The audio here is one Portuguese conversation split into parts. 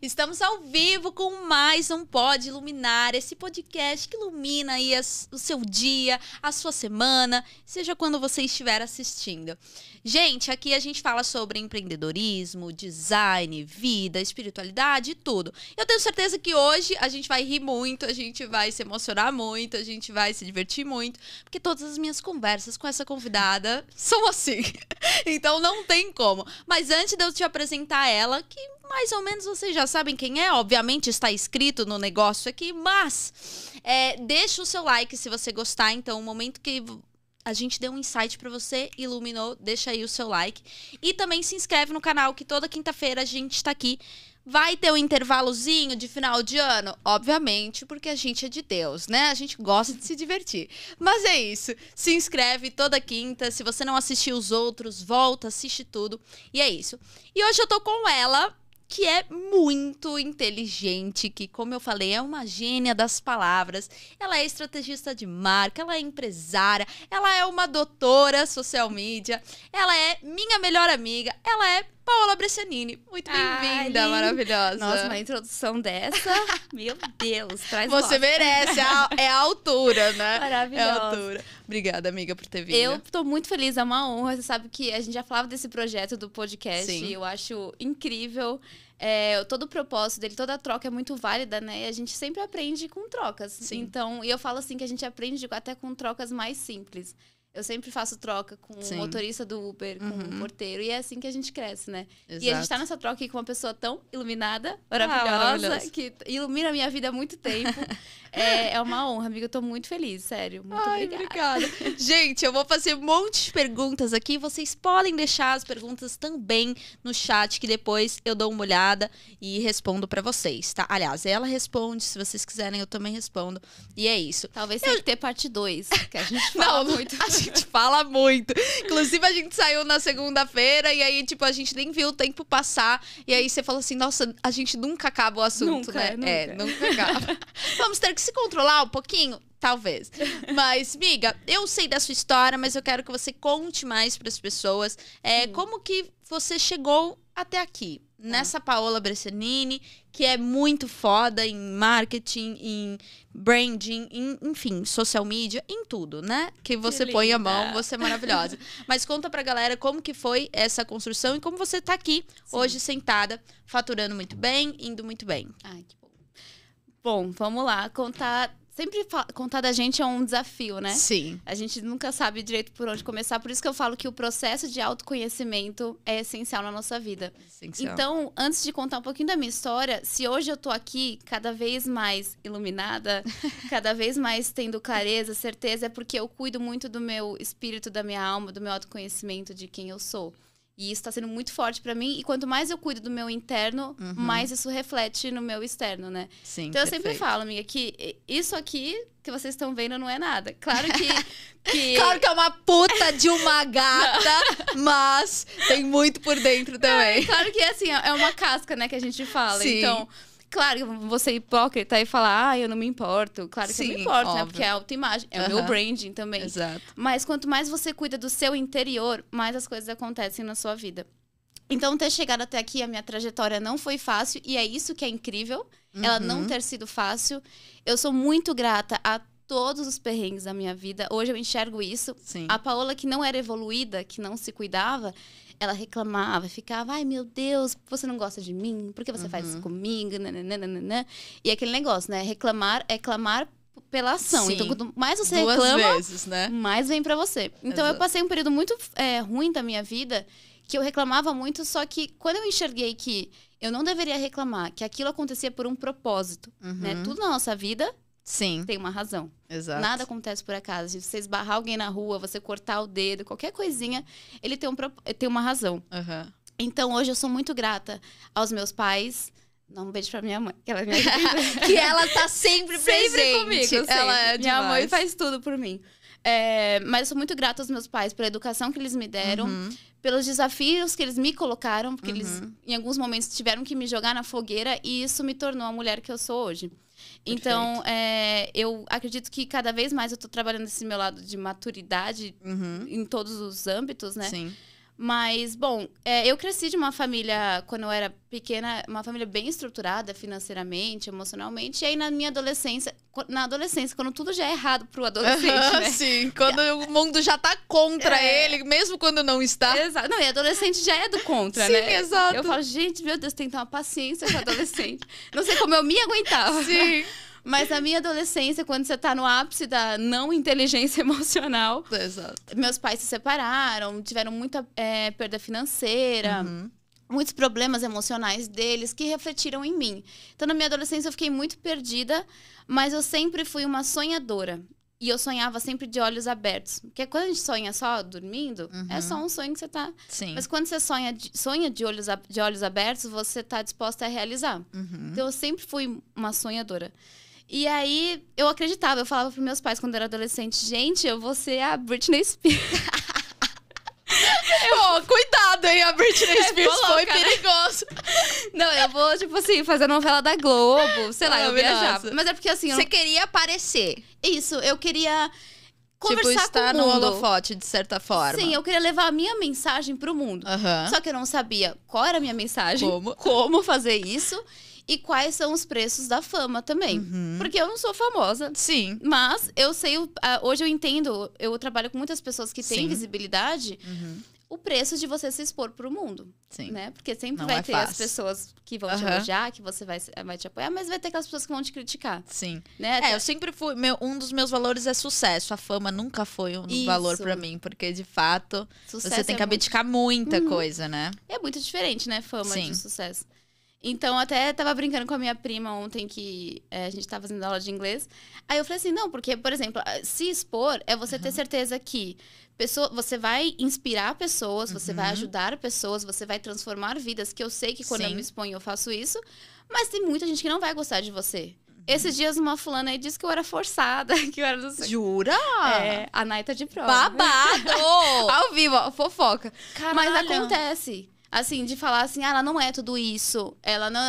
Estamos ao vivo com mais um Pode Iluminar, esse podcast que ilumina aí as, o seu dia, a sua semana, seja quando você estiver assistindo. Gente, aqui a gente fala sobre empreendedorismo, design, vida, espiritualidade e tudo. Eu tenho certeza que hoje a gente vai rir muito, a gente vai se emocionar muito, a gente vai se divertir muito, porque todas as minhas conversas com essa convidada são assim. então não tem como. Mas antes de eu te apresentar ela, que mais ou menos vocês já sabem quem é, obviamente está escrito no negócio aqui, mas é, deixa o seu like se você gostar. Então, o momento que a gente deu um insight para você, iluminou, deixa aí o seu like. E também se inscreve no canal, que toda quinta-feira a gente está aqui. Vai ter um intervalozinho de final de ano? Obviamente, porque a gente é de Deus, né? A gente gosta de se divertir. Mas é isso. Se inscreve toda quinta. Se você não assistiu os outros, volta, assiste tudo. E é isso. E hoje eu tô com ela, que é muito inteligente, que, como eu falei, é uma gênia das palavras. Ela é estrategista de marca, ela é empresária, ela é uma doutora social media, ela é minha melhor amiga, ela é Paola Bressanini. Muito bem-vinda, maravilhosa. Nossa, uma introdução dessa. Meu Deus, traz Você merece, é, é a altura, né? Maravilhosa. É a altura. Obrigada, amiga, por ter vindo. Eu tô muito feliz, é uma honra. Você sabe que a gente já falava desse projeto do podcast Sim. e eu acho incrível. É, todo o propósito dele, toda a troca é muito válida, né? E a gente sempre aprende com trocas. Sim. Então, e eu falo assim que a gente aprende até com trocas mais simples. Eu sempre faço troca com Sim. o motorista do Uber, com uhum. o porteiro. E é assim que a gente cresce, né? Exato. E a gente tá nessa troca aqui com uma pessoa tão iluminada, ah, maravilhosa, ah, que ilumina a minha vida há muito tempo. é, é, uma honra, amiga. Eu tô muito feliz, sério. Muito Ai, obrigada. obrigada. gente, eu vou fazer um monte de perguntas aqui. Vocês podem deixar as perguntas também no chat, que depois eu dou uma olhada e respondo para vocês, tá? Aliás, ela responde. Se vocês quiserem, eu também respondo. E é isso. Talvez eu... tenha que ter parte 2, que a gente fala Não, muito. Acho gente fala muito. Inclusive, a gente saiu na segunda-feira e aí, tipo, a gente nem viu o tempo passar. E aí você falou assim, nossa, a gente nunca acaba o assunto, nunca, né? Nunca. É, nunca acaba. Vamos ter que se controlar um pouquinho? Talvez. Mas, miga, eu sei da sua história, mas eu quero que você conte mais para as pessoas é, hum. como que você chegou até aqui. Tá. nessa Paola Bressanini, que é muito foda em marketing, em branding, em, enfim, social media, em tudo, né? Que você que põe a mão, você é maravilhosa. Mas conta pra galera como que foi essa construção e como você tá aqui Sim. hoje sentada, faturando muito bem, indo muito bem. Ai, que bom. Bom, vamos lá contar Sempre contar da gente é um desafio, né? Sim. A gente nunca sabe direito por onde começar, por isso que eu falo que o processo de autoconhecimento é essencial na nossa vida. Essencial. Então, antes de contar um pouquinho da minha história, se hoje eu tô aqui cada vez mais iluminada, cada vez mais tendo clareza, certeza, é porque eu cuido muito do meu espírito, da minha alma, do meu autoconhecimento, de quem eu sou. E isso está sendo muito forte para mim. E quanto mais eu cuido do meu interno, uhum. mais isso reflete no meu externo, né? Sim, então eu sempre falo, amiga, que isso aqui que vocês estão vendo não é nada. Claro que. que... claro que é uma puta de uma gata, mas tem muito por dentro também. É, claro que é assim, é, é uma casca, né, que a gente fala. Sim. Então, Claro, você hipócrita tá, e falar, ah, eu não me importo. Claro que Sim, eu me importo, né, óbvio. né? Porque é a autoimagem, é uhum. o meu branding também. Exato. Mas quanto mais você cuida do seu interior, mais as coisas acontecem na sua vida. Então, ter chegado até aqui, a minha trajetória não foi fácil, e é isso que é incrível, uhum. ela não uhum. ter sido fácil. Eu sou muito grata a todos os perrengues da minha vida. Hoje eu enxergo isso. Sim. A Paola, que não era evoluída, que não se cuidava, ela reclamava, ficava, ai meu Deus, você não gosta de mim? Por que você uhum. faz isso uhum. comigo? Nananana. E aquele negócio, né? Reclamar é clamar pela ação. Então, Sim. Então, quanto mais você Duas reclama, vezes, né? mais vem para você. Então, Exato. eu passei um período muito é, ruim da minha vida, que eu reclamava muito, só que quando eu enxerguei que eu não deveria reclamar, que aquilo acontecia por um propósito, né? uhum. né? Tudo na nossa vida Sim. Tem uma razão. Exato. Nada acontece por acaso. Se você esbarrar alguém na rua, você cortar o dedo, qualquer coisinha, ele tem, um, tem uma razão. Uhum. Então hoje eu sou muito grata aos meus pais. Dá um beijo pra minha mãe, que ela, é me... que ela tá sempre presente. Sempre comigo, sempre. Ela é minha mãe faz tudo por mim. É, mas eu sou muito grata aos meus pais pela educação que eles me deram, uhum. pelos desafios que eles me colocaram, porque uhum. eles, em alguns momentos, tiveram que me jogar na fogueira e isso me tornou a mulher que eu sou hoje. Então, é, eu acredito que cada vez mais eu tô trabalhando esse meu lado de maturidade uhum. em todos os âmbitos, né? Sim. Mas, bom, é, eu cresci de uma família, quando eu era pequena, uma família bem estruturada financeiramente, emocionalmente. E aí, na minha adolescência, na adolescência, quando tudo já é errado pro adolescente, uhum, né? Sim, quando o mundo já tá contra é. ele, mesmo quando não está. Exato. Não, e adolescente já é do contra, sim, né? Sim, exato. Eu falo, gente, meu Deus, tem que ter uma paciência com adolescente. não sei como eu me aguentava. Sim. Mas na minha adolescência, quando você tá no ápice da não inteligência emocional, Exato. meus pais se separaram, tiveram muita é, perda financeira. Uhum muitos problemas emocionais deles que refletiram em mim. Então, na minha adolescência, eu fiquei muito perdida, mas eu sempre fui uma sonhadora. E eu sonhava sempre de olhos abertos. Porque quando a gente sonha só dormindo, é uhum. é só um sonho que você tá. Sim. Mas quando você sonha de, sonha de, olhos, de olhos abertos, você tá disposta a realizar. Uhum. Então eu sempre fui uma sonhadora. E aí eu acreditava, eu falava pros meus pais quando eu era adolescente, gente, eu vou ser a Britney Spears. Eu... Oh, cuidado, hein? A Britney é Spears é, foi né? perigoso. Não, eu vou, tipo assim, fazer novela da Globo, sei lá, ah, eu viajava. Mas é porque assim. Você não... queria aparecer. Isso, eu queria. Tipo, conversar tipo, estar com o mundo. no holofote, de certa forma. Sim, eu queria levar a minha mensagem pro mundo. Só que eu não sabia qual era a minha mensagem, como, como fazer isso e quais são os preços da fama também. Uhum. Porque eu não sou famosa. Sim. Mas eu sei, hoje eu entendo, eu trabalho com muitas pessoas que têm Sim. visibilidade. Uhum. O preço de você se expor para o mundo, Sim. né? Porque sempre não vai é ter fácil. as pessoas que vão uhum. te elogiar, que você vai, vai te apoiar, mas vai ter aquelas pessoas que vão te criticar. Sim. Né? É, eu sempre fui. Meu, um dos meus valores é sucesso. A fama nunca foi um Isso. valor para mim, porque de fato sucesso você tem é que é abdicar muito... muita uhum. coisa, né? É muito diferente, né? Fama Sim. de sucesso. Então, até tava brincando com a minha prima ontem que é, a gente tava fazendo aula de inglês. Aí eu falei assim, não, porque, por exemplo, eh, se expor é você uhum. ter certeza que pessoa, você vai inspirar pessoas, uhum. você vai uhum. ajudar pessoas, você vai transformar vidas, que eu sei que quando Sim. eu me exponho eu faço isso, mas tem muita gente que não vai gostar de você. Uhum. Esses dias uma fulana aí disse que eu era forçada, que eu era do... Jura? É, a Naita de prova. Babado! Ao vivo, ó, fofoca. Caralho. Mas acontece. Assim, de falar assim, ah, ela não é tudo isso. Ela não.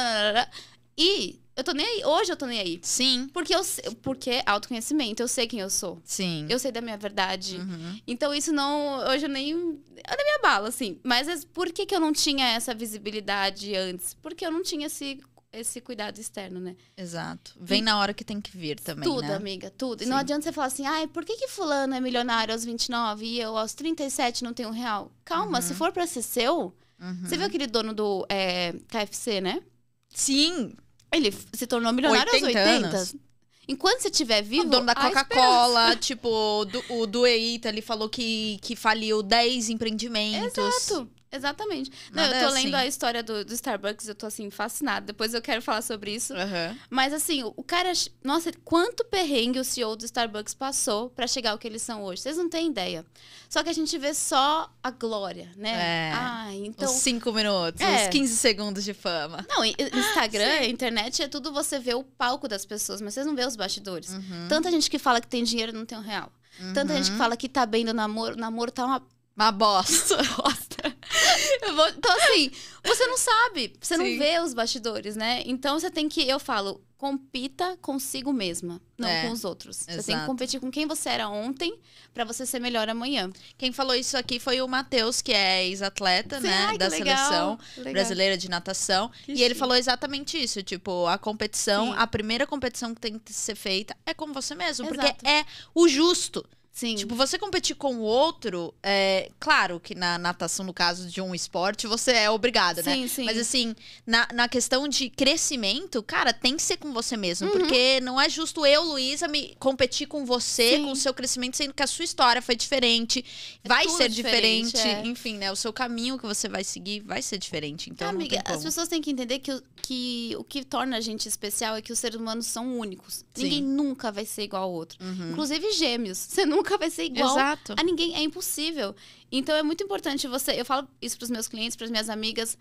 E eu tô nem aí. Hoje eu tô nem aí. Sim. Porque eu porque é autoconhecimento, eu sei quem eu sou. Sim. Eu sei da minha verdade. Uhum. Então isso não. Hoje eu nem. Eu é nem me abalo, assim. Mas por que, que eu não tinha essa visibilidade antes? Porque eu não tinha esse esse cuidado externo, né? Exato. Vem e na hora que tem que vir também, Tudo, né? amiga, tudo. E não adianta você falar assim, ai, por que que fulano é milionário aos 29 e eu aos 37 não tenho um real? Calma, uhum. se for pra ser seu, Uhum. Você viu aquele dono do é, KFC, né? Sim. Ele se tornou milionário aos 80. Enquanto você estiver vivo. O dono da Coca-Cola, tipo, do, o do Eita, ele falou que, que faliu 10 empreendimentos. Exato. Exatamente. Não, eu tô é assim. lendo a história do, do, Starbucks, eu tô assim, fascinada. Depois eu quero falar sobre isso. Uhum. Mas assim, o cara. Nossa, quanto perrengue o CEO do Starbucks passou para chegar ao que eles são hoje. Vocês não têm ideia. Só que a gente vê só a glória, né? É. Ah, então. Os cinco minutos, é. os 15 segundos de fama. Não, Instagram, internet é tudo você vê o palco das pessoas, mas vocês não vê os bastidores. Uhum. Tanta gente que fala que tem dinheiro e não tem um real. Uhum. Tanta gente que uhum. fala que tá bem no namoro, o namoro tá uma uma bosta. vou... Então, assim, você não sabe, você Sim. não vê os bastidores, né? Então você tem que, eu falo, compita consigo mesma, não é, com os outros. Exato. Você tem que competir com quem você era ontem para você ser melhor amanhã. Quem falou isso aqui foi o Matheus, que é ex-atleta, né, ai, da seleção legal. brasileira de natação, que e chique. ele falou exatamente isso, tipo, a competição, Sim. a primeira competição que tem que ser feita é com você mesmo, Exato. porque é o justo. Sim. Tipo, você competir com o outro, é, claro que na natação, no caso de um esporte, você é obrigado, né? Sim. Mas assim, na, na questão de crescimento, cara, tem que ser com você mesmo. Uhum. Porque não é justo eu, Luísa, me competir com você, sim. com o seu crescimento, sendo que a sua história foi diferente, é vai ser diferente. diferente é. Enfim, né? O seu caminho que você vai seguir vai ser diferente. Então, amiga, as pessoas têm que entender que, que o que torna a gente especial é que os seres humanos são únicos. Sim. Ninguém nunca vai ser igual ao outro. Uhum. Inclusive gêmeos. Você nunca vai ser igual Exato. a ninguém. É impossível. Então é muito importante você. Eu falo isso para os meus clientes, para as minhas amigas.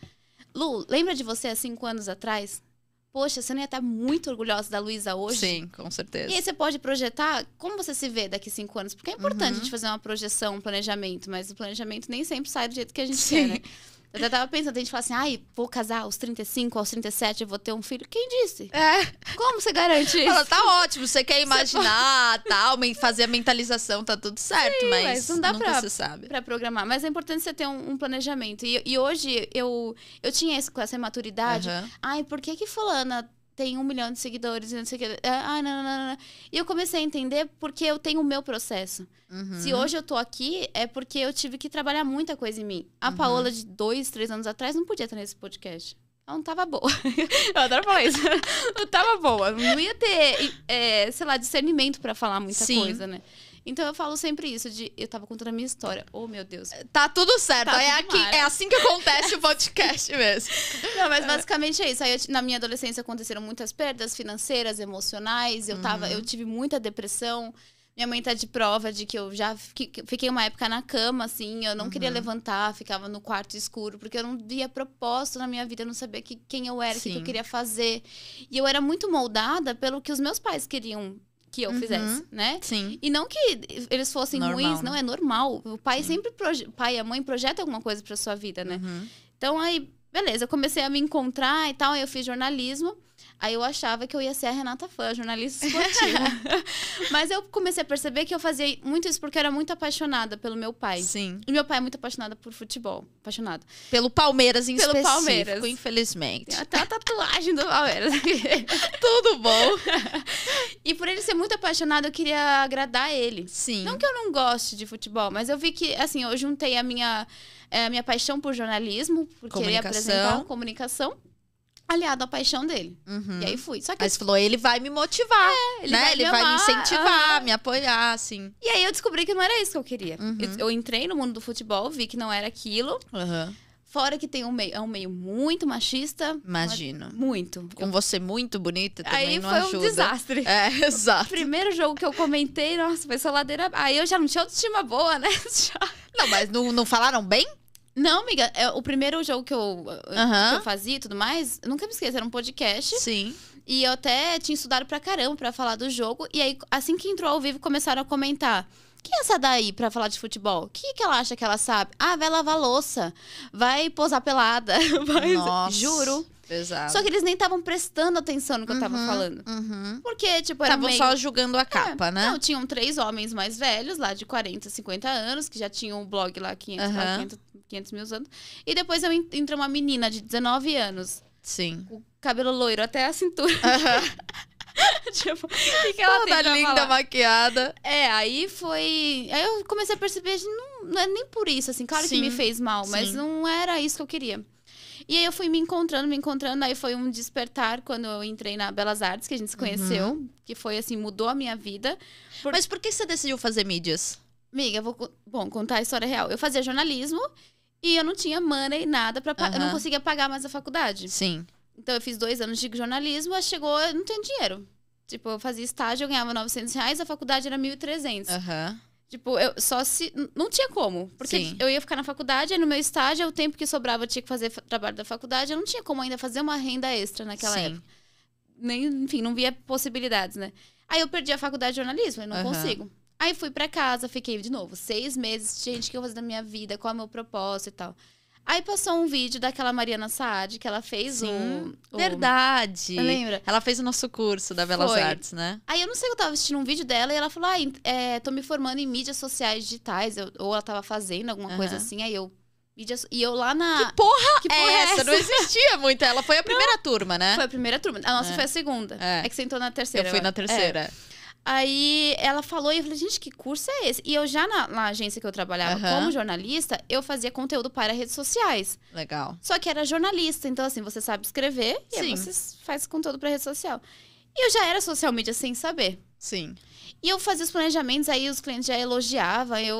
Lu, lembra de você há cinco anos atrás? Poxa, você não ia estar tá muito orgulhosa da Luísa hoje? Sim, com certeza. E aí você pode projetar como você se vê daqui cinco anos. Porque é importante uhum. a gente fazer uma projeção, um planejamento, mas o planejamento nem sempre sai do jeito que a gente Sim. quer, né? Eu até tava pensando, a gente fala assim, ai, vou casar aos 35, aos 37, eu vou ter um filho. Quem disse? É. Como você garante isso? Fala, tá ótimo, você quer imaginar, tal, fazer a mentalização, tá tudo certo, Sim, mas, mas, não dá pra, se sabe. pra programar. Mas é importante você ter um, um planejamento. E, e, hoje eu, eu tinha esse, com essa maturidade, uhum. ai, por que que fulana tem um milhão de seguidores e não sei o que. Ah, não, não, não, não. E eu comecei a entender porque eu tenho o meu processo. Uhum. Se hoje eu tô aqui, é porque eu tive que trabalhar muita coisa em mim. A uhum. Paola, de dois, três anos atrás, não podia estar nesse podcast. Ela não tava boa. eu adoro falar isso. não tava boa. Não ia ter, é, sei lá, discernimento para falar muita Sim. coisa, né? Sim. Então eu falo sempre isso de eu tava contando a minha história. Oh, meu Deus. É, tá tudo certo. Tá é, tudo aqui, é assim que acontece o podcast mesmo. Não, mas é. basicamente é isso. Aí, eu, na minha adolescência aconteceram muitas perdas financeiras, emocionais. Eu tava, uhum. eu tive muita depressão. Minha mãe tá de prova de que eu já fiquei uma época na cama, assim, eu não uhum. queria levantar, ficava no quarto escuro, porque eu não via propósito na minha vida, eu não sabia que, quem eu era, o que, que eu queria fazer. E eu era muito moldada pelo que os meus pais queriam que eu uhum, fizesse, né? Sim. E não que eles fossem normal, ruins, né? não é normal. O pai sim. sempre pai e a mãe projetam alguma coisa para sua vida, né? Uhum. Então aí, beleza, eu comecei a me encontrar e tal, eu fiz jornalismo. Aí eu achava que eu ia ser a Renata Fã, jornalista esportiva. Mas eu comecei a perceber que eu fazia muito isso porque eu era muito apaixonada pelo meu pai. Sim. E meu pai é muito apaixonado por futebol. Apaixonado. Pelo Palmeiras em pelo específico, Palmeiras. infelizmente. Tem até a tatuagem do Palmeiras. Tudo bom. e por ele ser muito apaixonado, eu queria agradar ele. Sim. Não que eu não goste de futebol, mas eu vi que, assim, eu juntei a minha, eh, a minha paixão por jornalismo, porque ia apresentar comunicação aliado à paixão dele. Uhum. E aí fui. Só que Mas falou, ele vai me motivar, é, ele né? Vai ele me vai amar, me incentivar, uhum. me apoiar, assim. E aí eu descobri que não era isso que eu queria. Uhum. Eu, eu, entrei no mundo do futebol, vi que não era aquilo. Fora que tem um meio, é um meio muito machista. Imagino. Muito. Com eu... você muito bonita também aí não ajuda. Aí foi um desastre. É, exato. primeiro jogo que eu comentei, nossa, foi soladeira ladeira... Aí eu já não tinha autoestima boa, né? Já... Não, mas não, não falaram bem? Não, amiga, é, o primeiro jogo que eu, eh, que eu fazia e tudo mais, nunca me esqueço, era um podcast. Sim. E eu até tinha estudado pra caramba pra falar do jogo. E aí, assim que entrou ao vivo, começaram a comentar. Quem é essa daí pra falar de futebol? O que, que ela acha que ela sabe? Ah, vai lavar louça, vai posar pelada. Nossa. Juro. Pesado. Só que eles nem estavam prestando atenção no que uhum, eu tava uhum, falando. Uhum. Porque, tipo, era Estavam meio... só julgando a é, capa, né? Não, tinham três homens mais velhos, lá de 40, 50 anos, que já tinham um blog lá, 500, uhum. lá, 500 500 mil anos. E depois eu entra uma menina de 19 anos. Sim. Com cabelo loiro até a cintura. tipo, o que, que ela Toda tem linda, falar? maquiada. É, aí foi. Aí eu comecei a perceber, não, não é nem por isso, assim, claro Sim. que me fez mal, mas não era isso que eu queria. E aí eu fui me encontrando, me encontrando. Aí foi um despertar quando eu entrei na Belas Artes, que a gente se conheceu, uhum. que foi assim, mudou a minha vida. Por... Mas por que você decidiu fazer mídias? Amiga, vou bom, contar a história real. Eu fazia jornalismo e eu não tinha money, nada para uhum. Eu não conseguia pagar mais a faculdade. Sim. Então eu fiz dois anos de jornalismo, aí chegou, eu não tenho dinheiro. Tipo, eu fazia estágio, eu ganhava 900 reais, a faculdade era 1.300. Aham. Uhum. Tipo, eu só se. Não tinha como. Porque Sim. eu ia ficar na faculdade, aí no meu estágio, o tempo que sobrava eu tinha que fazer trabalho da faculdade, eu não tinha como ainda fazer uma renda extra naquela Sim. época. Nem, enfim, não via possibilidades, né? Aí eu perdi a faculdade de jornalismo, eu não uhum. consigo. Aí fui para casa, fiquei de novo seis meses, gente, o que eu vou fazer da minha vida, qual é o meu propósito e tal. Aí passou um vídeo daquela Mariana Saad, que ela fez Sim, um, um... Verdade. Lembra? Ela fez o nosso curso da Belas Foi. Artes, né? Aí eu não sei, eu tava assistindo um vídeo dela e ela falou: Ah, é, tô me formando em mídias sociais digitais. Eu, ou ela tava fazendo alguma uhum. coisa assim, aí eu. e eu lá na. Que porra, que porra é essa? É, essa? Não existia muito. Ela foi a primeira não. turma, né? Foi a primeira turma. A nossa é. foi a segunda. É. é que você entrou na terceira. Eu fui na terceira. É. Aí ela falou e eu falei, gente, que curso é esse? E eu já na, na agência que eu trabalhava uhum. como jornalista, eu fazia conteúdo para redes sociais. Legal. Só que era jornalista, então assim, você sabe escrever e aí você faz conteúdo para rede social. E eu já era social media sem saber. Sim. E eu fazia os planejamentos, aí os clientes já elogiavam, eu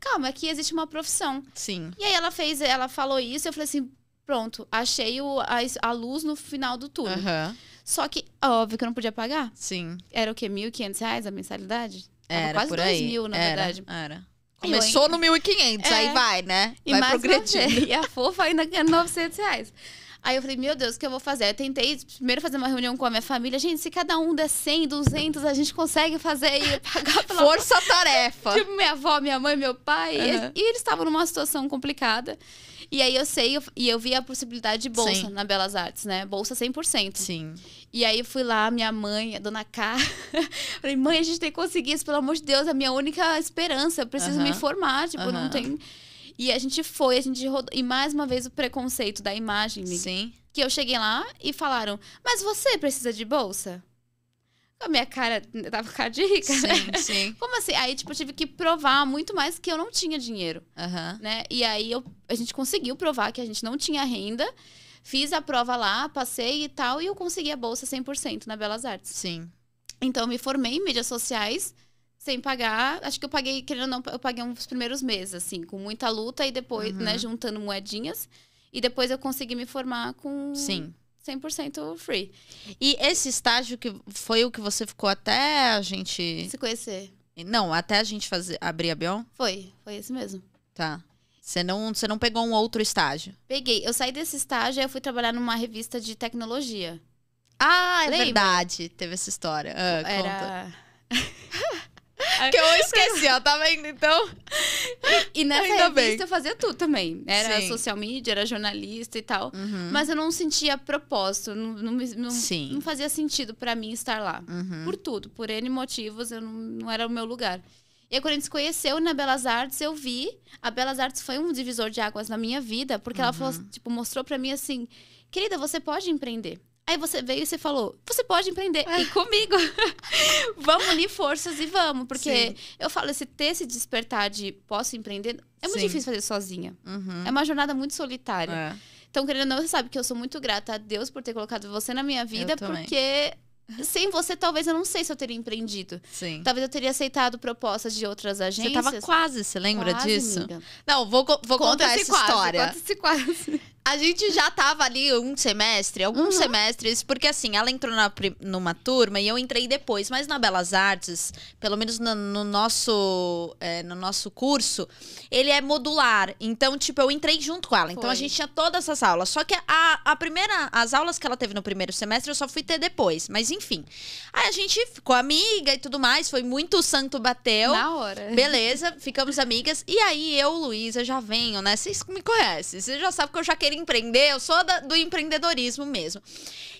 calma, aqui existe uma profissão. Sim. E aí ela fez, ela falou isso, eu falei assim, pronto, achei o, a, a luz no final do túnel. Uhum. Só que, óbvio que eu não podia pagar. Sim. Era o quê? R$ 1.500 a mensalidade? Era, Tava quase por aí. mil, na era, verdade. Era. Começou no no 1.500, é, aí vai, né? E vai progredindo. E a fofa ainda ganha 900 reais. Aí eu falei, meu Deus, o que eu vou fazer? Eu tentei primeiro fazer uma reunião com a minha família. Gente, se cada um der 100, 200, a gente consegue fazer e pagar pela... Força-tarefa. tipo, minha avó, minha mãe, meu pai. Uhum. e eles estavam numa situação complicada. E aí eu sei, eu, e eu vi a possibilidade de bolsa Sim. na Belas Artes, né? Bolsa 100%. Sim. E aí fui lá, minha mãe, a dona K, falei, mãe, a gente tem que conseguir isso, pelo amor de Deus, é a minha única esperança, eu preciso uh -huh. me formar, tipo, uh -huh. não tem... E a gente foi, a gente rodou, e mais uma vez o preconceito da imagem, Sim. que eu cheguei lá e falaram, mas você precisa de bolsa? a minha cara tava com cara de rica, sim, né? Sim. Como assim? Aí, tipo, eu tive que provar muito mais que eu não tinha dinheiro. Uhum. Né? E aí eu, a gente conseguiu provar que a gente não tinha renda. Fiz a prova lá, passei e tal, e eu consegui a bolsa 100% na Belas Artes. Sim. Então, eu me formei em mídias sociais sem pagar. Acho que eu paguei, querendo ou não, eu paguei uns primeiros meses, assim, com muita luta e depois, né, uhum. né, juntando moedinhas. E depois eu consegui me formar com. Sim 100% free. E esse estágio que foi o que você ficou até a gente. Se conhecer. Não, até a gente fazer, abrir a Bion? Foi, foi esse mesmo. Tá. Você não, você não pegou um outro estágio? Peguei. Eu saí desse estágio e eu fui trabalhar numa revista de tecnologia. Ah, é Lembra? verdade. Teve essa história. Ah, Era... conta. Que eu esqueci, ó, tá vendo então. E, e nessa Ainda revista bem. eu fazia tudo também. Era Sim. social media, era jornalista e tal. Uhum. Mas eu não sentia propósito, não, não, não, não fazia sentido para mim estar lá. Uhum. Por tudo, por N motivos, eu não, não era o meu lugar. E aí, quando a gente se conheceu na Belas Artes, eu vi. A Belas Artes foi um divisor de águas na minha vida, porque uhum. ela falou, tipo, mostrou para mim assim: querida, você pode empreender. Aí você veio e você falou: você pode empreender ah. e comigo. vamos unir forças e vamos. Porque Sim. eu falo, esse ter esse despertar de posso empreender é muito Sim. difícil fazer sozinha. Uhum. É uma jornada muito solitária. É. Então, querendo ou não, você sabe que eu sou muito grata a Deus por ter colocado você na minha vida, porque sem você, talvez eu não sei se eu teria empreendido. Sim. Talvez eu teria aceitado propostas de outras agências. Você tava quase, você lembra quase, disso? Amiga. Não, vou, vou contar essa quase, história. Conta se quase. A gente já tava ali um semestre, alguns uhum. semestres, porque assim, ela entrou na, numa turma e eu entrei depois, mas na Belas Artes, pelo menos no, no nosso, é, no nosso curso, ele é modular. Então, tipo, eu entrei junto com ela. Então Foi. a gente tinha todas as aulas. Só que a, a primeira, as aulas que ela teve no primeiro semestre eu só fui ter depois. Mas enfim. Aí a gente ficou amiga e tudo mais. Foi muito santo bateu. Na hora. Beleza, ficamos amigas. E aí eu, Luísa, já venho, né? Vocês me conhecem. vocês já sabem que eu já queria empreender, eu sou da, do empreendedorismo mesmo.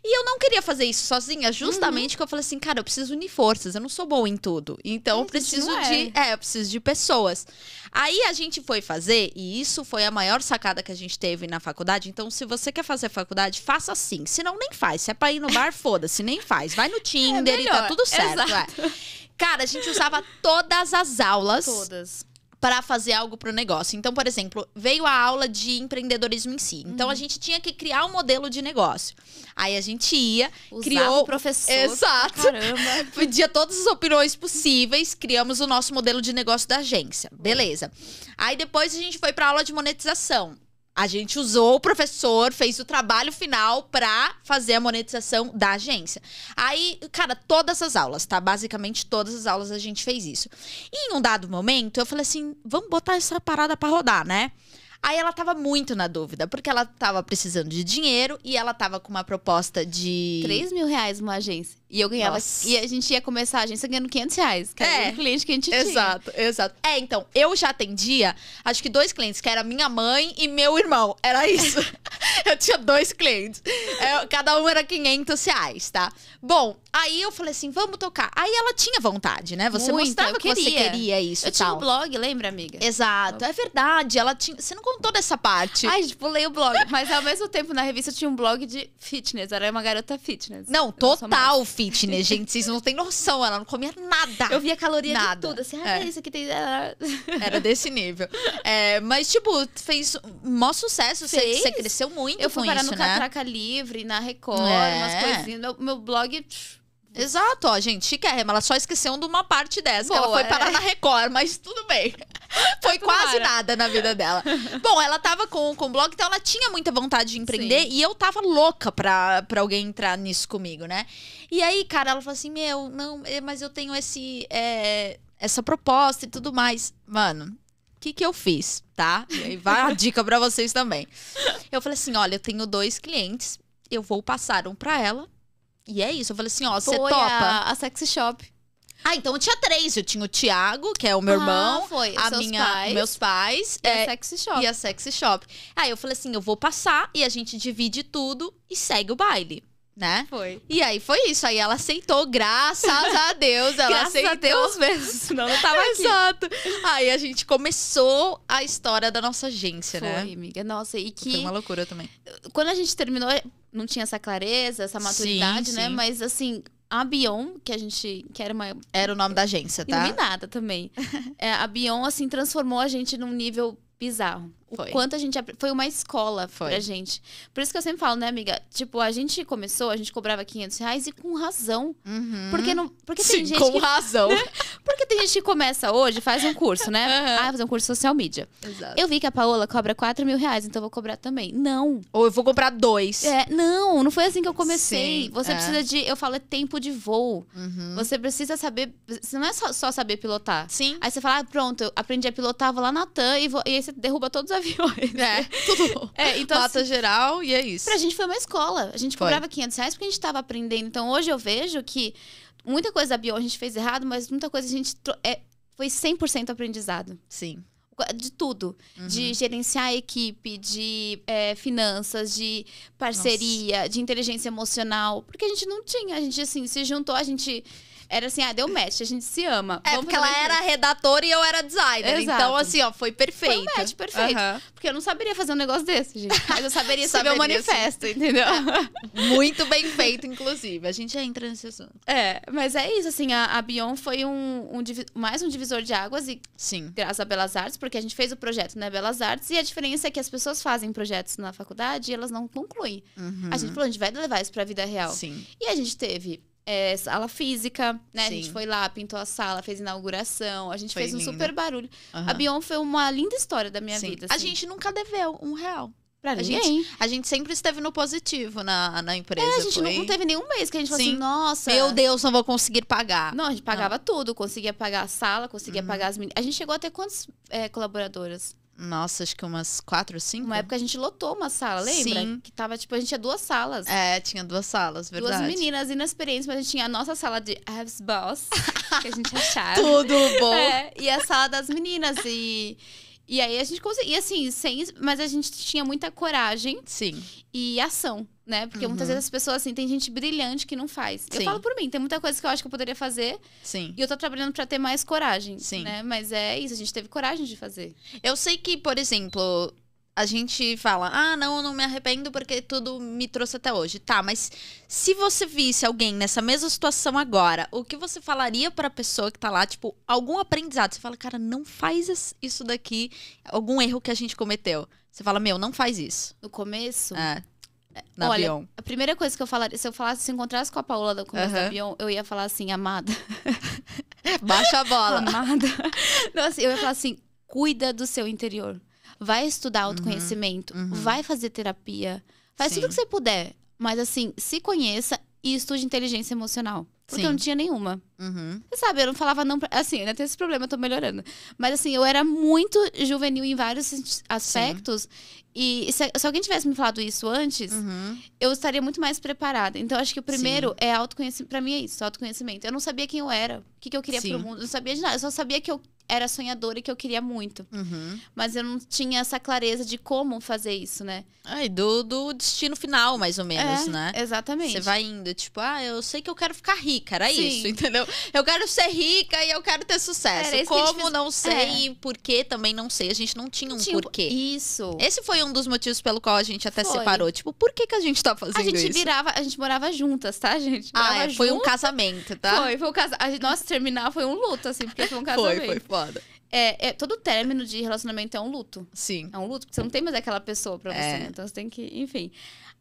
E eu não queria fazer isso sozinha, justamente uhum. que eu falei assim, cara, eu preciso unir forças, eu não sou boa em tudo. Então, eu preciso é. de. É, eu preciso de pessoas. Aí a gente foi fazer, e isso foi a maior sacada que a gente teve na faculdade. Então, se você quer fazer faculdade, faça assim. Se não, nem faz. Se é pra ir no bar, foda-se, nem faz. Vai no é Tinder é e tá tudo certo. É. Cara, a gente usava todas as aulas. Todas para fazer algo para o negócio. Então, por exemplo, veio a aula de empreendedorismo em si. Então, uhum. a gente tinha que criar um modelo de negócio. Aí a gente ia, Usava criou o professor. Exato. Caramba. Pedia todas as opiniões possíveis, criamos o nosso modelo de negócio da agência. Beleza. Aí depois a gente foi para aula de monetização. A gente usou o professor, fez o trabalho final pra fazer a monetização da agência. Aí, cara, todas as aulas, tá? Basicamente todas as aulas a gente fez isso. E em um dado momento, eu falei assim, vamos botar essa parada para rodar, né? Aí ela tava muito na dúvida, porque ela tava precisando de dinheiro e ela tava com uma proposta de. 3 mil reais uma agência. E eu ganhava. Nossa. E a gente ia começar a agência ganhando 500 reais, que é, era o cliente que a gente exato, tinha. Exato, exato. É, então, eu já atendia, acho que dois clientes, que era minha mãe e meu irmão. Era isso. eu tinha dois clientes. Eu, é, cada um era 500 reais, tá? Bom, Aí eu falei assim, vamos tocar. Aí ela tinha vontade, né? Você Muito, mostrava que queria. você queria isso. Eu tinha um blog, lembra, amiga? Exato, é verdade. Ela tinha. Você não contou dessa parte. Ai, tipo, pulei o blog. Mas ao mesmo tempo, na revista tinha um blog de fitness. Ela uma garota fitness. Não, total não fitness, gente. Vocês não têm noção. Ela não comia nada. Eu via caloria nada. de tudo. Assim, ah, é. isso aqui tem. Ah. Era desse nível. É, mas, tipo, fez maior sucesso. Você, cresceu muito. Eu fui parar isso, no né? Catraca Livre, na Record, é. umas coisinhas. Meu, meu blog Exato, ó, gente, chiquérrima. Ela só esqueceu de uma parte dessa, Boa, que ela foi parar é. na Record, mas tudo bem. Tá foi quase nada na vida dela. Bom, ela tava com, com o blog, então ela tinha muita vontade de empreender Sim. e eu tava louca pra, pra alguém entrar nisso comigo, né? E aí, cara, ela falou assim: Meu, não, é, mas eu tenho esse, é, essa proposta e tudo mais. Mano, o que, que eu fiz, tá? E aí vai a dica pra vocês também. Eu falei assim: Olha, eu tenho dois clientes, eu vou passar um pra ela e é isso. Eu falei assim, ó, você topa. A, a sexy shop. Ah, então eu tinha três. Eu tinha o Thiago, que é o meu ah, irmão. Foi. A minha, pais, meus pais. E é, a sexy shop. E a sexy shop. Aí eu falei assim, eu vou passar e a gente divide tudo e segue o baile né? Foi. E aí foi isso. Aí ela aceitou, graças a Deus. Ela graças aceitou. a Deus mesmo, senão não tava aqui. Exato. Aí a gente começou a história da nossa agência, foi, né? Foi, amiga. Nossa, e que. Foi uma loucura também. Quando a gente terminou, não tinha essa clareza, essa maturidade, sim, né? Sim. Mas assim. A Bion, que a gente. que era uma. Era o nome da agência, tá? Iluminada também. é, a Bion, assim, transformou a gente num nível bizarro foi. quanto a gente. Foi uma escola foi. pra gente. Por isso que eu sempre falo, né, amiga? Tipo, a gente começou, a gente cobrava 500 reais e com razão. Uhum. Porque, não, porque Sim, tem gente. Com que, razão. Porque tem gente que começa hoje, faz um curso, né? Uhum. Ah, fazer um curso social media. Exato. Eu vi que a Paola cobra 4 mil reais, então eu vou cobrar também. Não. Ou eu vou comprar dois. É, não, não foi assim que eu comecei. Sim, Você é. precisa de. Eu falo, é tempo de voo. Uhum. Você precisa saber. Você não é só, só saber pilotar. Sim. Aí você fala, ah, pronto, eu aprendi a pilotar, vou lá na TAM e, vou, e aí você derruba todos os aviões. É, tudo É, então, Nota assim, geral e é isso. Pra gente foi uma escola. A gente foi. cobrava 500 reais porque a gente tava aprendendo. Então hoje eu vejo que muita coisa da bio a gente fez errado, mas muita coisa a gente é, foi 100% aprendizado. Sim de tudo. Uhum. De gerenciar a equipe, de é, finanças, de parceria, Nossa. de inteligência emocional. Porque a gente não tinha. A gente, assim, se juntou, a gente era assim, ah, deu match, a gente se ama. É, Vamos porque ela era redatora e eu era designer. Então, Exato. Então, assim, ó, foi perfeito. Foi um match perfeito. Uhum. Porque eu não saberia fazer um negócio desse, gente. Mas eu saberia escrever um manifesto, entendeu? Muito bem feito, inclusive. A gente entra nesse assunto. É, mas é isso, assim, a, a Bion foi um, um mais um divisor de águas e Sim. graças a Belas Artes, porque a gente fez o projeto na né, Belas Artes e a diferença é que as pessoas fazem projetos na faculdade e elas não concluem. Uhum. A gente falou, a gente vai levar isso pra vida real. Sim. E a gente teve é, sala física, né? Sim. A gente foi lá, pintou a sala, fez inauguração, a gente foi fez um lindo. super barulho. Uhum. A Bion foi uma linda história da minha Sim. vida. Assim. A gente nunca deveu um real. Pra a ninguém. Gente, a gente sempre esteve no positivo na, na empresa. É, a gente foi... não teve nenhum mês que a gente falou Sim. assim, nossa. Meu Deus, não vou conseguir pagar. Não, a gente pagava não. tudo. Conseguia pagar a sala, conseguia uhum. pagar as meninas. A gente chegou até quantas é, colaboradoras? Nossa, acho que umas quatro, cinco. Uma época a gente lotou uma sala, lembra? Sim. Que tava, tipo, a gente tinha duas salas. É, tinha duas salas, verdade. Duas meninas inexperientes, mas a gente tinha a nossa sala de Evs Boss, que a gente achava. Tudo bom. É, e a sala das meninas. E, e aí a gente conseguia, assim, sem. Mas a gente tinha muita coragem. Sim. E ação né? Porque uhum. muitas vezes as pessoas, assim, tem gente brilhante que não faz. Sim. Eu falo por mim, tem muita coisa que eu acho que eu poderia fazer. Sim. E eu tô trabalhando para ter mais coragem, Sim. né? Mas é isso, a gente teve coragem de fazer. Eu sei que, por exemplo, a gente fala: "Ah, não, eu não me arrependo porque tudo me trouxe até hoje". Tá, mas se você visse alguém nessa mesma situação agora, o que você falaria para a pessoa que tá lá, tipo, algum aprendizado? Você fala: "Cara, não faz isso daqui, algum erro que a gente cometeu". Você fala: "Meu, não faz isso". No começo? É na Olha, Bion. A primeira coisa que eu falaria, se eu falasse, se encontrasse com a Paola da conversa uhum. da Bion, eu ia falar assim, amada. Baixa a bola. Amada. Não, assim, eu ia falar assim, cuida do seu interior. Vai estudar uhum. autoconhecimento, uhum. vai fazer terapia, faz Sim. tudo que você puder. Mas assim, se conheça e estude inteligência emocional. Porque Sim. eu não tinha nenhuma. Uhum. Você sabe, eu não falava não. Pra... Assim, ainda né, tem esse problema, eu tô melhorando. Mas assim, eu era muito juvenil em vários aspectos. Sim. E se, se, alguém tivesse me falado isso antes, uhum. eu estaria muito mais preparada. Então, acho que o primeiro Sim. é autoconhecimento. Pra mim é isso, autoconhecimento. Eu não sabia quem eu era, o que, que eu queria Sim. pro mundo, Eu não sabia de nada. Eu só sabia que eu era sonhadora e que eu queria muito. Uhum. Mas eu não tinha essa clareza de como fazer isso, né? Ah, e do, do destino final, mais ou menos, é, né? Exatamente. Você vai indo, tipo, ah, eu sei que eu quero ficar rica, era Sim. isso, entendeu? Eu quero ser rica e eu quero ter sucesso. Era como fez... não sei é. por que também não sei. A gente não tinha um tipo, porquê. Isso. Esse foi um dos motivos pelo qual a gente até foi. separou. Tipo, por que, que a gente tá fazendo isso? A gente isso? virava, a gente morava juntas, tá, gente? Ah, morava ah, é, foi junto. um casamento, tá? Foi, foi um casamento. Nossa, terminar foi um luto, assim, porque foi um casamento. Foi, foi, foi foda. É, é, todo término de relacionamento é um luto. Sim. É um luto, porque você não tem mais aquela pessoa pra você, é. Né? Então você tem que, enfim.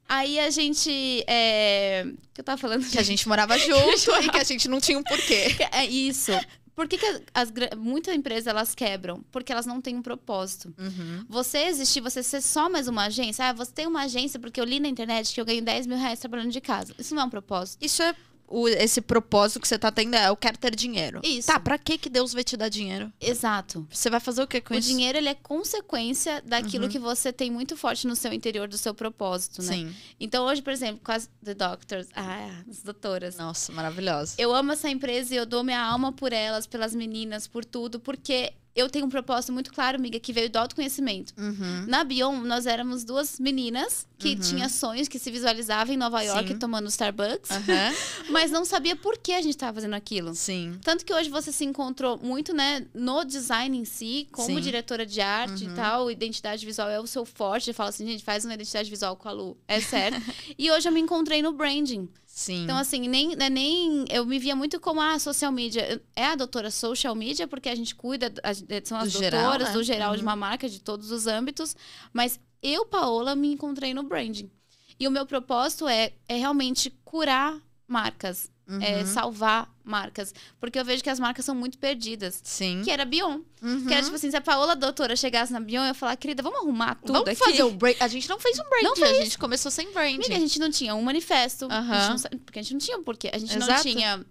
Aí a gente. É... que eu tava falando? Que a gente morava junto e que a gente não tinha um porquê. É isso. Por que, que as, muitas empresas elas quebram? Porque elas não têm um propósito. Uhum. Você existir, você ser só mais uma agência. Ah, você tem uma agência porque eu li na internet que eu ganho 10 mil reais trabalhando de casa. Isso não é um propósito. Isso é o, esse propósito que você tá tendo é eu quero ter dinheiro. Isso. Tá, pra que que Deus vai te dar dinheiro? Exato. Você vai fazer o que com o isso? O dinheiro, ele é consequência daquilo uhum. que você tem muito forte no seu interior, do seu propósito, né? Sim. Então hoje, por exemplo, com as The Doctors, ah, as doutoras. Nossa, maravilhosa. Eu amo essa empresa e eu dou minha alma por elas, pelas meninas, por tudo, porque eu tenho um propósito muito claro, amiga, que veio do autoconhecimento. Uhum. Na Bion, nós éramos duas meninas que uhum. tinham sonhos, que se visualizavam em Nova York Sim. tomando Starbucks, uhum. mas não sabia por que a gente estava fazendo aquilo. Sim. Tanto que hoje você se encontrou muito, né, no design em si, como Sim. diretora de arte e uhum. tal, identidade visual é o seu forte. Eu falo assim, gente, faz uma identidade visual com a Lu, é certo. e hoje eu me encontrei no branding. Sim. Então, assim, nem, né, nem. Eu me via muito como a ah, social media. É a doutora social media, porque a gente cuida, a, é, são as do doutoras né? geral, né? do geral uhum. de uma marca, de todos os âmbitos. Mas eu, Paola, me encontrei no branding. E o meu propósito é, é realmente curar marcas, é, uhum. É, salvar marcas. Porque eu vejo que as marcas são muito perdidas. Sim. Que era a Bion. Uhum. Que era uhum. tipo assim, se a Paola doutora chegasse na Bion, eu ia falar, querida, vamos arrumar tudo vamos aqui. fazer o break. A gente não fez um break. Não fez. A gente começou sem brand. Amiga, a gente não tinha um manifesto. Uhum. A não... porque a gente não tinha um porquê. A gente Exato. não tinha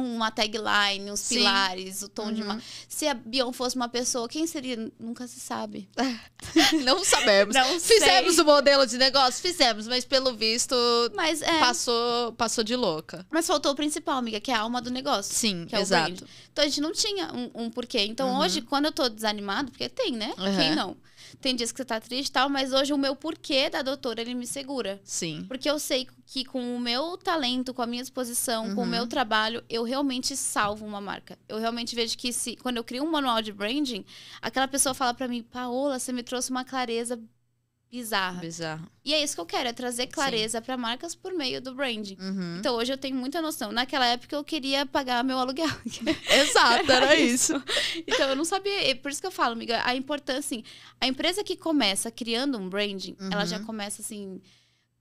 uma tagline, os Sim. pilares, o tom uhum. de uma. Uhum. Se a Bion fosse uma pessoa, quem seria? Nunca se sabe. Não sabemos. Não fizemos o um modelo de negócio, fizemos, mas pelo visto mas, é... passou, passou de louca. Mas faltou o principal, amiga, que é a alma do negócio. Sim, é exato. Então a gente não tinha um, um porquê. Então uhum. hoje, quando eu tô desanimado, porque tem, né? Uhum. Quem não? tem dias que você tá triste e tal, mas hoje o meu porquê da doutora, ele me segura. Sim. Porque eu sei que com o meu talento, com a minha disposição, uhum. com o meu uhum. trabalho, eu realmente salvo uma marca. Eu realmente vejo que se quando eu crio um manual de branding, aquela pessoa fala para mim, Paola, você me trouxe uma clareza bizarra. Bizarro. E é isso que eu quero, é trazer clareza para marcas por meio do branding. Uhum. Então hoje eu tenho muita noção. Naquela época eu queria pagar meu aluguel. Exato, era isso. então eu não sabia, por isso que eu falo, amiga, a importância assim, a empresa que começa criando um branding, uhum. ela já uhum. começa assim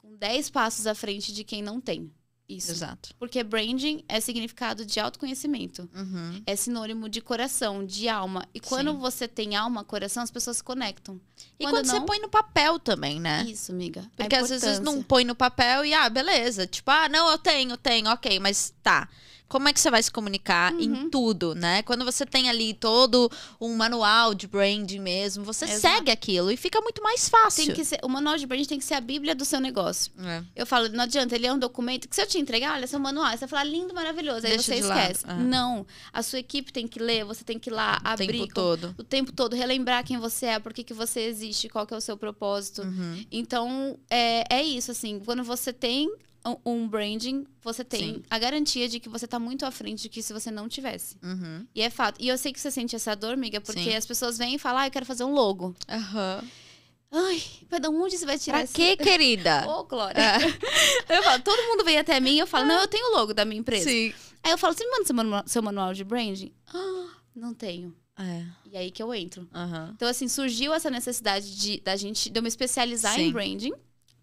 com 10 passos à frente de quem não tem isso. Exato. Porque branding é significado de autoconhecimento. Uhum. É sinônimo de coração, de alma. E quando Sim. você tem alma, coração, as pessoas se conectam. E quando, quando não... você põe no papel também, né? Isso, amiga. Porque às vezes não põe no papel e, ah, beleza. Tipo, ah, não, eu tenho, tenho, ok, mas tá como é que você vai se comunicar uhum. em tudo, né? Quando você tem ali todo um manual de branding mesmo, você Exato. segue aquilo e fica muito mais fácil. Ser, o manual de branding tem que ser a bíblia do seu negócio. É. Eu falo, não adianta, ele é um documento que se eu te entregar, olha, seu manual, você vai falar lindo, maravilhoso, aí Deixa você esquece. É. Não, a sua equipe tem que ler, você tem que ir lá o abrir. O tempo todo. O tempo todo, relembrar quem você é, por que, que você existe, qual que é o seu propósito. Uhum. Então, é, é isso, assim, quando você tem um branding, você tem Sim. a garantia de que você está muito à frente do que se você não tivesse. Uhum. E é fato. E eu sei que você sente essa dor, amiga, porque Sim. as pessoas vêm e falam, ah, eu quero fazer um logo. Aham. Uhum. Ai, mas de onde você vai tirar pra quê, querida? Ô, oh, Glória. É. Eu falo, todo mundo vem até mim e eu falo, não, eu tenho o logo da minha empresa. Sim. Aí eu falo, você me manda seu manual, seu manual de branding? Ah, não tenho. É. E aí que eu entro. Uhum. Então, assim, surgiu essa necessidade de, da gente, de eu me especializar Sim. em branding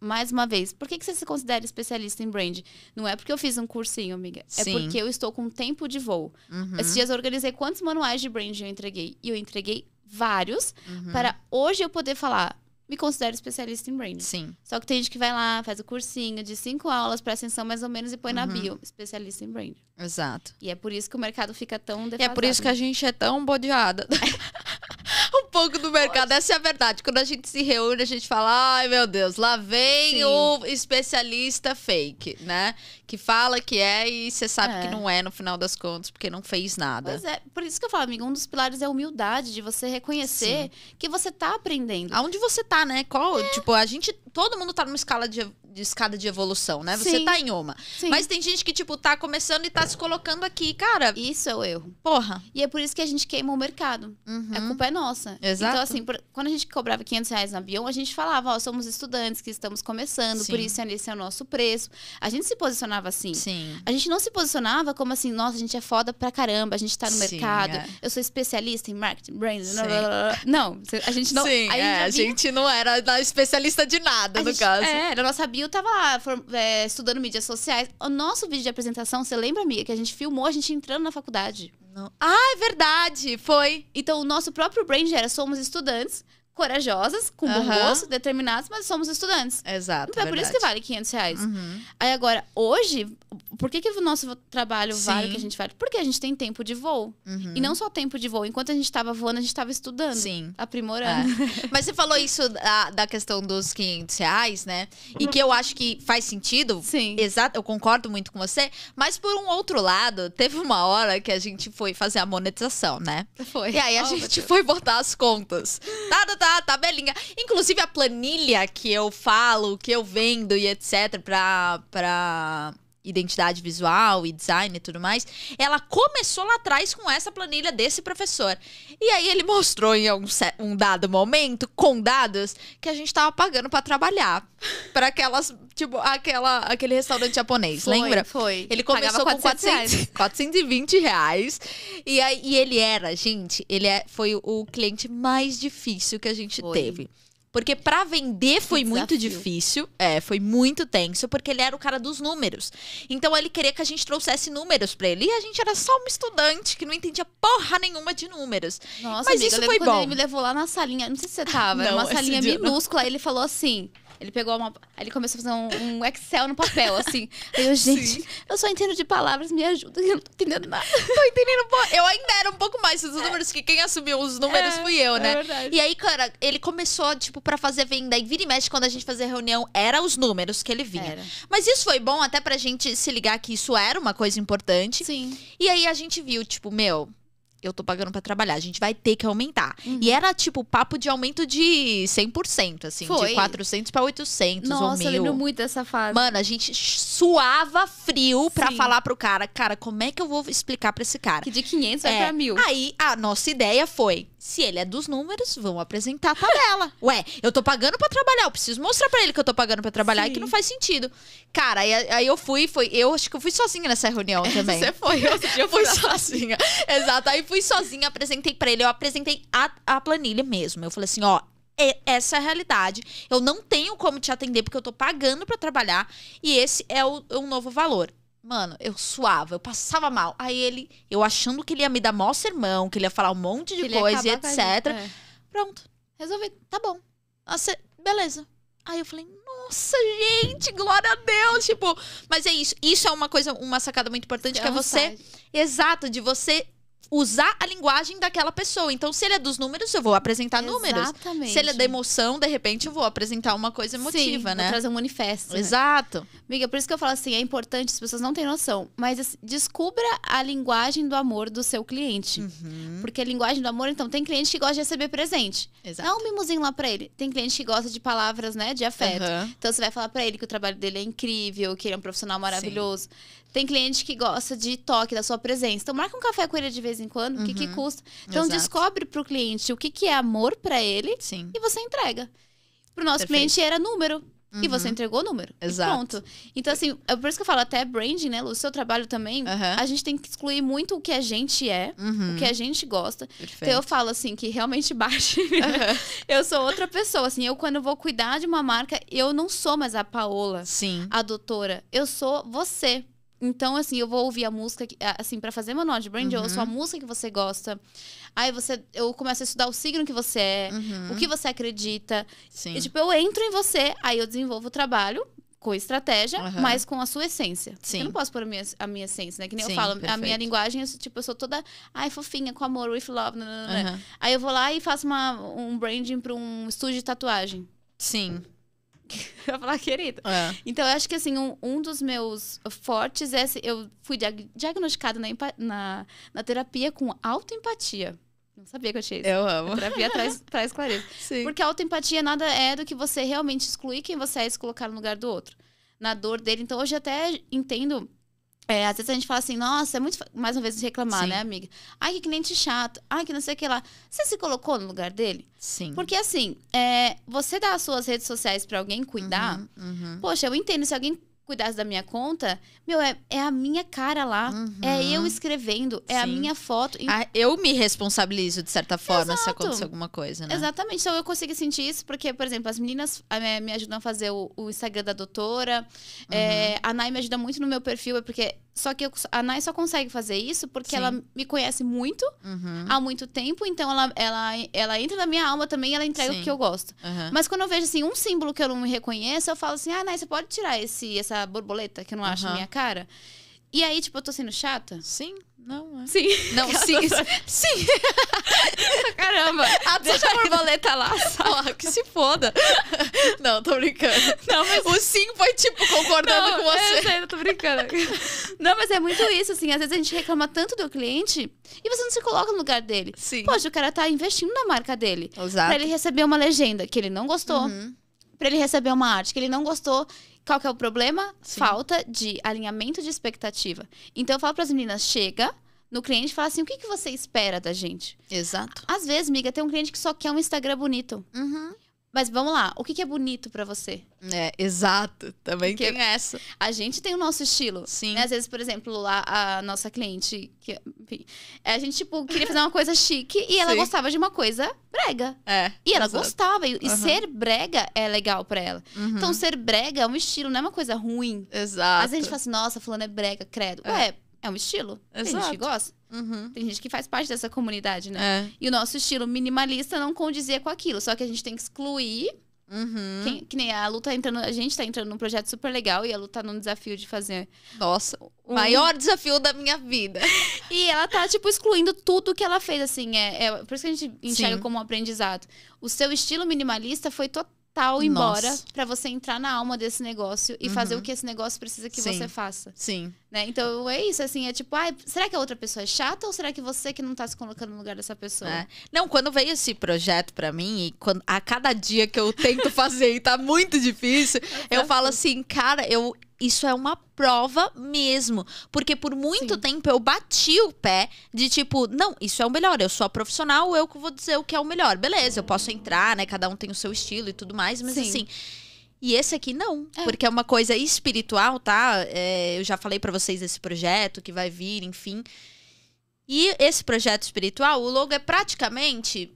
mais uma vez, por que, que você se considera especialista em brand? Não é porque eu fiz um cursinho, amiga. É Sim. É porque eu estou com tempo de voo. Uhum. Esses dias eu organizei quantos manuais de brand eu entreguei. E eu entreguei vários uhum. para hoje eu poder falar me considero especialista em branding. Sim. Só que tem gente que vai lá, faz o cursinho de cinco aulas, para ascensão mais ou menos e põe uhum. na bio, especialista em branding. Exato. E é por isso que o mercado fica tão defasado. é por isso que a gente é tão bodeada. um pouco do mercado, Pode. essa é a verdade. Quando a gente se reúne, a gente fala, ai meu Deus, lá vem Sim. o especialista fake, né? Que fala que é e você sabe é. que não é no final das contas, porque não fez nada. Pois é, por isso que eu falo, amigo, um dos pilares é a humildade, de você reconhecer Sim. que você tá aprendendo. Aonde você tá pensar, né? Qual, é. tipo, a gente, todo mundo tá numa escala de de escada de evolução, né? Você tá em uma. Sim. Mas tem gente que, tipo, tá começando e tá se colocando aqui, cara. Isso é o erro. Porra. E é por isso que a gente queimou o mercado. Uhum. A culpa é nossa. Então, Exato. Então, assim, por... quando a gente cobrava 500 reais na Bion, a gente falava, ó, oh, somos estudantes que estamos começando, Sim. por isso esse é o nosso preço. A gente se posicionava assim. Sim. A gente não se posicionava como assim, nossa, a gente é foda pra caramba, a gente tá no Sim, mercado, é. eu sou especialista em marketing, branding, blá, blá, blá. Não, a gente não... Sim, é, a gente, é, a gente não era especialista de nada, a no gente, caso. É, na nossa bio eu tava lá for, é, estudando mídias sociais. O nosso vídeo de apresentação, você lembra, amiga, que a gente filmou a gente entrando na faculdade? Não. Ah, é verdade! Foi! Então, o nosso próprio brand era somos estudantes corajosas, com bom uhum. gosto, determinadas, mas somos estudantes. Exato. Então é por isso que vale 500 reais. Uhum. Aí agora, hoje, por que, que o nosso trabalho Sim. vale o que a gente vale? Porque a gente tem tempo de voo. Uhum. E não só tempo de voo. Enquanto a gente estava voando, a gente estava estudando. Sim. Aprimorando. É. mas você falou isso da, da, questão dos 500 reais, né? E que eu acho que faz sentido. Sim. Exato, eu concordo muito com você. Mas por um outro lado, teve uma hora que a gente foi fazer a monetização, né? Foi. E aí a oh, gente foi botar as contas. Tá, tá, tá montar a tabelinha. Inclusive a planilha que eu falo, que eu vendo e etc. pra. pra identidade visual e design e tudo mais, ela começou lá atrás com essa planilha desse professor. E aí ele mostrou em um, um dado momento, com dados, que a gente tava pagando para trabalhar. para aquelas, tipo, aquela, aquele restaurante japonês, foi, lembra? Foi. Ele começou com 400, reais. 420 reais. E, aí, e ele era, gente, ele é, foi o cliente mais difícil que a gente foi. teve. Porque para vender foi muito difícil, é, foi muito tenso, porque ele era o cara dos números. Então ele queria que a gente trouxesse números para ele, e a gente era só um estudante que não entendia porra nenhuma de números. Nossa, Mas amiga, isso foi bom. ele me levou lá na salinha, não sei se você tava, não, uma salinha minúscula, ele falou assim: ele pegou uma. Ele começou a fazer um, um Excel no papel, assim. Aí eu, gente, Sim. eu só entendo de palavras, me ajuda, eu não tô entendendo nada. Tô entendendo pouco. Eu ainda era um pouco mais dos é. números, que quem assumiu os números é, fui eu, é né? É verdade. E aí, cara, ele começou, tipo, pra fazer venda. E vira e mexe, quando a gente fazia reunião, era os números que ele vinha. Era. Mas isso foi bom até pra gente se ligar que isso era uma coisa importante. Sim. E aí a gente viu, tipo, meu, eu tô pagando para trabalhar, a gente vai ter que aumentar. Uhum. E era tipo papo de aumento de 100%, assim, Foi. de 400 para 800 Nossa, ou mil. eu lembro muito dessa fase. Mano, a gente suava frio para falar pro cara, cara, como é que eu vou explicar para esse cara? Que de 500 é, vai pra mil. Aí a nossa ideia foi, se ele é dos números, vão apresentar a tabela. Ué, eu tô pagando para trabalhar, eu preciso mostrar para ele que eu tô pagando para trabalhar Sim. e que não faz sentido. Cara, aí, aí, eu fui, foi, eu acho que eu fui sozinha nessa reunião é, também. Você foi, eu, eu fui sozinha. Exato, aí fui sozinha, apresentei para ele, eu apresentei a, a planilha mesmo. Eu falei assim, ó, essa é a realidade. Eu não tenho como te atender porque eu tô pagando para trabalhar e esse é o, novo valor. Mano, eu suava, eu passava mal. Aí ele, eu achando que ele ia me dar mó sermão, que ele ia falar um monte de coisa e etc. Gente, é. Pronto, resolvi. Tá bom. Nossa, ah, beleza. Aí eu falei, nossa, gente, glória a Deus. Tipo, mas é isso. Isso é uma coisa, uma sacada muito importante, que é, é você. Exato, de você usar a linguagem daquela pessoa. Então, se ele é dos números, eu vou apresentar Exatamente. números. Se ele é da emoção, de repente eu vou apresentar uma coisa emotiva, Sim, né? Vou trazer um manifesto. Né? Exato. Né? Amiga, por isso que eu falo assim, é importante, as pessoas não têm noção, mas assim, descubra a linguagem do amor do seu cliente. Uhum. Porque a linguagem do amor, então, tem cliente que gosta de receber presente. Exato. Dá um mimosinho lá para ele. Tem cliente que gosta de palavras, né, de afeto. Uhum. Então, você vai falar para ele que o trabalho dele é incrível, que ele é um profissional maravilhoso. Sim. Tem cliente que gosta de toque, da sua presença. Então, marca um café com ele de vez em quando, o uhum. que, que uhum. custa. Então, Exato. descobre para o cliente o que, que é amor para ele Sim. e você entrega. Para o nosso Perfeito. cliente era número. Uhum. E você uhum. entregou o número. Exato. pronto. Então, assim, é por isso que eu falo até branding, né, Lu? O seu trabalho também, uhum. a gente tem que excluir muito o que a gente é, uhum. o que uhum. a gente gosta. Perfeito. Então, eu falo, assim, que realmente baixe eu sou outra pessoa. Assim, eu, quando vou cuidar de uma marca, eu não sou mais a Paola, Sim. a doutora. Eu sou você. Então, assim, eu vou ouvir a música, assim, para fazer manual de brand, uhum. eu ouço a música que você gosta. Aí você, eu começo a estudar o signo que você é, uhum. o que você acredita. Sim. E, tipo, eu entro em você, aí eu desenvolvo o trabalho com estratégia, uhum. mas com a sua essência. Sim. Eu não posso pôr a minha, a minha essência, né? Que nem Sim, eu falo, perfeito. a minha linguagem, eu, tipo, eu sou toda, ai, fofinha, com amor, with love, nananana. Aí eu vou lá e faço uma, um branding pra um estúdio de tatuagem. Sim. eu falar querida. É. Então, eu acho que assim, um, um dos meus fortes é. Eu fui diag diagnosticada na, na, na, terapia com autoempatia. Não sabia que eu tinha isso. Eu amo. A terapia traz, traz clareza. Sim. Porque a autoempatia nada é do que você realmente excluir quem você é e se colocar no lugar do outro. Na dor dele. Então, hoje até entendo é, às vezes a gente fala assim, nossa, é muito. Mais uma vez reclamar, Sim. né, amiga? Ai, que cliente chato. Ai, que não sei o que lá. Você se colocou no lugar dele? Sim. Porque assim, é, você dá as suas redes sociais para alguém cuidar. Uhum, uhum. Poxa, eu entendo se alguém cuidasse da minha conta, meu, é, é a minha cara lá. É uhum. É eu escrevendo, é Sim. a minha foto. Ah, eu me responsabilizo, de certa forma, Exato. se acontecer alguma coisa, né? Exatamente. Então eu consigo sentir isso, porque, por exemplo, as meninas ah, me ajudam a fazer o, Instagram da doutora. Uhum. É, a Nai me ajuda muito no meu perfil, é porque. Só que eu, a Nai só consegue fazer isso porque Sim. ela me conhece muito uhum. há muito tempo, então ela, ela, ela entra na minha alma também ela entrega Sim. o que eu gosto. Uhum. Mas quando eu vejo assim, um símbolo que eu não me reconheço, eu falo assim: ah, Nai, você pode tirar esse, essa borboleta que eu não acho uhum. minha cara. E aí, tipo, eu tô sendo chata? Sim, não é. Sim. Não, sim. Tá- sim. Caramba. a tá deixa a borboleta lá. Fala, que se foda. Não, tô brincando. Não, mas... O sim foi, tipo, concordando não, com você. sei, eu tô brincando. não, mas é muito isso, assim. Às vezes a gente reclama tanto do cliente e você não se coloca no lugar dele. Sim. Poxa, o cara tá investindo na marca dele. Exato. Pra ele receber uma legenda que ele não gostou. Uhum para ele receber uma arte que ele não gostou. Qual que é o problema? Sim. Falta de alinhamento de expectativa. Então eu falo para as meninas, chega no cliente e fala assim: o que, que você espera da gente? Exato. Às vezes, miga, tem um cliente que só quer um Instagram bonito. Uhum. Mas vamos lá, o que, que é bonito para você? É, exato, também Porque tem essa. A gente tem o nosso estilo. Sim. Né? Às vezes, por exemplo, a, a nossa cliente, que, enfim, é, a gente, tipo, queria fazer uma coisa chique e ela Sim. gostava de uma coisa brega. É. E ela exato. gostava. E, uhum. ser brega é legal para ela. Uhum. Então, ser brega é um estilo, não é uma coisa ruim. Exato. Às vezes a gente fala assim, nossa, fulano é brega, credo. É. Ué, é um estilo. Exato. Tem gente que gosta. Uhum. Tem gente que faz parte dessa comunidade, né? É. E o nosso estilo minimalista não condizia com aquilo. Só que a gente tem que excluir. Uhum. Quem, que nem a Luta tá entrando. A gente tá entrando num projeto super legal e a Luta tá num desafio de fazer. Nossa, o um... maior desafio da minha vida. e ela tá, tipo, excluindo tudo que ela fez, assim. É, é por isso que a gente enxerga Sim. como um aprendizado. O seu estilo minimalista foi total total embora para você entrar na alma desse negócio e uhum. fazer o que esse negócio precisa que Sim. você faça. Sim. Né? Então é isso, assim, é tipo, ah, será que a outra pessoa é chata ou será que você que não tá se colocando no lugar dessa pessoa? É. Não, quando veio esse projeto para mim, e quando, a cada dia que eu tento fazer e tá muito difícil, eu, falo assim, cara, eu, isso é uma prova mesmo. Porque por muito Sim. tempo eu bati o pé de tipo, não, isso é o melhor, eu sou a profissional, eu que vou dizer o que é o melhor. Beleza, eu posso entrar, né? Cada um tem o seu estilo e tudo mais, mas Sim. assim e esse aqui não, é. porque é uma coisa espiritual, tá? É, eu já falei para vocês esse projeto que vai vir, enfim. E esse projeto espiritual, o logo é praticamente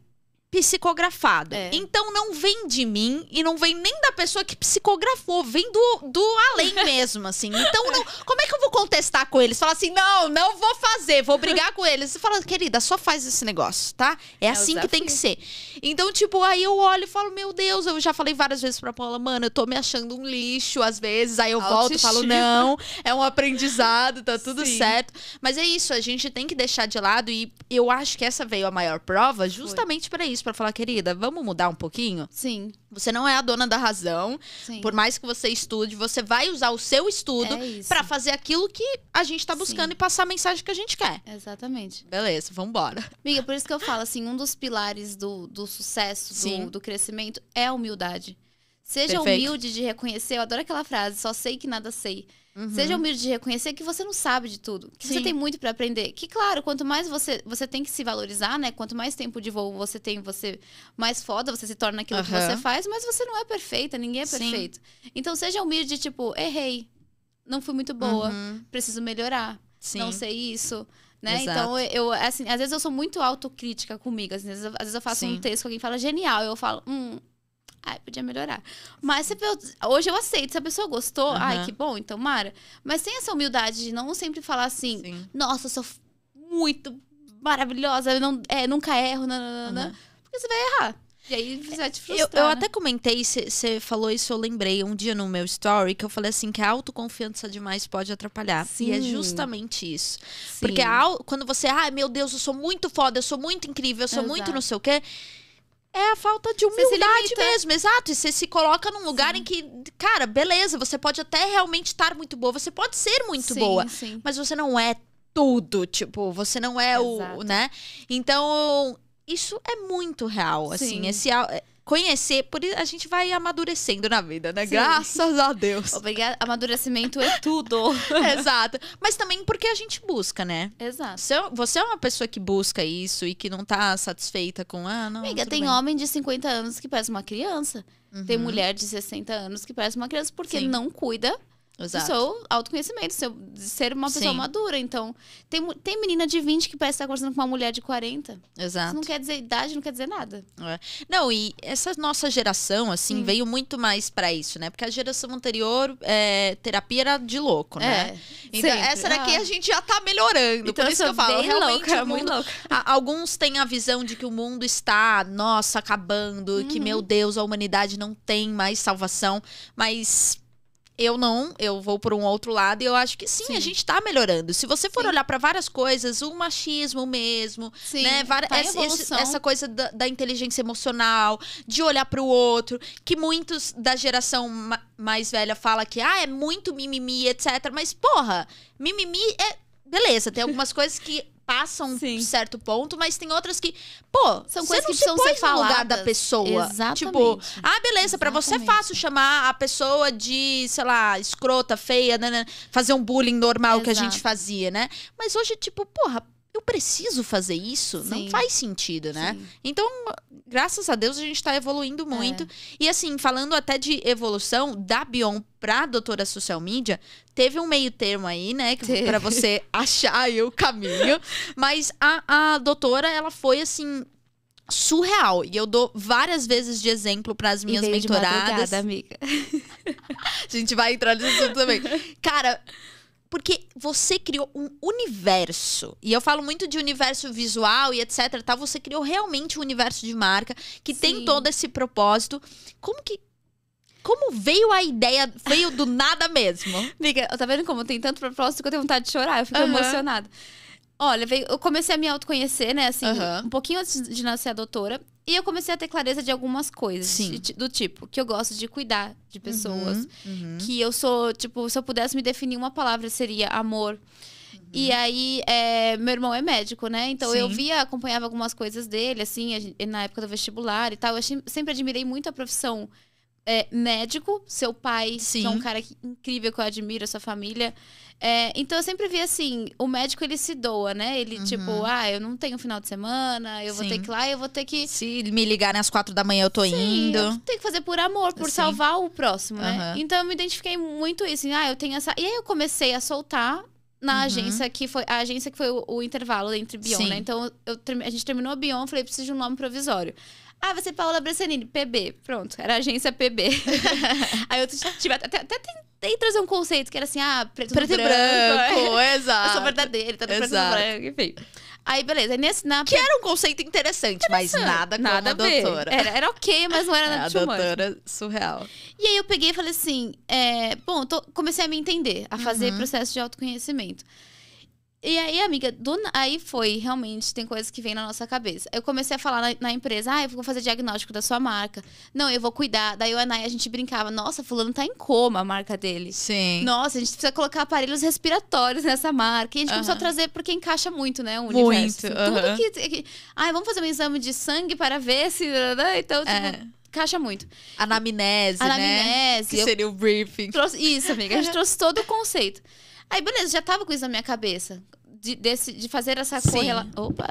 psicografado. É. Então não vem de mim e não vem nem da pessoa que psicografou, vem do, do além mesmo, assim. Então, não, como é que eu vou contestar com eles? Falar assim, não, não vou fazer, vou brigar com eles. Você fala, querida, só faz esse negócio, tá? É, é assim que tem que ser. Então, tipo, aí eu olho e falo, meu Deus, eu já falei várias vezes pra Paula, mano, eu tô me achando um lixo às vezes, aí eu Autoestima. volto e falo, não, é um aprendizado, tá tudo Sim. certo. Mas é isso, a gente tem que deixar de lado e eu acho que essa veio a maior prova justamente para isso isso para falar, querida, vamos mudar um pouquinho? Sim. Você não é a dona da razão. Sim. Por mais que você estude, você vai usar o seu estudo é para fazer aquilo que a gente tá buscando Sim. e passar a mensagem que a gente quer. Exatamente. Beleza, vamos embora. Amiga, por isso que eu falo assim, um dos pilares do, do sucesso, do, do crescimento é a humildade. Seja Perfeito. humilde de reconhecer. Eu adoro aquela frase, só sei que nada sei. Uhum. Seja humilde de reconhecer que você não sabe de tudo, que Sim. você tem muito para aprender. Que claro, quanto mais você você tem que se valorizar, né? Quanto mais tempo de voo você tem, você mais foda você se torna aquilo uhum. que você faz, mas você não é perfeita, ninguém é perfeito. Sim. Então seja humilde de tipo, errei, não fui muito boa, uhum. preciso melhorar. Sim. Não sei isso. Né? Então, eu, assim, às vezes eu sou muito autocrítica comigo. Às vezes, às vezes eu faço um texto que alguém fala genial. Eu falo, hum, ai, podia melhorar. Mas se, hoje eu aceito. Se a pessoa gostou, uhum. ai, que bom, então, Mara. Mas tem essa humildade de não sempre falar assim, Sim. nossa, eu sou muito maravilhosa, eu não, é, nunca erro, nananana, uhum. porque você vai errar. E aí é, você vai te frustrar. Eu, eu né? até comentei, você falou isso, eu lembrei um dia no meu story que eu falei assim: que a autoconfiança demais pode atrapalhar. Sim. E é justamente isso. Sim. Porque a, quando você, ai ah, meu Deus, eu sou muito foda, eu sou muito incrível, eu sou Exato. muito não sei o quê é a falta de humildade mesmo, exato. E você se coloca num lugar sim. em que, cara, beleza, você pode até realmente estar muito boa, você pode ser muito sim, boa, sim. mas você não é tudo, tipo, você não é exato. o, né? Então, isso é muito real, assim, esse conhecer, por a gente vai amadurecendo na vida, né? Sim. Graças a Deus. Obrigada. Amadurecimento é tudo. Exato. Mas também porque a gente busca, né? Exato. É você é uma pessoa que busca isso e que não tá satisfeita com, ah, não. Amiga, tem bem. homem de 50 anos que parece uma criança. Uhum. Tem mulher de 60 anos que parece uma criança porque Sim. não cuida Exato. Sou autoconhecimento, seu, ser uma pessoa Sim. madura. Então, tem, tem menina de 20 que parece estar tá conversando com uma mulher de 40. Exato. Isso não quer dizer idade, não quer dizer nada. É. Não, e essa nossa geração, assim, hum. veio muito mais para isso, né? Porque a geração anterior, é, terapia era de louco, né? É, então, sempre. essa daqui ah. a gente já tá melhorando. Então, por isso que eu falo, realmente louca, mundo, muito louca. alguns têm a visão de que o mundo está, nossa, acabando, uhum. que, meu uhum. Deus, a humanidade não tem mais salvação. Mas eu não, eu vou por um outro lado e eu acho que sim, sim. a gente tá melhorando. Se você for sim. olhar para várias coisas, o machismo mesmo, sim, né? Vara, tá essa, essa, coisa da, da, inteligência emocional, de olhar para o outro, que muitos da geração ma mais velha fala que ah, é muito mimimi, etc. Mas, porra, mimimi é beleza, tem algumas coisas que passam um certo ponto, mas tem outras que, pô, são coisas que precisam ser faladas. lugar da pessoa. Tipo, Exatamente. Tipo, ah, beleza, para você é fácil chamar a pessoa de, sei lá, escrota, feia, né, né, fazer um bullying normal Exato. que a gente fazia, né? Mas hoje, tipo, porra, eu preciso fazer isso? Sim. Não faz sentido, né? Sim. Então, graças a Deus, a gente está evoluindo é. muito. É. E assim, falando até de evolução, da Bion pra doutora social media, teve um meio termo aí, né? para você achar aí o caminho. Mas a, a doutora, ela foi assim, surreal. E eu dou várias vezes de exemplo para as minhas mentoradas. Obrigada, amiga. a gente vai entrar nisso também. Cara, porque você criou um universo. E eu falo muito de universo visual e etc. Tá? Você criou realmente um universo de marca que Sim. tem todo esse propósito. Como que. Como veio a ideia? Veio do nada mesmo. Amiga, tá vendo como tem tanto propósito que eu tenho vontade de chorar? Eu fico uhum. emocionada. Olha, veio, eu comecei a me autoconhecer, né? Assim, uhum. um pouquinho antes de nascer a doutora. E eu comecei a ter clareza de algumas coisas. Sim. De, do tipo, que eu gosto de cuidar de uhum, pessoas. Uhum, uhum. Que eu sou, tipo, se eu pudesse me definir uma palavra, seria amor. Uhum. E aí, é, meu irmão é médico, né? Então Sim. eu via, acompanhava algumas coisas dele, assim, na época do vestibular e tal. Eu sempre admirei muito a profissão é, médico. Seu pai, Sim. que é um cara incrível que eu admiro, a sua família. É, então eu sempre vi assim, o médico ele se doa, né? Ele uhum. tipo, ah, eu não tenho final de semana, eu Sim. vou ter que ir lá, eu vou ter que... Se me ligarem né, às quatro da manhã eu tô Sim, indo. tem que fazer por amor, por salvar o próximo, uhum. né? Então eu me identifiquei muito isso, assim, ah, eu tenho essa... E aí eu comecei a soltar na uhum. agência que foi a agência que foi o, o intervalo entre Bion, né? Então eu, a gente terminou a Bion, falei preciso de um nome provisório. Ah, você Paula Bressanini, PB. Pronto, era agência PB. aí eu tive, até, até tentei trazer um conceito que era assim, ah, preto, preto e branco. branco é. é. Exato. Eu sou verdadeira, tá no preto e branco, enfim. Aí, beleza. Nesse, na... Que era um conceito interessante, mas nada com nada a doutora. Era, era ok, mas não era nada é, de A doutora surreal. E aí eu peguei e falei assim, é, bom, tô, comecei a me entender, a fazer uhum. processo de autoconhecimento. E aí, amiga, do... aí foi, realmente, tem coisas que vêm na nossa cabeça. Eu comecei a falar na, na, empresa, ah, eu vou fazer diagnóstico da sua marca. Não, eu vou cuidar. Daí o Anai, a gente brincava, nossa, fulano tá em coma a marca dele. Sim. Nossa, a gente precisa colocar aparelhos respiratórios nessa marca. E a gente uh -huh. começou a trazer, porque encaixa muito, né, o universo. Muito, uh -huh. Tudo que, que... Ah, vamos fazer um exame de sangue para ver se... Né, né. Então, é. Tipo, encaixa muito. Anamnese, Anamnese né? Anamnese. Que seria o briefing. Trouxe, isso, amiga. A gente trouxe todo o conceito. Aí, beleza, já tava com isso na minha cabeça. De, desse, de fazer essa, correlação. Opa.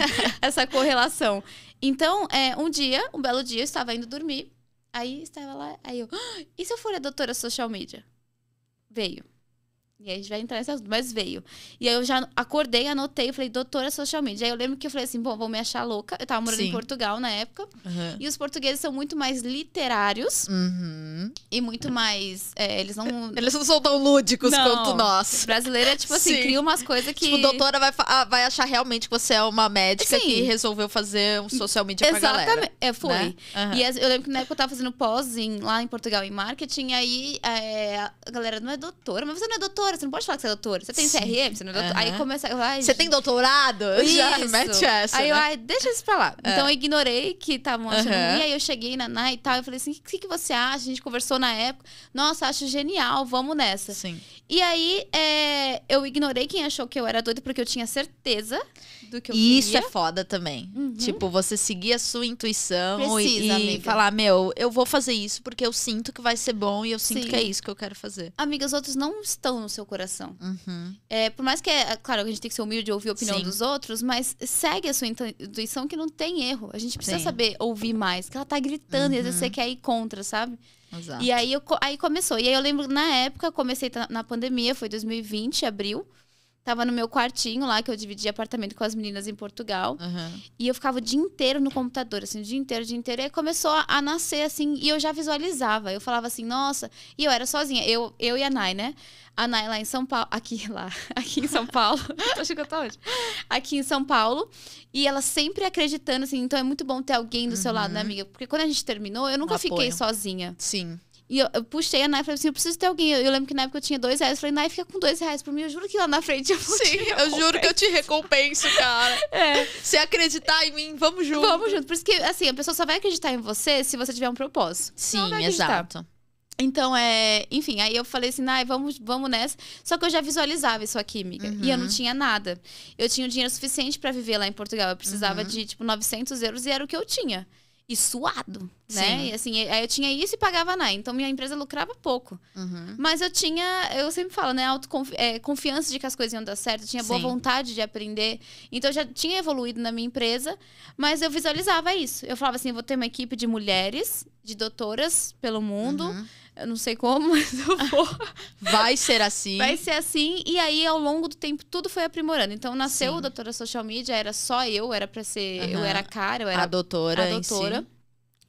essa correlação. Então, é, um dia, um belo dia, eu estava indo dormir. Aí estava lá, aí eu. Ah, e se eu for a doutora social media? Veio. E aí a gente vai entrar nesse assunto, mas veio. E aí eu já acordei, anotei, falei, doutora social media. Aí eu lembro que eu falei assim, bom, vou me achar louca. Eu tava morando Sim. em Portugal na época. Uhum. E os portugueses são muito mais literários. Uhum. E muito mais... É, eles não... Eles não são tão lúdicos não. quanto nós. Brasileiro é tipo assim, Sim. cria umas coisas que... Tipo, doutora vai, ah, vai achar realmente que você é uma médica Sim. que resolveu fazer um social media Exatamente. pra galera. É, né? foi. Né? Uhum. E eu lembro que na época eu tava fazendo pós em, lá em Portugal em marketing. E aí é, a galera, não é doutora? Mas você não é doutora? você não pode falar que você é doutor. Você tem Sim. CRM, você não é Uhum. Aí começa. você tem doutorado? Isso. Já mete essa. Aí eu, né? ai, deixa isso pra lá. É. Então eu ignorei que estavam achando. Uhum. E aí eu cheguei na Nai e tal. Eu falei assim: o que, que você acha? A gente conversou na época. Nossa, acho genial, vamos nessa. Sim. E aí é... eu ignorei quem achou que eu era doida, porque eu tinha certeza do que eu Isso é foda também. Uhum. Tipo, você seguir a sua intuição Precisa, e, e falar: meu, eu vou fazer isso porque eu sinto que vai ser bom e eu sinto Sim. que é isso que eu quero fazer. Amiga, os outros não estão no seu coração. Uhum. É, por mais que, é, claro, a gente tem que ser humilde e ouvir a opinião Sim. dos outros, mas segue a sua intuição que não tem erro. A gente precisa Sim. saber ouvir mais, que ela tá gritando uhum. e às vezes você uhum. quer ir contra, sabe? Exato. E aí, eu, aí começou. E aí eu lembro, na época, comecei na pandemia, foi 2020, abril. Tava no meu quartinho lá, que eu dividia apartamento com as meninas em Portugal. Uhum. E eu ficava o dia inteiro no computador, assim, o dia inteiro, o dia inteiro. E começou a, a, nascer, assim, e eu já visualizava. Eu falava assim, nossa. E eu era sozinha, eu, eu e a Nai, né? A Nai lá em São Paulo. Aqui, lá. Aqui em São Paulo. Acho que eu tô onde? Aqui em São Paulo. E ela sempre acreditando, assim. Então é muito bom ter alguém do uhum. seu lado, né, uhum. amiga? Porque quando a gente terminou, eu nunca fiquei sozinha. Sim. E eu, eu, puxei a Nai e falei assim: eu preciso ter alguém. Eu, eu, lembro que na época eu tinha dois reais. Eu falei, Nai, fica com dois reais por mim. Eu juro que lá na frente eu vou Sim, eu juro que eu te recompenso, cara. É. Se acreditar em mim, vamos junto. Vamos junto. Por isso que, assim, a pessoa só vai acreditar em você se você tiver um propósito. Sim, exato. Então, é, enfim, aí eu falei assim, Nai vamos, vamos nessa. Só que eu já visualizava isso aqui, Uhum. E eu não uhum. tinha nada. Eu tinha o dinheiro suficiente para viver lá em Portugal. Eu precisava uhum. de, tipo, 900 euros e era o que eu tinha e suado, né? Sim. E assim, eu tinha isso e pagava na. Então minha empresa lucrava pouco. Uhum. Mas eu tinha, eu sempre falo, né? Autoconfiança é, confiança de que as coisas iam dar certo, tinha Sim. boa vontade de aprender. Então eu já tinha evoluído na minha empresa, mas eu visualizava isso. Eu falava assim: vou ter uma equipe de mulheres, de doutoras pelo mundo. Uhum eu não sei como, mas eu vou. Vai ser assim. Vai ser assim. E aí, ao longo do tempo, tudo foi aprimorando. Então, nasceu Sim. o Doutora Social Media, era só eu, era pra ser. Uhum. Eu era a cara, eu era a doutora. A doutora.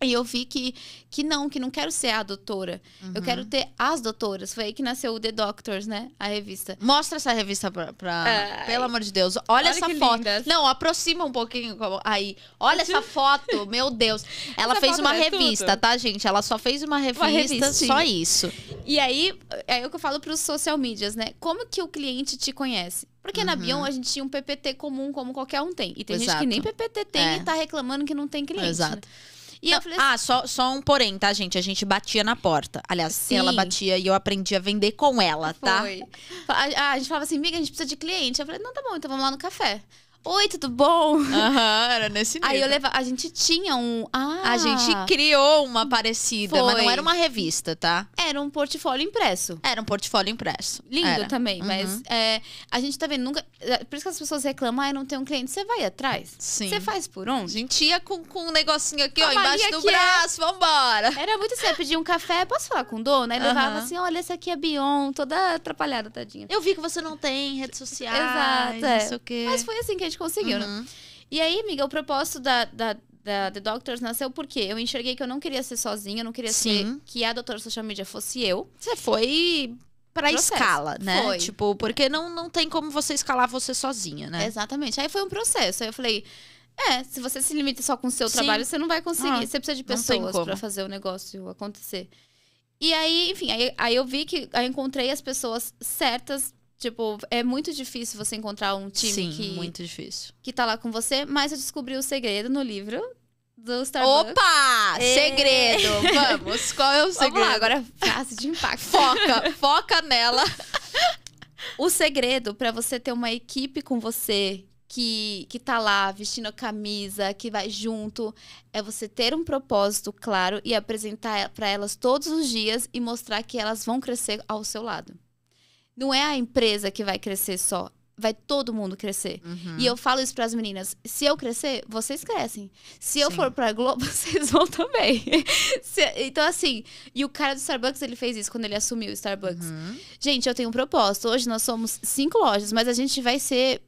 E eu vi que, que não, que não quero ser a doutora. Uhum. Eu quero uhum. ter as doutoras. Foi aí que nasceu o The Doctors, né? A revista. Mostra essa revista pra. pra... É. Pelo amor de Deus. Olha, Olha essa foto. Não, aproxima um pouquinho. Aí. Olha essa foto. Meu Deus. Ela essa fez uma é revista, tudo. tá, gente? Ela só fez uma revista, uma revista só isso. E aí, é o que eu falo pros social medias, né? Como que o cliente te conhece? Porque uhum. na Bion uhum. a gente tinha um PPT comum, como qualquer um tem. E tem Exato. gente que nem PPT tem é. e tá reclamando que não tem cliente. Né? Exato. Né? E não, eu falei assim, Ah, só, só um porém, tá, gente? A gente batia na porta. Aliás, sim. ela batia e eu aprendi a vender com ela, tá? Foi. A, a gente falava assim, amiga, a gente precisa de cliente. Eu falei, não, tá bom, então vamos lá no café. Oi, tudo bom? Aham, era nesse nível. Aí eu levava. A gente tinha um. Ah, a gente criou uma parecida, foi. mas não era uma revista, tá? Era um portfólio impresso. Era um portfólio impresso. Lindo era. também, uhum. mas é, a gente tá vendo. Nunca, é, por isso que as pessoas reclamam, ah, não ter um cliente. Você vai atrás? Sim. Você faz por onde? A gente ia com, com um negocinho aqui, Amalia ó, embaixo do é. braço, é... vambora. Era muito sério, assim, pedir um café, posso falar com o dono? Né? Aí levava assim, olha, esse aqui é Bion, toda atrapalhada, tadinha. Eu vi que você não tem redes sociais. Exato. É. Não sei o quê. Mas foi assim que a gente gente conseguiu, né? uhum. né? E aí, amiga, o propósito da, da, da The Doctors nasceu porque eu enxerguei que eu não queria ser sozinha, eu não queria Sim. ser que a doutora social media fosse eu. Você foi pra processo. escala, né? Foi. Tipo, porque não, não tem como você escalar você sozinha, né? Exatamente. Aí foi um processo. Aí eu falei. É, se você se limita só com o seu Sim. trabalho, você não vai conseguir. Ah, você precisa de pessoas para fazer o negócio acontecer. E aí, enfim, aí, aí eu vi que eu encontrei as pessoas certas Tipo, é muito difícil você encontrar um time Sim, que. muito difícil. Que tá lá com você, mas eu descobri o segredo no livro do Starbucks. Opa! É. Segredo! Vamos, qual é o segredo? Vamos lá, agora frase de impacto. foca, foca nela. o segredo para você ter uma equipe com você que, que tá lá vestindo a camisa, que vai junto, é você ter um propósito claro e apresentar para elas todos os dias e mostrar que elas vão crescer ao seu lado. Não é a empresa que vai crescer só. Vai todo mundo crescer. Uhum. E eu falo isso para as meninas: se eu crescer, vocês crescem. Se eu Sim. for para Globo, vocês vão também. se, então, assim, e o cara do Starbucks, ele fez isso quando ele assumiu o Starbucks. Uhum. Gente, eu tenho um propósito. Hoje nós somos cinco lojas, mas a gente vai ser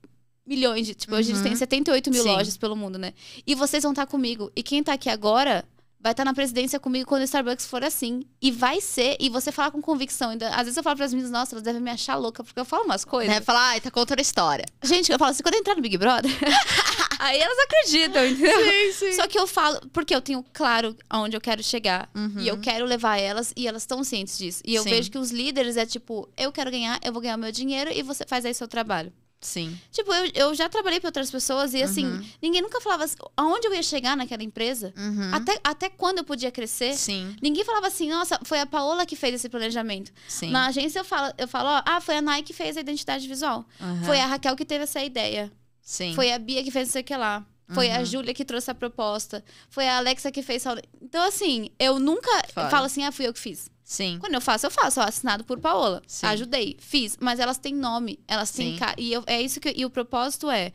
milhões de. Tipo, uhum. a gente tem 78 uhum. mil Sim. lojas pelo mundo, né? E vocês vão estar tá comigo. E quem está aqui agora vai estar tá na presidência comigo quando o Starbucks for assim. E vai ser, e você falar com convicção. Ainda, às vezes eu falo para as meninas, nossa, elas devem me achar louca, porque eu falo umas coisas. Né? Falar, ai, tá outra história. Gente, eu falo assim, quando eu entrar no Big Brother, aí elas acreditam, entendeu? Sim, sim. Só que eu falo, porque eu tenho claro aonde eu quero chegar. Uhum. E eu quero levar elas, e elas estão cientes disso. E eu sim. vejo que os líderes é tipo, eu quero ganhar, eu vou ganhar meu dinheiro, e você faz aí seu trabalho. Sim. Tipo, eu, eu já trabalhei para outras pessoas e assim, uhum. ninguém nunca falava assim, aonde eu ia chegar naquela empresa, uhum. até, até quando eu podia crescer. Sim. Ninguém falava assim, nossa, foi a Paola que fez esse planejamento. Sim. Na agência eu falo, eu falo, ó, ah, foi a Nike que fez a identidade visual. Uhum. Foi a Raquel que teve essa ideia. Sim. Foi a Bia que fez não sei o que lá. Foi a uhum. Júlia que trouxe a proposta. Foi a Alexa que fez. Então, assim, eu nunca Fora. falo assim, ah, fui eu que fiz. Sim. Quando eu faço, eu faço. assinado por Paola. Sim. Ajudei, fiz. Mas elas têm nome, elas têm. E eu, é isso que. E o propósito é.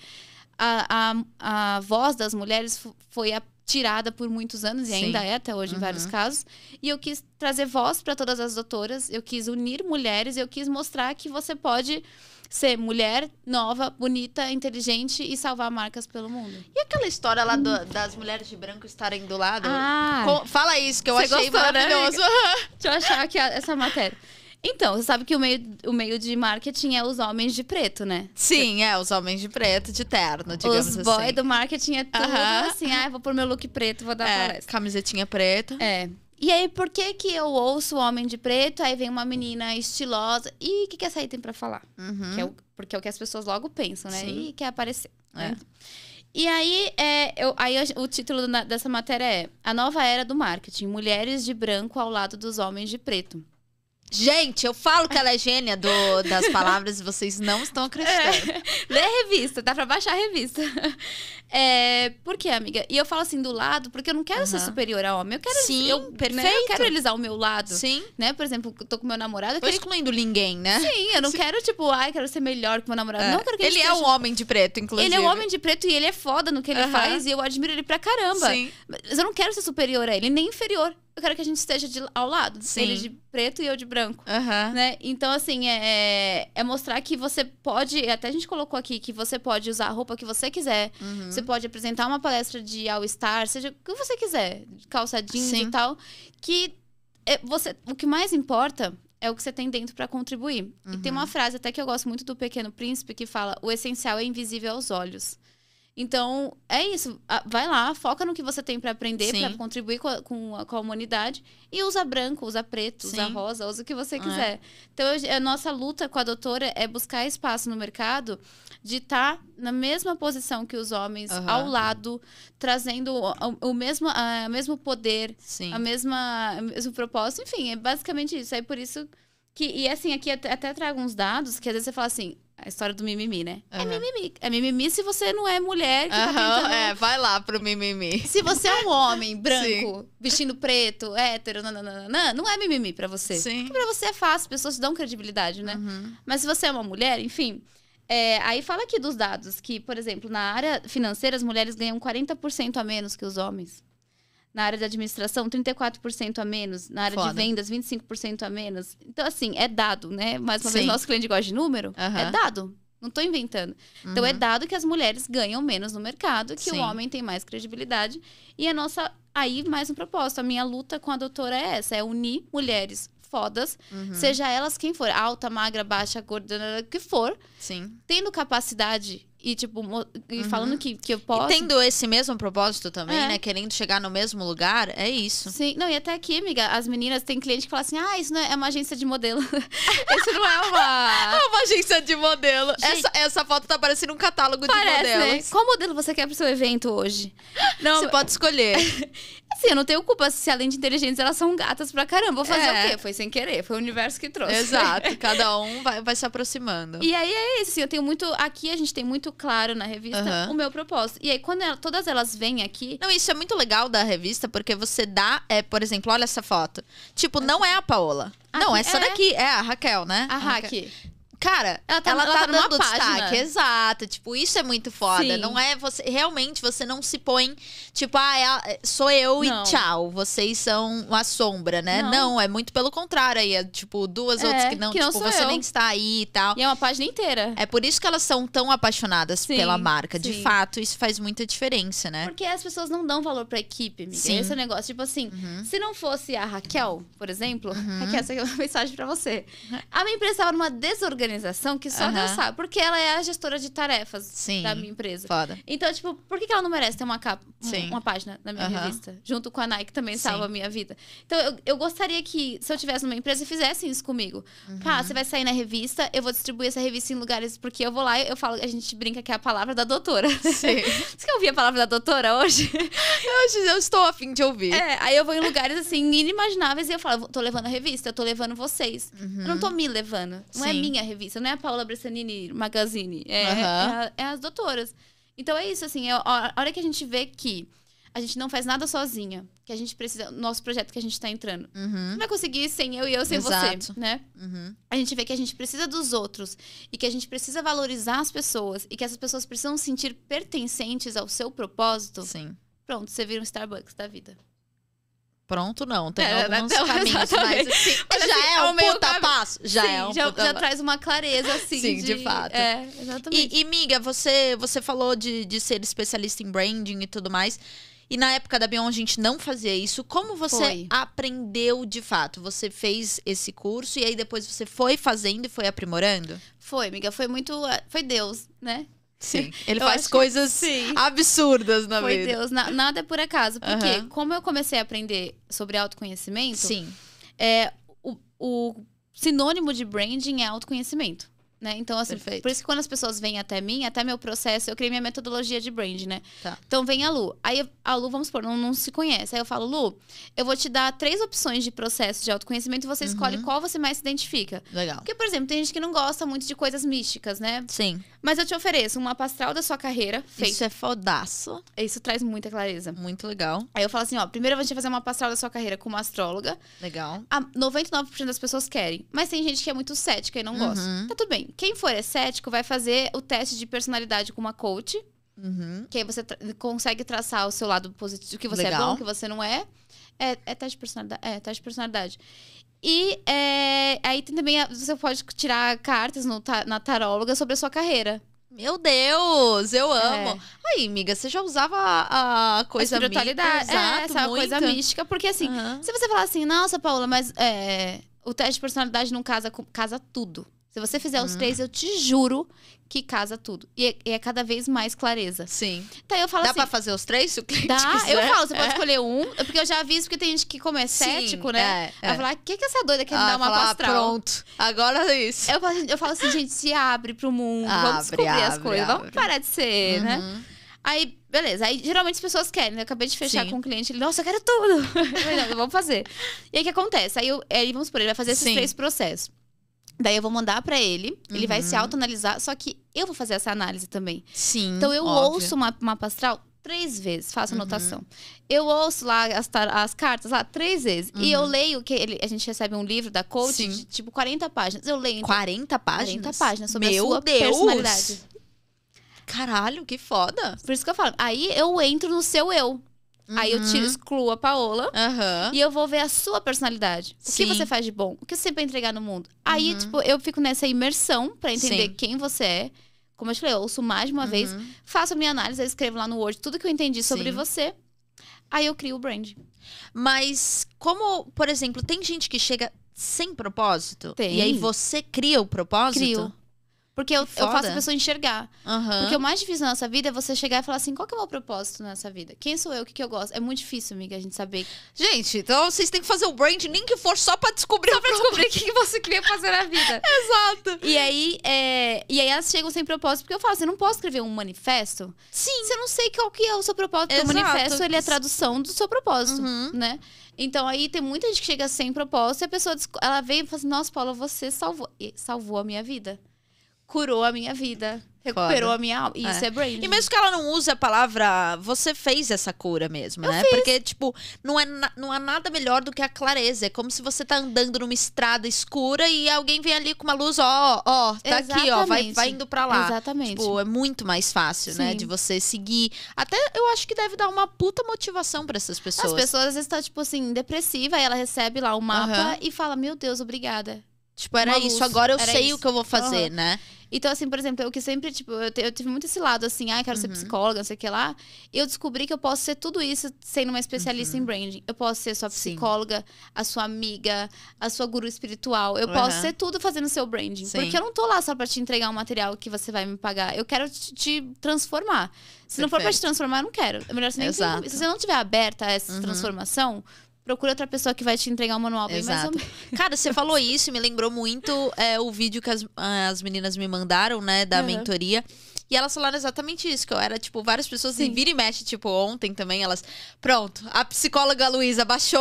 A, a, a voz das mulheres foi a tirada por muitos anos e Sim. ainda é até hoje uhum. em vários uhum. casos. E eu quis trazer voz para todas as doutoras, eu quis unir mulheres, eu quis mostrar que você pode ser mulher nova, bonita, inteligente e salvar marcas pelo mundo. E aquela história lá do, das mulheres de branco estarem do lado? Ah, Com, fala isso que eu achei gostou, né, maravilhoso. Né, Deixa eu achar aqui a, essa matéria. Então, você sabe que o meio, o meio de marketing é os homens de preto, né? Sim, é, os homens de preto, de terno, digamos os assim. Os boy do marketing é tudo uhum. assim, ah, vou pôr meu look preto, vou dar é, palestra. camisetinha preta. É. E aí, por que que eu ouço o homem de preto, aí vem uma menina estilosa, e o que que essa aí tem pra falar? Uhum. É o, porque é o que as pessoas logo pensam, né? Sim. E quer aparecer. Né? É. E aí, é, eu, aí o título dessa matéria é A Nova Era do Marketing: Mulheres de Branco ao lado dos homens de preto. Gente, eu falo que ela é gênia do, das palavras e vocês não estão acreditando. É. Lê a revista, dá pra baixar a revista. É, por quê, amiga? E eu falo assim do lado, porque eu não quero uhum. ser superior a homem. Eu quero. Sim, eu, perfeito. Né, eu quero realizar o meu lado. Sim. Né? Por exemplo, eu tô com meu namorado. Eu tô excluindo ninguém, né? Sim, eu não Sim. quero, tipo, ai, quero ser melhor que meu namorado. É. Não, quero que ele. Ele esteja... é um homem de preto, inclusive. Ele é um homem de preto e ele é foda no que ele uhum. faz e eu admiro ele pra caramba. Sim. Mas eu não quero ser superior a ele, nem inferior eu quero que a gente esteja de, ao lado. Sim. Ele de preto e eu de branco. Uhum. Né? Então, assim, é, é, é mostrar que você pode. Até a gente colocou aqui que você pode usar a roupa que você quiser. Uhum. Você pode apresentar uma palestra de All-Star, seja o que você quiser, calçadinho e tal. Que é, você, o que mais importa é o que você tem dentro para contribuir. Uhum. E tem uhum. uma frase até que eu gosto muito do Pequeno Príncipe que fala: o essencial é invisível aos olhos. Então, é isso. Vai lá, foca no que você tem para aprender, para contribuir com a, com, a, com a, humanidade. E usa branco, usa preto, Sim. usa rosa, usa o que você é. quiser. É. Então, a nossa luta com a doutora é buscar espaço no mercado de estar tá na mesma posição que os homens, uhum. ao lado, trazendo o, o mesmo, a, o mesmo poder, Sim. a mesma, o mesmo propósito. Enfim, é basicamente isso. É por isso que. E assim, aqui até, até trago uns dados que às vezes você fala assim: a história do mimimi, né? Uhum. É mimimi. É mimimi se você não é mulher que uhum, tá tentando... É, vai lá pro mimimi. Se você é um homem branco, vestindo preto, hétero, nananana, não é mimimi para você. Sim. Porque pra você é fácil, as pessoas te dão credibilidade, né? Uhum. Mas se você é uma mulher, enfim... É, aí fala aqui dos dados que, por exemplo, na área financeira, as mulheres ganham 40% a menos que os homens na área de administração, 34% a menos, na área Foda. de vendas, 25% a menos. Então, assim, é dado, né? Mais uma Sim. vez, nosso cliente gosta de número, é dado. Não estou inventando. Uhum. Então, é uhum. dado que as mulheres ganham menos no mercado, que Sim. o homem tem mais credibilidade. E a nossa. Aí, mais um propósito. A minha luta com a doutora é essa: é unir mulheres fodas, uhum. seja elas quem for, alta, magra, baixa, gorda, que for, Sim. tendo capacidade e tipo e uhum. falando que, que eu posso. E tendo esse mesmo propósito também, é. né? Querendo chegar no mesmo lugar, é isso. Sim, não, e até aqui, amiga, as meninas têm cliente que fala assim: ah, isso não é, é uma agência de modelo. isso não é uma. é uma agência de modelo. Gente... Essa, essa foto tá parecendo um catálogo Parece, de né? modelos. Né? Qual modelo você quer pro seu evento hoje? Não, você pode escolher. assim, eu não tenho culpa se além de inteligentes elas são gatas pra caramba. Vou fazer é. o quê? Foi sem querer, foi o universo que trouxe. Exato, cada um vai, vai se aproximando. E aí é isso, assim, eu tenho muito. Aqui a gente tem muito claro na revista uhum. o meu propósito. E aí, quando ela, todas elas vêm aqui. Não, isso é muito legal da revista, porque você dá, é, por exemplo, olha essa foto. Tipo, não é a Paola. Aqui, não, essa é. daqui é a Raquel, né? A, a Raquel. Cara, ela tá, ela ela tá, tá dando destaque. Exato. Tipo, isso é muito foda. Sim. Não é você. Realmente, você não se põe, tipo, ah, é é, sou eu não. e tchau. Vocês são uma sombra, né? Não, não é muito pelo contrário. Aí é, tipo, duas é, outras que não, que tipo, não você eu. nem está aí e tal. E é uma página inteira. É por isso que elas são tão apaixonadas sim, pela marca. Sim. De fato, isso faz muita diferença, né? Porque as pessoas não dão valor pra equipe, Sim. Esse é negócio. Tipo assim, uhum. se não fosse a Raquel, por exemplo, uhum. Raquel, essa aqui é uma mensagem pra você. Uhum. A minha empresa estava numa desorganização organização que só uhum. Deus sabe. Porque ela é a gestora de tarefas Sim. da minha empresa. Foda. Então, tipo, por que ela não merece ter uma capa, Sim. uma página na minha revista? Junto com a Nike também salva a minha vida. Então, eu, eu gostaria que, se eu tivesse numa empresa, fizessem isso comigo. Uhum. Pá, você vai sair na revista, eu vou distribuir essa revista em lugares, porque eu vou lá e eu falo, a gente brinca que é a palavra da doutora. Sim. você quer ouvir a palavra da doutora hoje? hoje eu estou afim de ouvir. É, aí eu vou em lugares assim, inimagináveis, e eu falo, tô levando a revista, eu tô levando vocês. Eu não tô uhum. me levando. Não é Sim. é minha revista revista. Não é a Paula Bressanini Magazine. É, uhum. é, a, é, as doutoras. Então é isso, assim. É a hora que a gente vê que a gente não faz nada sozinha, que a gente precisa, nosso projeto que a gente está entrando. Uhum. Não vai conseguir sem eu e eu sem Exato. você, né? Uhum. A gente vê que a gente precisa dos outros e que a gente precisa valorizar as pessoas e que essas pessoas precisam sentir pertencentes ao seu propósito. Sim. Pronto, você vira um Starbucks da vida pronto, não. Tem é, né, alguns não, caminhos, mas, assim, mas, é, já assim, é um puta passo. Já Sim, é um já, puta já traz uma clareza, assim. Sim, de, de fato. É, exatamente. E, e miga, você, você falou de, de ser especialista em branding e tudo mais. E na época da Beyond a gente não fazia isso. Como você foi. aprendeu de fato? Você fez esse curso e aí depois você foi fazendo e foi aprimorando? Foi, amiga. Foi muito. Eh, foi Deus, né? Sim, ele eu faz coisas absurdas na Foi vida. Meu Deus, na, nada é por acaso. Porque uhum. como eu comecei a aprender sobre autoconhecimento, Sim. É, o, o sinônimo de branding é autoconhecimento. Né? Então, assim, Perfeito. por isso que quando as pessoas vêm até mim, até meu processo, eu criei minha metodologia de brand, né? Tá. Então vem a Lu. Aí a Lu, vamos supor, não, não, se conhece. Aí eu falo, Lu, eu vou te dar três opções de processo de autoconhecimento e você uhum. escolhe qual você mais se identifica. Legal. Porque, por exemplo, tem gente que não gosta muito de coisas místicas, né? Sim. Mas eu te ofereço uma pastral da sua carreira. feita. Isso é fodaço. Isso traz muita clareza. Muito legal. Aí eu falo assim, ó, primeiro a gente vai fazer uma pastral da sua carreira com uma astróloga. Legal. A 99% das pessoas querem, mas tem gente que é muito cética e não uhum. gosta. Tá tudo bem. Quem for é cético vai fazer o teste de personalidade com uma coach. Uhum. Que aí você tra consegue traçar o seu lado positivo, o que você é legal. é bom, o que você não é. É, é teste de personalidade. É, teste de personalidade. E é, aí tem também, você pode tirar cartas no, na taróloga sobre a sua carreira. Meu Deus, eu é. amo. É. Aí, amiga, você já usava a, coisa a espiritualidade, mística, é, essa muita. coisa mística, porque assim, uhum. se você falar assim, nossa, Paula, mas é, o teste de personalidade não casa casa tudo. Se você fizer os hum. três, eu te juro que casa tudo. E, é, e, é cada vez mais clareza. Sim. Então eu falo Dá assim. Dá pra fazer os três se o cliente Dá, quiser. eu falo, você é. pode escolher um. É porque eu já aviso, porque tem gente que, como é cético, Sim, né? É, é. Vai falar, o que, que essa doida quer ah, me dar uma falar, pastral? Pronto, agora é isso. Eu, eu falo assim, gente, se abre pro mundo, abre, vamos descobrir abre, as coisas, abre. vamos parar de ser, né? uhum. né? Aí, beleza. Aí, geralmente as pessoas querem, né? Eu acabei de fechar Sim. com um cliente. Ele, nossa, eu quero tudo. não, vamos fazer. E aí, o que acontece? Aí, eu, aí vamos por ele vai fazer esses Sim. três processos. Daí eu vou mandar para ele, uhum. ele vai se uhum. autoanalisar, só que eu vou fazer essa análise também. Sim. Então eu óbvio. ouço uma mapa, astral três vezes, faço uhum. anotação. Uhum. Eu ouço lá as, as, cartas lá três vezes. Uhum. E eu uhum. leio que ele, a gente recebe um livro da coach Sim. de tipo 40 páginas. Eu leio. Então, 40 páginas? 40 páginas sobre Meu a sua Deus. personalidade. Caralho, que foda. Por isso que eu falo. Aí eu entro no seu eu. Uhum. Aí eu tiro, uhum. excluo a Paola uhum. e eu vou ver a sua personalidade. O Sim. que você faz de bom? O que você tem pra entregar no mundo? Aí, uhum. tipo, eu fico nessa imersão para entender Sim. quem você é. Como eu te falei, eu ouço mais de uma vez, uhum. faço a minha análise, escrevo lá no Word tudo que eu entendi sobre você. Aí eu crio o brand. Mas como, por exemplo, tem gente que chega sem propósito? Tem. E aí você cria o propósito? Crio. Porque eu, eu, faço a pessoa enxergar. Uhum. Porque o mais difícil na nossa vida é você chegar e falar assim: qual que é o meu propósito nessa vida? Quem sou eu? O que, que eu gosto? É muito difícil, amiga, a gente saber. Gente, então vocês têm que fazer o brand, nem que for só pra descobrir só o pra descobrir o que, você queria fazer na vida. Exato. E aí, é... e aí elas chegam sem propósito, porque eu falo: você não pode escrever um manifesto? Sim. Você não sei qual que é o seu propósito. Exato. Porque o manifesto ele é a tradução do seu propósito, uhum. né? Então aí tem muita gente que chega sem propósito e a pessoa ela vem e fala assim: nossa, Paula, você salvou, e salvou a minha vida curou a minha vida. Recuperou Foda. a minha alma. Isso é. é branding. E mesmo que ela não use a palavra, você fez essa cura mesmo, eu né? Fiz. Porque, tipo, não, é não há nada melhor do que a clareza. É como se você tá andando numa estrada escura e alguém vem ali com uma luz, ó, ó, tá Exatamente. aqui, ó, vai, vai indo pra lá. Exatamente. Tipo, é muito mais fácil, Sim. né? De você seguir. Até eu acho que deve dar uma puta motivação para essas pessoas. As pessoas estão, tipo assim, depressiva, ela recebe lá o mapa uhum. e fala: Meu Deus, obrigada. Tipo, era isso, agora eu sei isso. o que eu vou fazer, uhum. né? Então, assim, por exemplo, eu que sempre, tipo, eu, te, eu tive muito esse lado, assim, ah, quero uhum. ser psicóloga, não sei o que lá. E eu descobri que eu posso ser tudo isso sendo uma especialista uhum. em branding. Eu posso ser sua psicóloga, Sim. a sua amiga, a sua guru espiritual. Eu uhum. posso ser tudo fazendo seu branding. Sim. Porque eu não tô lá só pra te entregar um material que você vai me pagar. Eu quero te, te transformar. Se Perfeito. não for pra te transformar, eu não quero. É melhor você nem. Exato. Se você não estiver aberta a essa uhum. transformação, procura outra pessoa que vai te entregar o um manual bem Exato. mais ou... Cara, você falou isso e me lembrou muito é, o vídeo que as, ah, as meninas me mandaram, né, da uhum. mentoria. E elas falaram exatamente isso, que eu era, tipo, várias pessoas Sim. em vira e mexe, tipo, ontem também, elas. Pronto, a psicóloga Luísa baixou,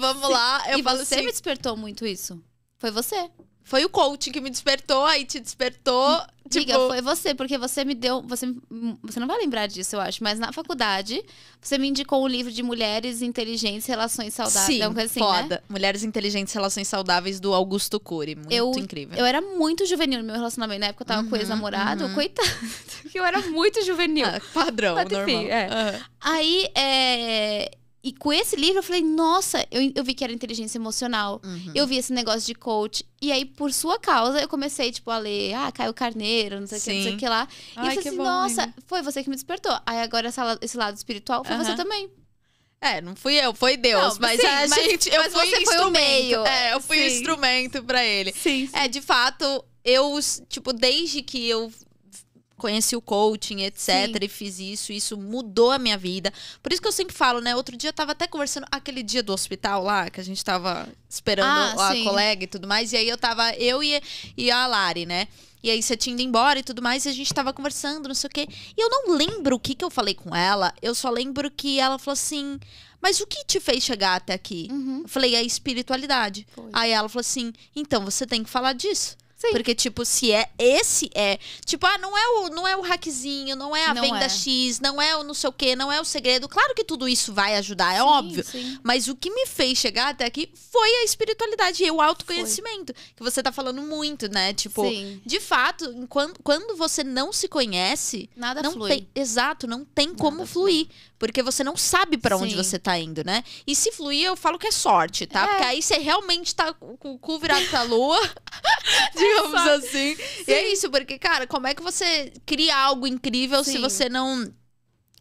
vamos Sim. lá. Eu e falo você assim, me despertou muito isso. Foi você. Foi o coaching que me despertou, aí te despertou. Diga, tipo... foi você, porque você me deu. Você, você não vai lembrar disso, eu acho, mas na faculdade, você me indicou um livro de Mulheres Inteligentes Relações Saudáveis. Sim, é assim, né? foda. Né? Mulheres Inteligentes Relações Saudáveis do Augusto Cury. Muito eu, incrível. Eu era muito juvenil no meu relacionamento. Na época eu tava uhum, com ex-namorado. Uhum. Coitado, que eu era muito juvenil. Ah, padrão, mas, enfim, normal. É. Uhum. Aí, é, e com esse livro eu falei, nossa, eu, eu vi que era inteligência emocional. Uhum. Eu vi esse negócio de coach. E aí, por sua causa, eu comecei, tipo, a ler, ah, Caio Carneiro, não sei o que, não sei o que lá. Ai, e eu falei assim, bom, nossa, foi você que me despertou. Aí agora essa, esse lado espiritual foi uhum. você também. É, não fui eu, foi Deus. Não, mas sim, a gente. Tipo, eu mas fui você foi o meio. É, eu fui sim. instrumento para ele. Sim, é, sim, É, de fato, eu, tipo, desde que eu conheci o coaching, etc, Sim. e fiz isso, isso mudou a minha vida. Por isso que eu sempre falo, né? Outro dia eu tava até conversando aquele dia do hospital lá, que a gente tava esperando ah, a sim. colega e tudo mais, e aí eu tava eu e, e a Lari, né? E aí você tinha ido embora e tudo mais, e a gente tava conversando, não sei o quê. E eu não lembro o que que eu falei com ela, eu só lembro que ela falou assim: "Mas o que te fez chegar até aqui?" Uhum. Eu falei: "A espiritualidade". Foi. Aí ela falou assim: "Então você tem que falar disso". Sim. Porque, tipo, se é esse é. Tipo, ah, não é o, não é o hackzinho, não é a não venda é. X, não é o não sei o quê, não é o segredo. Claro que tudo isso vai ajudar, é sim, óbvio. Sim. Mas o que me fez chegar até aqui foi a espiritualidade e o autoconhecimento. Foi. Que você tá falando muito, né? Tipo, de fato, enquanto, quando você não se conhece. Nada não flui. Tem, exato, não tem Nada como fluir. Flui. Porque você não sabe para onde você tá indo, né? E se fluir, eu falo que é sorte, tá? É. Porque aí você realmente tá com o cu virado pra lua. de digamos assim. Sim. E é isso, porque, cara, como é que você cria algo incrível Sim. se você não.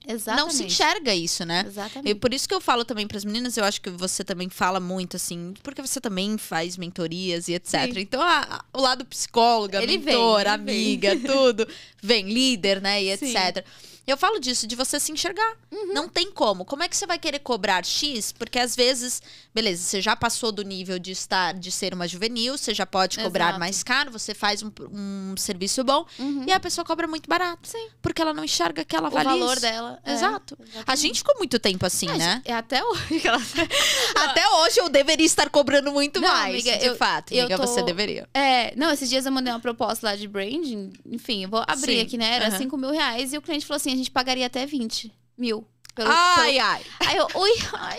Exatamente. Não se enxerga isso, né? Exatamente. E por isso que eu falo também para as meninas, eu acho que você também fala muito, assim, porque você também faz mentorias e etc. Sim. Então, a, a, o lado psicóloga, ele mentora, vem, amiga, vem. tudo, vem líder, né? E Sim. etc. Eu falo disso, de você se enxergar. Uhum. Não tem como. Como é que você vai querer cobrar X? Porque às vezes, beleza, você já passou do nível de estar, de ser uma juvenil, você já pode cobrar Exato. mais caro, você faz um, um serviço bom uhum. e a pessoa cobra muito barato. Sim. Porque ela não enxerga que ela vale. O valor isso. dela. É, Exato. É, a gente ficou muito tempo assim, né? é, né? Até hoje. até hoje eu deveria estar cobrando muito não, mais. Amiga, de eu, fato, eu amiga, tô... você deveria. É, não, esses dias eu mandei uma proposta lá de branding, enfim, eu vou abrir Sim. aqui, né? Era uhum. 5 mil reais e o cliente falou assim: a gente pagaria até 20 mil. Pelo, ai, pelo... ai. Aí eu, ui, ai.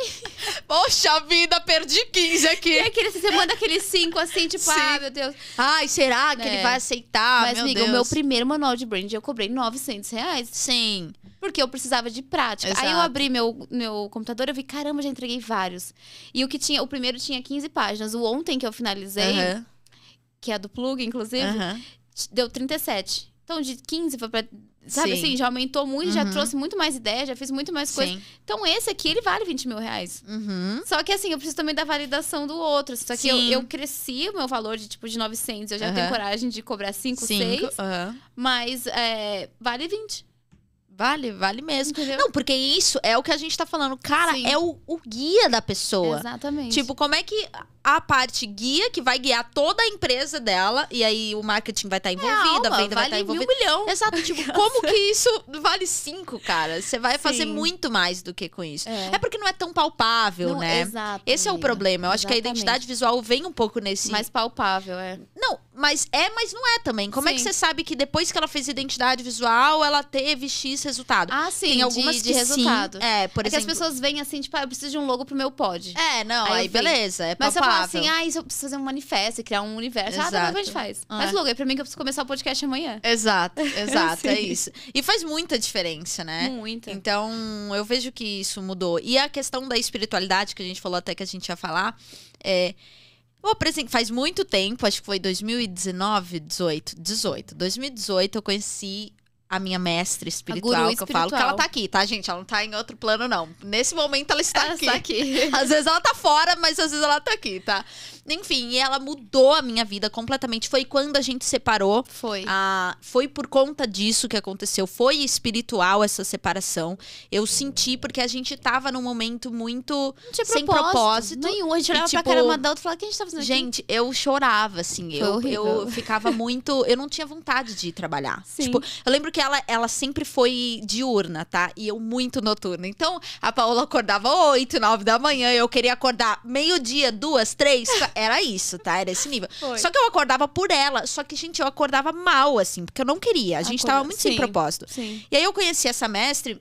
Poxa vida, perdi 15 aqui. E aquele, você manda aqueles 5 assim, tipo, Sim. ah, meu Deus. Ai, será que é. ele vai aceitar? Mas, meu amiga, Deus. o meu primeiro manual de brand eu cobrei 900 reais. Sim. Porque eu precisava de prática. Exato. Aí eu abri meu, meu computador, eu vi, caramba, já entreguei vários. E o que tinha, o primeiro tinha 15 páginas. O ontem que eu finalizei, uhum. que é do plug, inclusive, uhum. deu 37. Então, de 15 foi pra Sabe Sim. assim, já aumentou muito, uhum. já trouxe muito mais ideia, já fiz muito mais coisa. Sim. Então, esse aqui, ele vale 20 mil reais. Uhum. Só que assim, eu preciso também da validação do outro. Só que eu, eu, cresci o meu valor de tipo de 900, eu já uhum. tenho coragem de cobrar 5, 5 6. Mas é, vale 20. Vale, vale mesmo. Entendeu? Não, porque isso é o que a gente tá falando. Cara, Sim. é o, o, guia da pessoa. Exatamente. Tipo, como é que a parte guia, que vai guiar toda a empresa dela, e aí o marketing vai estar tá envolvido, é a, alma, a venda tá vale vai estar tá envolvida. Mil milhão. Exato. Tipo, como que isso vale cinco, cara? Você vai Sim. fazer muito mais do que com isso. É, é porque não é tão palpável, não, né? Exato. Esse é o problema. Eu exatamente. acho que a identidade visual vem um pouco nesse. Mais palpável, é. Não, mas é, mas não é também. Como Sim. é que você sabe que depois que ela fez identidade visual, ela teve X resultado. Ah, sim. Tem algumas de, de que resultado. Sim, é, por é exemplo. que as pessoas vêm assim, tipo, ah, eu preciso de um logo pro meu pod. É, não, aí, aí beleza. É mas assim, palpável. você fala assim, ah, isso eu preciso fazer um manifesto e criar um universo. Ah, exato. Ah, depois a gente faz. Ah. logo, é pra mim que eu preciso começar o podcast amanhã. Exato, exato, é isso. E faz muita diferença, né? Muita. Então, eu vejo que isso mudou. E a questão da espiritualidade, que a gente falou até que a gente ia falar, é. Eu apresentei faz muito tempo, acho que foi 2019, 18, 18. 2018 eu conheci a minha mestre espiritual, que eu falo, que ela tá aqui, tá, gente? Ela não tá em outro plano, não. Nesse momento ela está ela aqui. Está aqui. às vezes ela tá fora, mas às vezes ela tá aqui, tá? Enfim, e ela mudou a minha vida completamente. Foi quando a gente separou. Foi. Ah, foi por conta disso que aconteceu. Foi espiritual essa separação. Eu senti porque a gente tava num momento muito propósito, sem propósito. Nenhum. A gente olhava tipo, pra caramba da e falava: o que a gente tava tá fazendo aqui? Gente, eu chorava, assim. Foi eu, eu ficava muito. Eu não tinha vontade de ir trabalhar. Sim. Tipo, eu lembro que ela, ela sempre foi diurna, tá? E eu muito noturna. Então, a Paola acordava 8, 9 da manhã. Eu queria acordar meio-dia, duas, três era isso, tá? Era esse nível. Foi. Só que eu acordava por ela. Só que, gente, eu acordava mal, assim, porque eu não queria. A gente Acorda. tava muito sim, sem propósito. Sim. E aí eu conheci essa mestre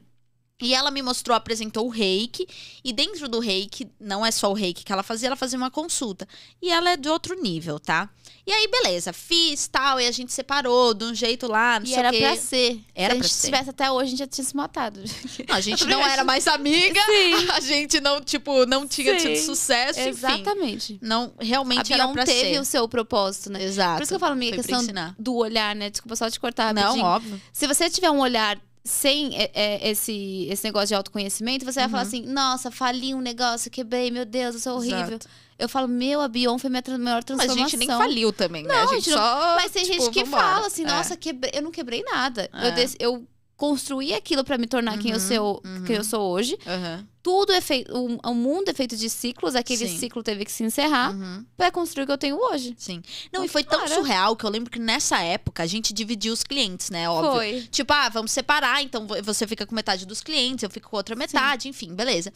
e ela me mostrou, apresentou o reiki. E dentro do reiki, não é só o reiki que ela fazia, ela fazia uma consulta. E ela é de outro nível, tá? E aí, beleza, fiz tal, e a gente separou de um jeito lá, não e sei era o quê. pra ser. Era se pra ser. Se tivesse até hoje, a gente já tinha se matado. Não, a gente não era mais amiga. Sim. A gente não, tipo, não tinha Sim. tido sucesso, Exatamente. Enfim, não, realmente não pra teve ser. o seu propósito, né? Exato. Por isso que eu falo, minha questão do olhar, né? Desculpa só te cortar Não, óbvio. Se você tiver um olhar sem é, é, esse, esse negócio de autoconhecimento, você vai falar uhum. assim: nossa, fali um negócio, quebrei, meu Deus, eu sou horrível. Exato. Eu falo, meu, a Bion foi minha maior transformação. Mas a gente nem faliu também, né? Não, a gente não... só. Mas tem tipo, gente que vambora. fala assim: é. nossa, é. quebrei... eu não quebrei nada. É. Eu, des... eu construí aquilo para me tornar uhum, quem, eu uhum, sou, uhum. quem eu uhum. sou hoje. Uhum tudo é feito. O, mundo é feito de ciclos, aquele Sim. ciclo teve que se encerrar uhum. para construir o que eu tenho hoje. Sim. Não, e foi tão surreal que eu lembro que nessa época a gente dividiu os clientes, né? Óbvio. Foi. Tipo, ah, vamos separar, então você fica com metade dos clientes, eu fico com outra metade, Sim. enfim, beleza.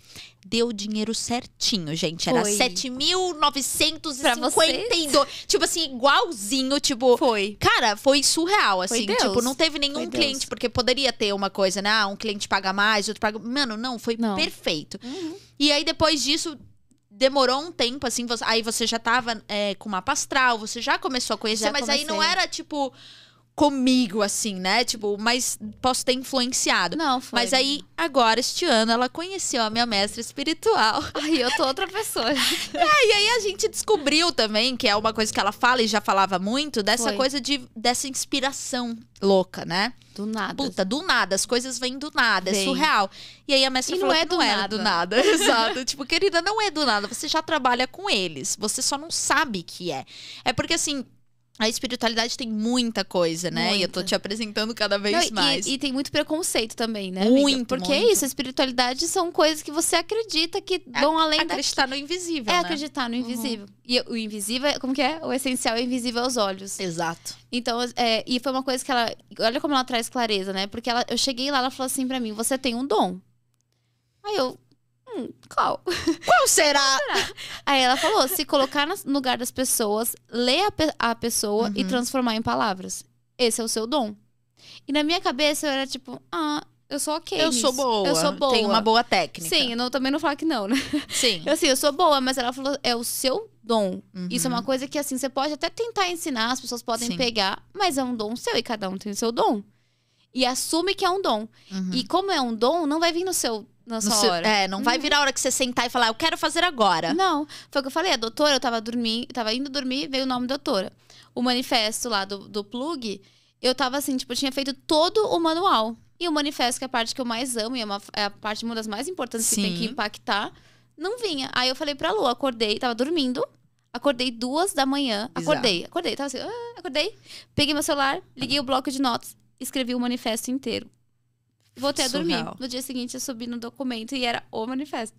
Deu dinheiro certinho, gente. Era 7.952. Tipo assim, igualzinho, tipo. Foi. Cara, foi surreal, assim. Foi tipo, não teve nenhum foi cliente, Deus. porque poderia ter uma coisa, né? Ah, um cliente paga mais, outro paga. Mano, não, foi não. perfeito. Uhum. E aí, depois disso, demorou um tempo, assim, você, aí você já tava é, com mapa astral, você já começou a conhecer, já mas comecei. aí não era tipo comigo, assim, né? Tipo, mas posso ter influenciado. Não, foi. Mas aí, agora, este ano, ela conheceu a minha mestra espiritual. Aí eu tô outra pessoa. é, e aí a gente descobriu também, que é uma coisa que ela fala e já falava muito, dessa foi. coisa de, dessa inspiração louca, né? Do nada. Puta, do nada. As coisas vêm do nada. É Vem. É surreal. E aí a mestra e falou não é do não nada. É do nada. Exato. tipo, querida, não é do nada. Você já trabalha com eles. Você só não sabe que é. É porque, assim, a espiritualidade tem muita coisa, né? Muita. E eu tô te apresentando cada vez Não, mais. E, e, tem muito preconceito também, né? Muito. Porque é muito. é isso, a espiritualidade são coisas que você acredita que é vão além da. Acreditar daqui. no invisível. É né? acreditar no uhum. invisível. Uhum. E o invisível, é, como que é? O essencial é invisível aos olhos. Exato. Então, é, e foi uma coisa que ela. Olha como ela traz clareza, né? Porque ela, eu cheguei lá, ela falou assim para mim: você tem um dom. Aí eu, Hum, qual? Qual será? será? Aí ela falou, se colocar no lugar das pessoas, ler a, pe a pessoa uhum. e transformar em palavras. Esse é o seu dom. E na minha cabeça eu era tipo, ah, eu sou ok. Eu nisso. sou boa. Eu sou boa. Tenho uma boa técnica. Sim, eu não, também não falo que não, né? Sim. Eu, assim, eu sou boa, mas ela falou, é o seu dom. Uhum. Isso é uma coisa que, assim, você pode até tentar ensinar, as pessoas podem Sim. pegar, mas é um dom seu e cada um tem o seu dom. E assume que é um dom. Uhum. E como é um dom, não vai vir no seu na sua seu, hora. É, não vai uhum. virar a hora que você sentar e falar, eu quero fazer agora. Não. Foi o que eu falei, a doutora, eu tava dormindo, tava indo dormir, veio o nome da doutora. O manifesto lá do, do plug, eu tava assim, tipo, eu tinha feito todo o manual. E o manifesto, que é a parte que eu mais amo, e é, uma, é a parte uma das mais importantes Sim. que tem que impactar, não vinha. Aí eu falei pra Lu, acordei, tava dormindo, Acordei duas da manhã. Acordei, acordei. Tava assim, ah, acordei. Peguei meu celular, liguei o bloco de notas, escrevi o manifesto inteiro. Voltei a dormir. Surreal. No dia seguinte eu subi no documento e era o manifesto.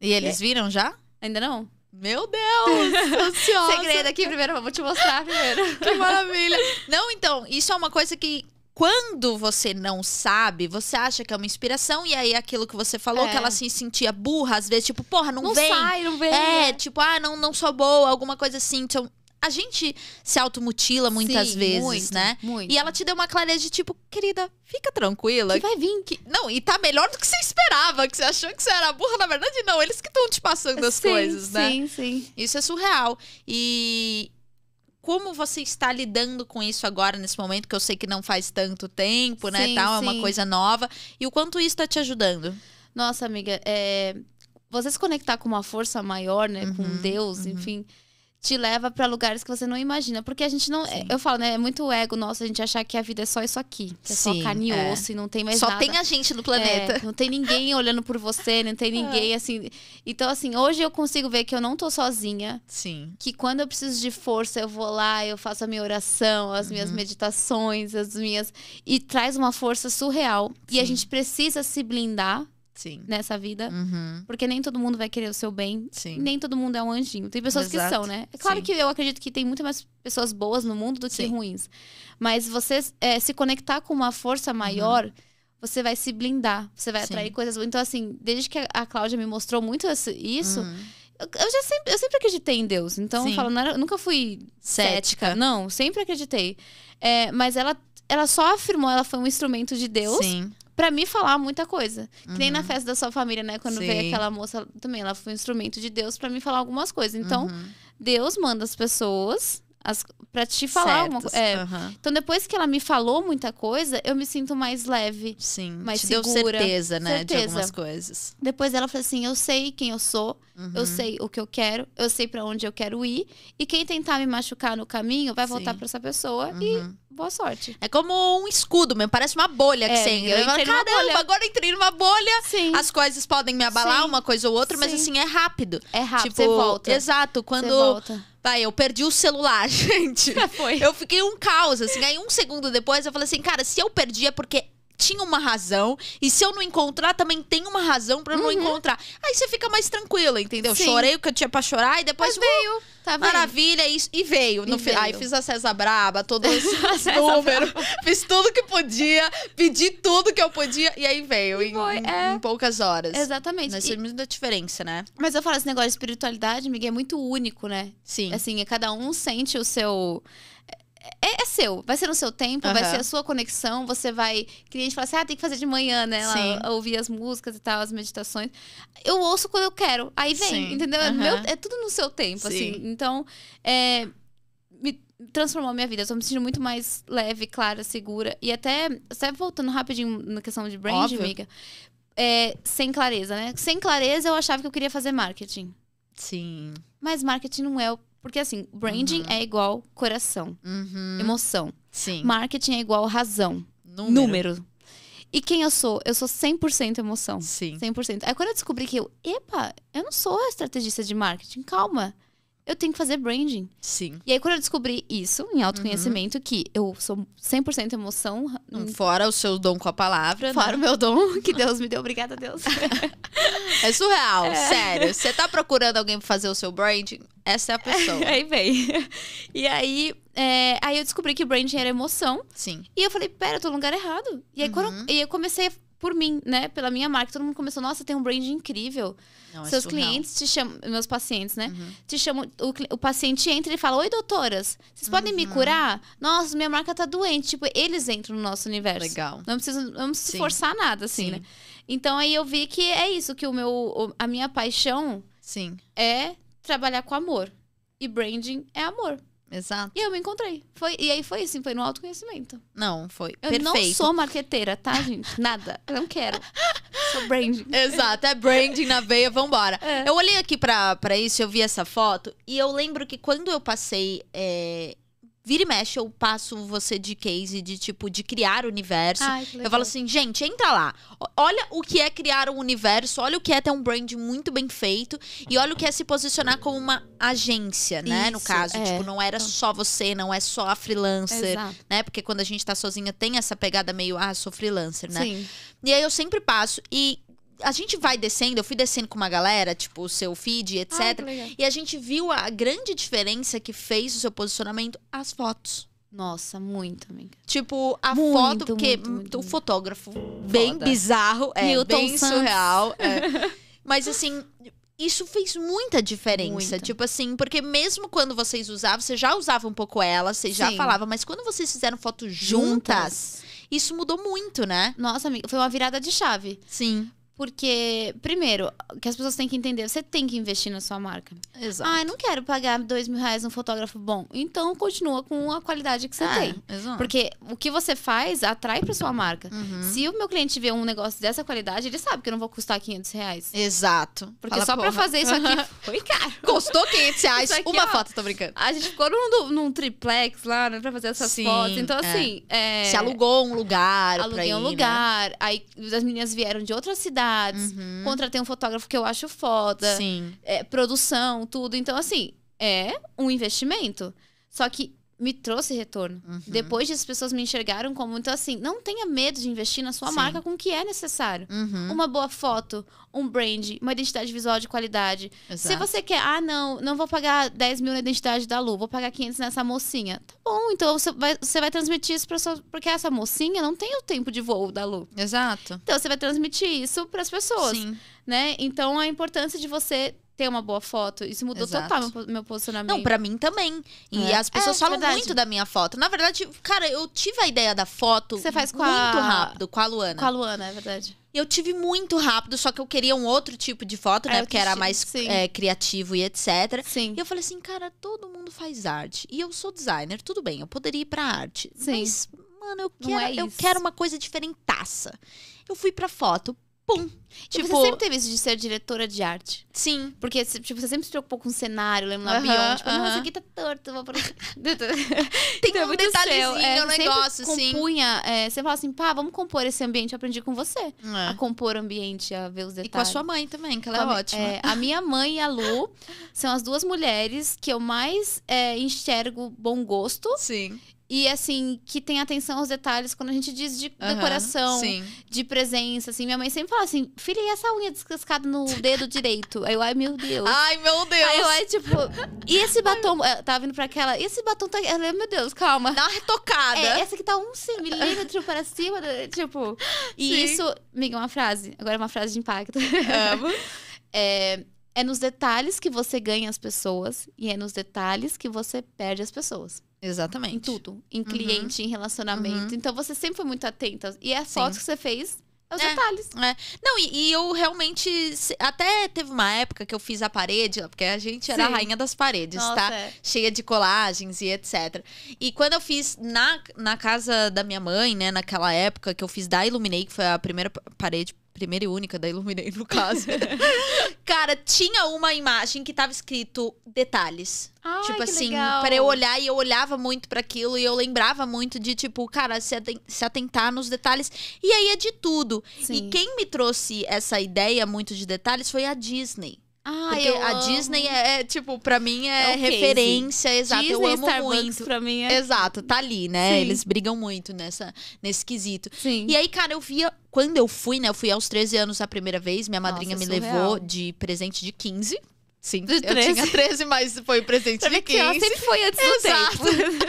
E eles viram já? Ainda não. Meu Deus! Ansiosa. Segredo aqui primeiro, vou te mostrar primeiro. que maravilha! Não, então, isso é uma coisa que quando você não sabe, você acha que é uma inspiração, e aí aquilo que você falou, é. que ela se sentia burra, às vezes, tipo, porra, não, não vem. Sai, não vem. É, é, tipo, ah, não, não sou boa, alguma coisa assim. Então, a gente se automutila muitas Sim, vezes, muito, né? Muito. E ela te deu uma clareza de tipo, querida, fica tranquila. Que vai vir. Que... Não, e tá melhor do que você esperava, que você achou que você era burra. Na verdade, não. Eles que estão te passando as sim, coisas, né? Sim, sim. Isso é surreal. E como você está lidando com isso agora, nesse momento, que eu sei que não faz tanto tempo, né? Sim, tal, é uma coisa nova. E o quanto isso está te ajudando? Nossa, amiga, é... você se conectar com uma força maior, né? Uhum, com Deus, uhum. enfim te leva para lugares que você não imagina. Porque a gente não. Sim. Eu falo, né? É muito ego nosso a gente achar que a vida é só isso aqui. Que Sim, é só carne e é. osso e não tem mais só nada. Só tem a gente no planeta. É, não tem ninguém olhando por você, não tem é. ninguém, assim. Então, assim, hoje eu consigo ver que eu não tô sozinha. Sim. Que quando eu preciso de força, eu vou lá, eu faço a minha oração, as uhum. minhas meditações, as minhas. E traz uma força surreal. Sim. E a gente precisa se blindar Sim. nessa vida. Uhum. Porque nem todo mundo vai querer o seu bem. Sim. Nem todo mundo é um anjinho. Tem pessoas Exato. que são, né? É claro Sim. que eu acredito que tem muito mais pessoas boas no mundo do que ruins. Mas você é, se conectar com uma força uhum. maior. Uhum. Você vai se blindar, você vai atrair coisas boas. Então, assim, desde que a Cláudia me mostrou muito isso, uhum eu já sempre, eu sempre acreditei em Deus. Então, Sim. eu falo, não, nunca fui cética. cética. Não, sempre acreditei. É, mas ela, ela só afirmou, ela foi um instrumento de Deus. Sim para me falar muita coisa. Uhum. Que nem na uhum. festa da sua família, né? Quando Sim. veio aquela moça também, ela foi um instrumento de Deus para me falar algumas coisas. Então, uhum. Deus manda as pessoas as para te falar Certos, coisa. É. Uhum. Então depois que ela me falou muita coisa, eu me sinto mais leve, sim, mais te deu certeza, né, certeza. de algumas coisas. Depois ela falou assim: "Eu sei quem eu sou, uhum. eu sei o que eu quero, eu sei para onde eu quero ir, e quem tentar me machucar no caminho vai voltar para essa pessoa uhum. e boa sorte". É como um escudo, mesmo, parece uma bolha que é, você entra. Eu falo, Caramba, agora entrei numa bolha. Sim. As coisas podem me abalar sim. uma coisa ou outra, sim. mas assim é rápido. É rápido, tipo, você volta. Exato, quando Vai, eu perdi o celular, gente. Foi. Eu fiquei um caos, assim. Aí um segundo depois eu falei assim, cara, se eu perdi é porque tinha uma razão. E se eu não encontrar, também tem uma razão para uhum. não encontrar. Aí você fica mais tranquila, entendeu? Sim. Chorei o que eu tinha pra chorar e depois. Mas veio. Uh, tá maravilha, isso. E veio. E no final Aí fiz a César Braba, todos os números. Fiz tudo que podia, pedi tudo que eu podia. E aí veio. E em, foi, é... em, poucas horas. Exatamente. Mas e... mesma diferença, né? Mas eu falo, esse negócio de espiritualidade, Miguel, é muito único, né? Sim. Assim, é cada um sente o seu é, é, seu, vai ser no seu tempo, uhum. vai ser a sua conexão, você vai. Cliente fala assim, ah, tem que fazer de manhã, né? Lá, ouvir as músicas e tal, as meditações. Eu ouço quando eu quero, aí vem, Sim. entendeu? Uhum. Meu, é tudo no seu tempo, Sim. assim. Então, é, me transformou a minha vida. Eu tô me sentindo muito mais leve, clara, segura. E até, até voltando rapidinho na questão de brand, Óbvio. amiga, é, sem clareza, né? Sem clareza, eu achava que eu queria fazer marketing. Sim. Mas marketing não é o porque assim, branding uhum. é igual coração, uhum. emoção. Sim. Marketing é igual razão, número. número. E quem eu sou? Eu sou 100% emoção. Sim. 100%. Aí quando eu descobri que eu, epa, eu não sou estrategista de marketing, calma eu tenho que fazer branding. Sim. E aí, quando eu descobri isso em autoconhecimento, uhum. que eu sou 100% emoção. Hum, fora o seu dom com a palavra. Fora né? o meu dom, que Deus me deu, obrigada Deus. é surreal, é. sério. Você tá procurando alguém pra fazer o seu branding? Essa é a pessoa. aí vem. E aí, é, aí eu descobri que branding era emoção. Sim. E eu falei, pera, eu tô no lugar errado. E aí, uhum. quando eu, uhum. eu comecei por mim, né? Pela minha marca. Todo mundo começou, nossa, tem um brand incrível. Não, é Seus clientes te chamam, meus pacientes, né? Uhum. Te chamam, o, o paciente entra e fala, oi, doutoras, vocês podem me uhum. curar? Nossa, minha marca tá doente. Tipo, eles entram no nosso universo. Legal. Não precisa não preciso forçar nada, assim, né? Sim. né? Então aí eu vi que é isso, que o meu, a minha paixão Sim. é trabalhar com amor. E branding é amor. Exato. E eu me encontrei. Foi, e aí foi assim, foi no autoconhecimento. Não, foi. Eu perfeito. não sou marqueteira, tá, gente? Nada. eu Não quero. sou branding. Exato, é branding na veia, vambora. É. Eu olhei aqui pra, pra isso, eu vi essa foto, e eu lembro que quando eu passei. É, Vira e mexe, eu passo você de case de tipo de criar universo. Ai, eu falo assim, gente, entra lá. Olha o que é criar um universo, olha o que é ter um brand muito bem feito e olha o que é se posicionar como uma agência, né? Isso, no caso, tipo, é. tipo, não era só você, não é só a freelancer, Exato. né? Porque quando a gente tá sozinha tem essa pegada meio, ah, sou freelancer, né? Sim. E aí eu sempre passo e a gente vai descendo, eu fui descendo com uma galera, tipo, o seu feed, etc. Ai, e a gente viu a grande diferença que fez o seu posicionamento as fotos. Nossa, muito, amiga. Tipo, a muito, foto, porque muito, muito, o fotógrafo bem bizarro, é, Milton bem Santos. surreal. É. Mas assim, isso fez muita diferença. Muita. Tipo assim, porque mesmo quando vocês usavam, você já usava um pouco ela, você já falava, mas quando vocês fizeram foto juntas, juntas, isso mudou muito, né? Nossa, amiga, foi uma virada de chave. Sim. Porque, primeiro, que as pessoas têm que entender, você tem que investir na sua marca. Exato. Ah, eu não quero pagar dois mil reais num fotógrafo bom. Então, continua com a qualidade que você é, tem. Exato. Porque o que você faz atrai para sua marca. Uhum. Se o meu cliente vê um negócio dessa qualidade, ele sabe que eu não vou custar 500 reais. Exato. Porque Fala, só para fazer isso aqui foi caro. Custou 500 reais aqui, uma ó, foto, tô brincando. A gente ficou num, num triplex lá, né, pra fazer essas Sim, fotos. Então, é. assim... É... Se alugou um lugar Aluguei ir, um né? lugar. Né? Aí as meninas vieram de outra cidade atividades, uhum. contratei um fotógrafo que eu acho foda, Sim. É, produção, tudo. Então, assim, é um investimento. Só que me trouxe retorno. Uhum. Depois as pessoas me enxergaram como então assim, não tenha medo de investir na sua Sim. marca com o que é necessário. Uhum. Uma boa foto, um brand, uma identidade visual de qualidade. Exato. Se você quer, ah, não, não vou pagar 10 mil na identidade da Lu, vou pagar 500 nessa mocinha. Tá bom, então você vai, você vai transmitir isso para porque essa mocinha não tem o tempo de voo da Lu. Exato. Então você vai transmitir isso para as pessoas, Sim. né? Então a importância de você ter uma boa foto. Isso mudou Exato. total meu, meu, posicionamento. Não, pra mim também. E é. as pessoas é, falam verdade. muito da minha foto. Na verdade, cara, eu tive a ideia da foto Você faz muito a... rápido, com a Luana. Com a Luana, é verdade. Eu tive muito rápido, só que eu queria um outro tipo de foto, é, né? É, porque era mais é, criativo e etc. Sim. E eu falei assim, cara, todo mundo faz arte. E eu sou designer, tudo bem, eu poderia ir pra arte. Sim. Mas, mano, eu é quero, é eu quero uma coisa diferentaça. Eu fui pra foto pum. Então, tipo, você sempre teve isso de ser diretora de arte. Sim. Porque tipo, você sempre se preocupou com o cenário, lembra na uh -huh, tipo, uh -huh. nossa, aqui tá torto, vou por Tem então, é é, é um detalhezinho é, no negócio, compunha, é, você fala assim, pá, vamos compor esse ambiente, eu aprendi com você. É. A compor o ambiente, a ver os detalhes. E com a sua mãe também, que ela com é ótima. É, a minha mãe e a Lu são as duas mulheres que eu mais enxergo bom gosto. Sim. E assim, que tem atenção aos detalhes quando a gente diz de uhum, decoração, sim. de presença, assim. Minha mãe sempre fala assim, filha, e essa unha descascada no dedo direito? Aí eu, ai meu Deus. Ai meu Deus. Aí eu, ai, tipo, e esse batom? Ai, tava vindo pra aquela, e esse batom tá... ai meu Deus, calma. Dá uma retocada. É, essa aqui tá um milímetro pra cima, né, tipo... E sim. isso, amiga, é uma frase. Agora é uma frase de impacto. Amo. é, é nos detalhes que você ganha as pessoas e é nos detalhes que você perde as pessoas. Exatamente. Em tudo. Em uhum. cliente, uhum. em relacionamento. Uhum. Então você sempre foi muito atenta. E as Sim. fotos que você fez é os é, detalhes. É. Não, e, e, eu realmente. Até teve uma época que eu fiz a parede, porque a gente era Sim. a rainha das paredes, tá? Nossa, tá? É. Cheia de colagens e etc. E quando eu fiz na, na casa da minha mãe, né, naquela época que eu fiz da Iluminei, que foi a primeira parede primeira e única da iluminei no caso. cara, tinha uma imagem que tava escrito detalhes. Ai, tipo assim, para eu olhar e eu olhava muito para aquilo e eu lembrava muito de tipo, cara, se, atentar nos detalhes. E aí é de tudo. Sim. E quem me trouxe essa ideia muito de detalhes foi a Disney. Ah, eu a amo. Disney é, é, tipo, pra mim é, é referência, case. exato. Disney, eu amo Starbucks muito. pra mim é... Exato, tá ali, né? Sim. Eles brigam muito nessa, nesse quesito. Sim. E aí, cara, eu via. Quando eu fui, né? Eu fui aos 13 anos a primeira vez, minha madrinha Nossa, me surreal. levou de presente de 15 Sim, de 13. eu tinha 13, mas foi presente de 15. ela sempre foi antes Exato. do tempo.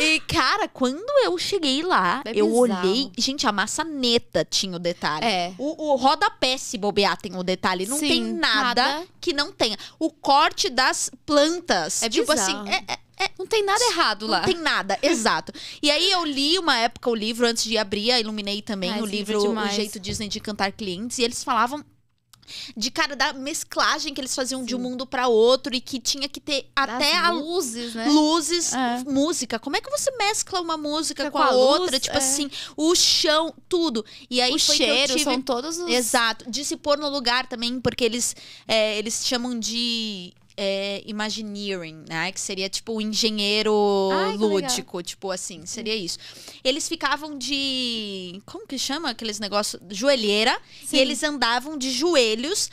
e, cara, quando eu cheguei lá, é eu olhei... Gente, a maçaneta tinha o detalhe. É. O, o rodapé, se bobear, tem o detalhe. Não Sim, tem nada, nada, que não tenha. O corte das plantas. É tipo assim, bizarro. assim... É, é, não tem nada errado lá. Não tem nada, exato. E aí eu li uma época o livro antes de abrir, iluminei também Ai, o livro, é livro O Jeito Disney de Cantar Clientes, e eles falavam de cara da mesclagem que eles faziam Sim. de um mundo para outro e que tinha que ter até a luzes, né? Luzes, é. música. Como é que você mescla uma música com, com, a, luz, outra? Tipo é. assim, o chão, tudo. E aí o cheiro tive... são todos os Exato, de se pôr no lugar também, porque eles é, eles chamam de é, Imagineering, né? Que seria tipo o engenheiro Ai, lúdico, tipo assim, seria isso. Eles ficavam de. Como que chama aqueles negócios? Joelheira. Sim. E eles andavam de joelhos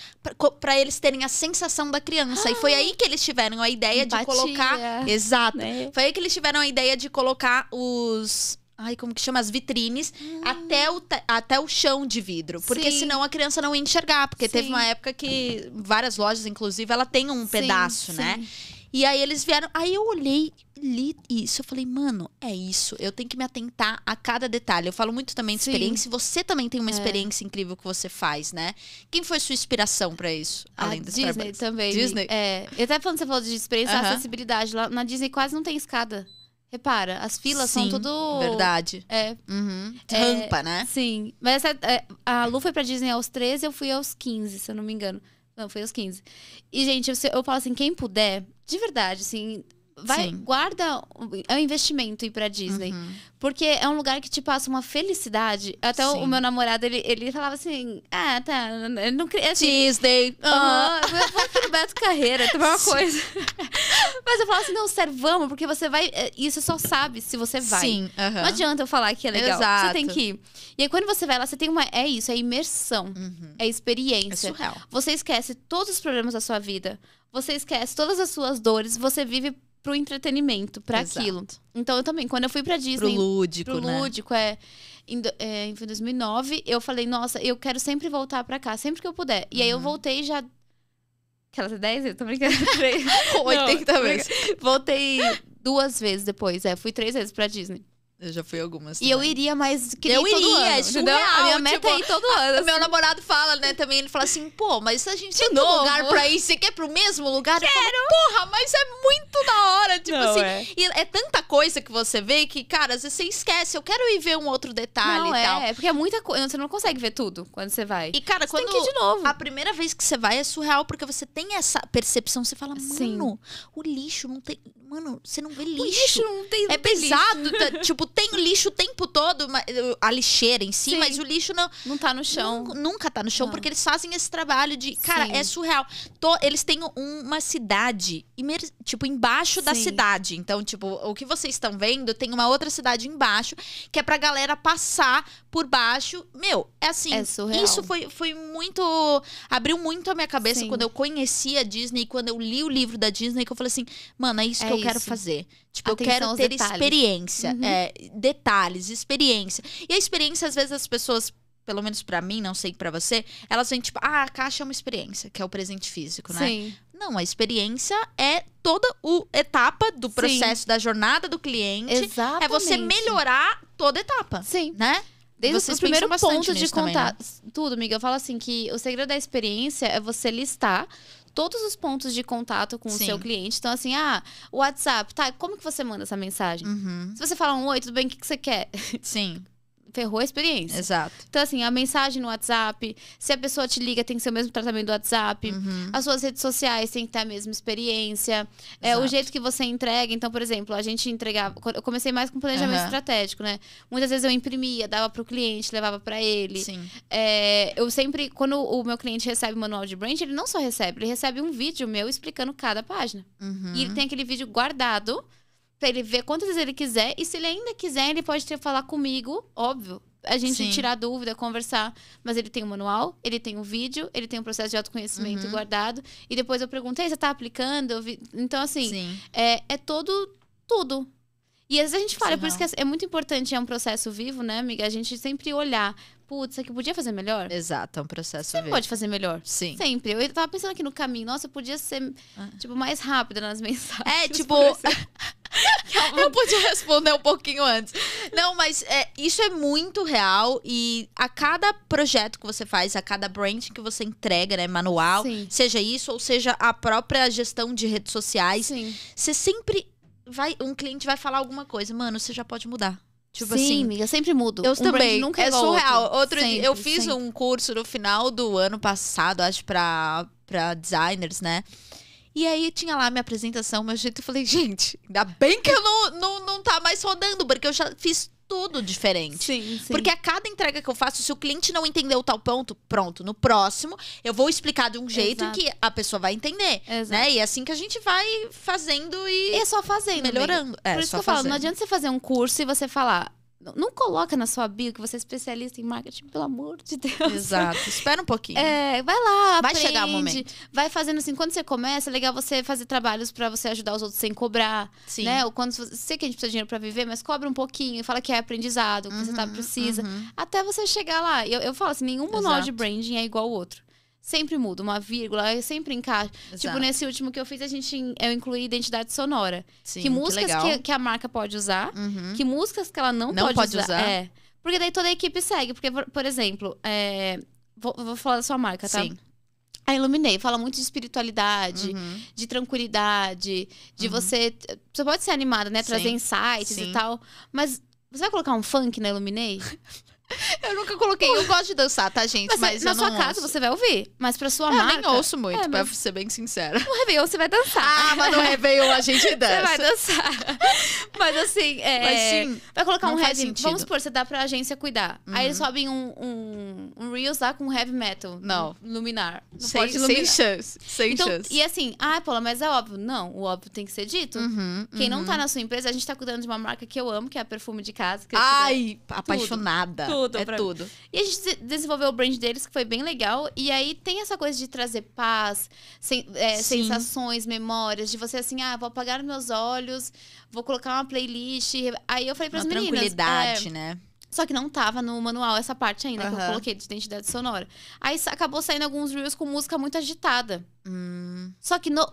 para eles terem a sensação da criança. Ah, e foi ah. aí que eles tiveram a ideia empatia, de colocar. Exato. Né? Foi aí que eles tiveram a ideia de colocar os Ai, como que chama? As vitrines, hum. até, o, até o chão de vidro. Porque Sim. senão a criança não ia enxergar. Porque Sim. teve uma época que várias lojas, inclusive, ela tem um Sim. pedaço, né? E aí eles vieram. Aí eu olhei, li isso. Eu falei, mano, é isso. Eu tenho que me atentar a cada detalhe. Eu falo muito também de Sim. experiência. Você também tem uma é. experiência incrível que você faz, né? Quem foi sua inspiração para isso? Além da Disney Starbucks? também. Disney. É. Eu até falando, você falou de experiência, acessibilidade. Lá na Disney quase não tem escada. Repara, as filas sim, são tudo. Verdade. É. Uhum. é Rampa, né? Sim. Mas essa, é, é, a Lu foi pra Disney aos 13, eu fui aos 15, se eu não me engano. Não, foi aos 15. E, gente, eu, eu falo assim, quem puder, de verdade, assim, vai Sim. guarda é um investimento ir para Disney uhum. porque é um lugar que te passa uma felicidade até o, meu namorado ele, ele falava assim ah tá eu não queria assim, Disney uh -huh. eu vou Beto Carreira também é uma coisa mas eu falava assim não sério vamos porque você vai é, isso só sabe se você vai Sim, não adianta eu falar que é legal Exato. você tem que ir. e aí quando você vai lá você tem uma é isso é imersão uhum. é experiência é surreal. você esquece todos os problemas da sua vida você esquece todas as suas dores você vive pro entretenimento, para aquilo. Então eu também, quando eu fui pra Disney. Pro lúdico, pro né? lúdico, é. Em, é, em 2009, eu falei, nossa, eu quero sempre voltar pra cá, sempre que eu puder. E uhum. aí eu uhum. voltei já. Aquelas 10 vezes? Tô brincando. 80 vezes. Voltei duas vezes depois, é. Fui três vezes pra Disney. Eu já fui algumas. Também. E eu iria, mas queria eu todo iria, ano, é tipo, entendeu? Real, a minha meta tipo, é ir todo ano. Assim. Meu namorado fala, né, também, ele fala assim, pô, mas a gente tem um lugar pra ir, você quer pro mesmo lugar? Quero! Falo, Porra, mas é muito da hora, tipo não, assim. É. E é tanta coisa que você vê que, cara, às vezes você esquece, eu quero ir ver um outro detalhe não, e é, tal. É, porque é muita coisa, você não consegue ver tudo quando você vai. E, cara, você quando... Tem que ir de novo. A primeira vez que você vai é surreal, porque você tem essa percepção, você fala, mano, Sim. o lixo não tem... Mano, você não vê lixo. O lixo não tem... É pesado, tá, tipo, tem lixo o tempo todo, a lixeira em si, Sim. mas o lixo não. Não tá no chão. Nunca, nunca tá no chão, não. porque eles fazem esse trabalho de. Cara, Sim. é surreal. Tô, eles têm uma cidade, tipo, embaixo Sim. da cidade. Então, tipo, o que vocês estão vendo tem uma outra cidade embaixo, que é pra galera passar por baixo. Meu, é assim. É surreal. Isso foi, foi muito. Abriu muito a minha cabeça quando eu conheci a Disney, quando eu li o livro da Disney, que eu falei assim, mano, é isso é que eu isso. quero fazer. Tipo, Atenção eu quero ter detalhes. experiência, uhum. é, detalhes, experiência. E a experiência, às vezes, as pessoas pelo menos para mim, não sei para você, elas vêm tipo, ah, a caixa é uma experiência, que é o presente físico, né? Sim. Não, a experiência é toda a etapa do processo Sim. da jornada do cliente. Exatamente. É você melhorar toda etapa. Sim. Né? Desde Vocês o primeiro ponto de né? contato. né? tudo, amiga, Eu falo assim que o segredo da experiência é você listar todos os pontos de contato com Sim. o seu cliente. Então, assim, ah, o WhatsApp, tá, como que você manda essa mensagem? Uhum. Se você falar um oi, tudo bem, o que, que você quer? Sim ferrou a experiência. Exato. Então, assim, a mensagem no WhatsApp, se a pessoa te liga, tem que ser o mesmo tratamento do WhatsApp. Uhum. As suas redes sociais têm que ter a mesma experiência. É, o jeito que você entrega. Então, por exemplo, a gente entregava. Eu comecei mais com planejamento uhum. estratégico, né? Muitas vezes eu imprimia, dava para o cliente, levava para ele. Sim. É, eu sempre, quando o meu cliente recebe o manual de brand, ele não só recebe, ele recebe um vídeo meu explicando cada página. Uhum. E ele tem aquele vídeo guardado pra ele ver quantas vezes ele quiser. E se ele ainda quiser, ele pode ter falar comigo, óbvio. A gente Sim. tirar dúvida, conversar. Mas ele tem o um manual, ele tem o um vídeo, ele tem o um processo de autoconhecimento uhum. guardado. E depois eu perguntei, você tá aplicando? Então, assim, é, é todo tudo. E às vezes a gente fala é por isso que é, é muito importante, é um processo vivo, né, amiga? A gente sempre olhar, putz, isso aqui podia fazer melhor? Exato, é um processo Você pode fazer melhor. Sim. Sempre. Eu tava pensando aqui no caminho, nossa, podia ser, ah. tipo, mais rápida nas mensagens. É, tipo... eu podia responder um pouquinho antes. Não, mas é, isso é muito real e a cada projeto que você faz, a cada branding que você entrega, né, manual, Sim. seja isso ou seja a própria gestão de redes sociais, Sim. você sempre vai, um cliente vai falar alguma coisa, mano, você já pode mudar. Tipo Sim, assim, amiga, sempre mudo. Eu um também. Nunca é surreal. Outro, outro sempre, eu fiz sempre. um curso no final do ano passado, acho para para designers, né? E aí tinha lá minha apresentação, meu jeito, eu falei, gente, ainda bem que eu não, não, não tá mais rodando, porque eu já fiz tudo diferente. Sim, sim. Porque a cada entrega que eu faço, se o cliente não entendeu tal ponto, pronto, no próximo eu vou explicar de um jeito em que a pessoa vai entender, né? Exato. né? E é assim que a gente vai fazendo e É só fazendo, melhorando. É, Por isso que eu fazendo. falo, não adianta você fazer um curso e você falar não coloca na sua bio que você é especialista em marketing, pelo amor de Deus. Exato. Espera um pouquinho. É, vai lá, vai aprende, chegar o momento. Vai fazendo assim, quando você começa, é legal você fazer trabalhos para você ajudar os outros sem cobrar, Sim. né? Ou quando você sei que a gente precisa de dinheiro para viver, mas cobra um pouquinho, fala que é aprendizado, que uhum, você tá uhum, precisa, uhum. até você chegar lá. Eu, eu falo assim, nenhum manual de branding é igual ao outro sempre muda, uma vírgula, eu sempre encaixa. Tipo, nesse último que eu fiz, a gente eu incluí identidade sonora. Sim, que músicas que, que, que a marca pode usar, uhum. que músicas que ela não, não pode, pode usar. usar. É. Porque daí toda a equipe segue. Porque, por, por exemplo, é, vou, vou, falar da sua marca, tá? Sim. A Iluminei fala muito de espiritualidade, uhum. de tranquilidade, de uhum. você. Você pode ser animada, né? Trazer Sim. insights Sim. e tal. Mas você vai colocar um funk na Iluminei? Eu nunca coloquei. Eu gosto de dançar, tá, gente? Mas, mas na sua casa você vai ouvir. Mas pra sua eu é, marca... Eu nem ouço muito, é, mas... pra ser bem sincera. No Réveillon você vai dançar. Ah, mas no Réveillon a gente dança. Você vai dançar. Mas assim, é... Mas sim, vai colocar um heavy... Sentido. Vamos supor, você dá pra agência cuidar. Uhum. Aí eles uhum. sobem um, um, um Reels lá com heavy metal. Não. Luminar. Não sem, pode iluminar. Sem chance. Sem então, chance. E assim, ah, Paula, mas é óbvio. Não, o óbvio tem que ser dito. Uhum, Quem uhum. não tá uhum. na sua empresa, a gente tá cuidando de uma marca que eu amo, que é a Perfume de Casa. Ai, apaixonada. Tudo tudo. É tudo. Mim. E a gente desenvolveu o brand deles, que foi bem legal. E aí tem essa coisa de trazer paz, sen é, sensações, memórias, de você assim, ah, vou apagar meus olhos, vou colocar uma playlist. Aí eu falei pras uma meninas. Tranquilidade, é, né? Só que não tava no manual essa parte ainda uhum. que eu coloquei de identidade sonora. Aí acabou saindo alguns reels com música muito agitada. Hum. Só que no,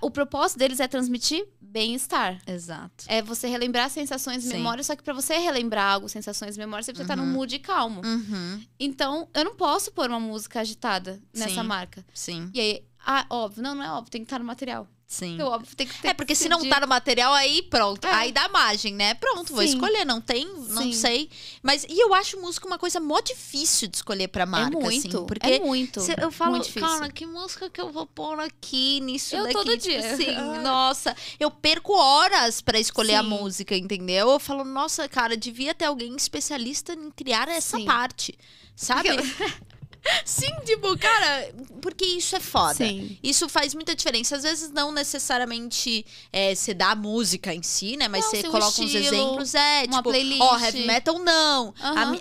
o propósito deles é transmitir bem-estar. Exato. É você relembrar sensações e memórias, só que para você relembrar algo, sensações e memórias, você precisa uhum. estar num uhum. mood calmo. Uhum. Então, eu não posso pôr uma música agitada nessa Sim. marca. Sim. E aí, ah, óbvio, não, não é óbvio, tem que estar no material. Sim. Então, óbvio, tem que ter É, porque se não tá no material, aí pronto. É. Aí dá margem, né? Pronto, Sim. vou escolher. Não tem, não Sim. sei. Mas, e eu acho música uma coisa mó difícil de escolher pra é marca, assim, é muito, assim, Porque é muito. Cê, eu falo, muito cara, que música que eu vou pôr aqui, nisso eu daqui? todo tipo, dia. Assim, ah. nossa. Eu perco horas pra escolher Sim. a música, entendeu? Eu falo, nossa, cara, devia ter alguém especialista em criar essa parte, sabe? Eu... Sim, tipo, cara, porque isso é foda. Sim. Isso faz muita diferença. Às vezes não necessariamente é, você é, dá a música em si, né? Mas você coloca estilo, uns exemplos, é, uma tipo, playlist. ó, oh, heavy metal não, uhum.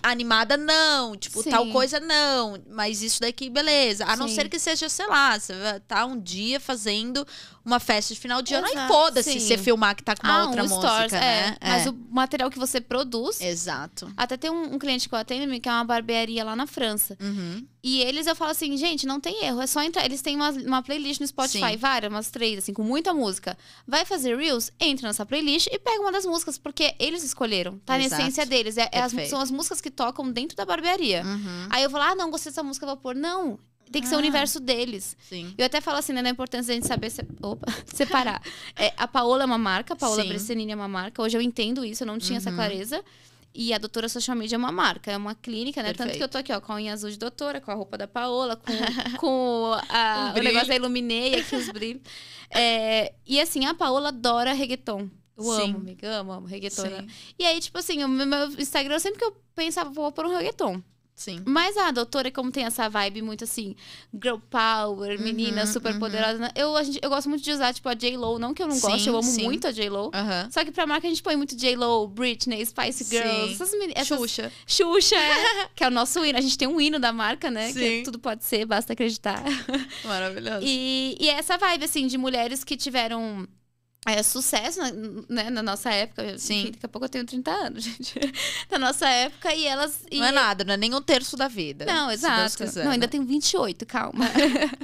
animada não, tipo, Sim. tal coisa não. Mas isso daqui, beleza. A não ser que seja, sei lá, você tá um dia fazendo uma festa de final de ano, aí foda-se você filmar que tá com uma ah, outra um música, stores, é. né? É. É. Mas o material que você produz. Exato. Até tem um, um cliente que eu atendo, que é uma barbearia lá na França. Uhum. E eles eu falo assim, gente, não tem erro, é só entrar. Eles têm uma, uma playlist no Spotify, Sim. várias, umas três, assim, com muita música. Vai fazer Reels, entra nessa playlist e pega uma das músicas, porque eles escolheram. Tá Exato. na essência deles. É, é as, são as músicas que tocam dentro da barbearia. Uhum. Aí eu vou lá, ah, não, gostei dessa música, vou pôr. Não, tem que ah. ser o ah. universo deles. Sim. Eu até falo assim, né? Da importância da gente saber se... Opa, separar. É, a Paola é uma marca, a Paola Bressanini é uma marca. Hoje eu entendo isso, eu não tinha uhum. essa clareza. E a doutora social media é uma marca, é uma clínica, né? Perfeito. Tanto que eu tô aqui, ó, com a unha azul de doutora, com a roupa da Paola, com, com a, um o negócio da Iluminei, aqui os brilhos. É, e assim, a Paola adora reggaeton. Eu Sim. amo, amiga, amo, amo reggaeton. Né? E aí, tipo assim, o meu Instagram, sempre que eu pensava, vou pôr um reggaeton. Sim. Mas a doutora, como tem essa vibe muito assim, girl power, uhum, menina super uhum. poderosa, né? eu, a gente, eu gosto muito de usar, tipo, a J-Lo. Não que eu não sim, goste, eu amo sim. muito a J-Lo. Uhum. Só que pra marca a gente põe muito J-Lo, Britney, Spice Girls, essas meninas. Xuxa. Xuxa, é, que é o nosso hino. A gente tem um hino da marca, né? Sim. Que tudo pode ser, basta acreditar. Maravilhoso. E, e é essa vibe, assim, de mulheres que tiveram é, sucesso né, né, na nossa época. Sim. Enfim, daqui a pouco eu tenho 30 anos, gente. na nossa época, e elas. E... Não é nada, não é nem um terço da vida. Não, exato. Quiser, não, ainda né? tenho 28, calma.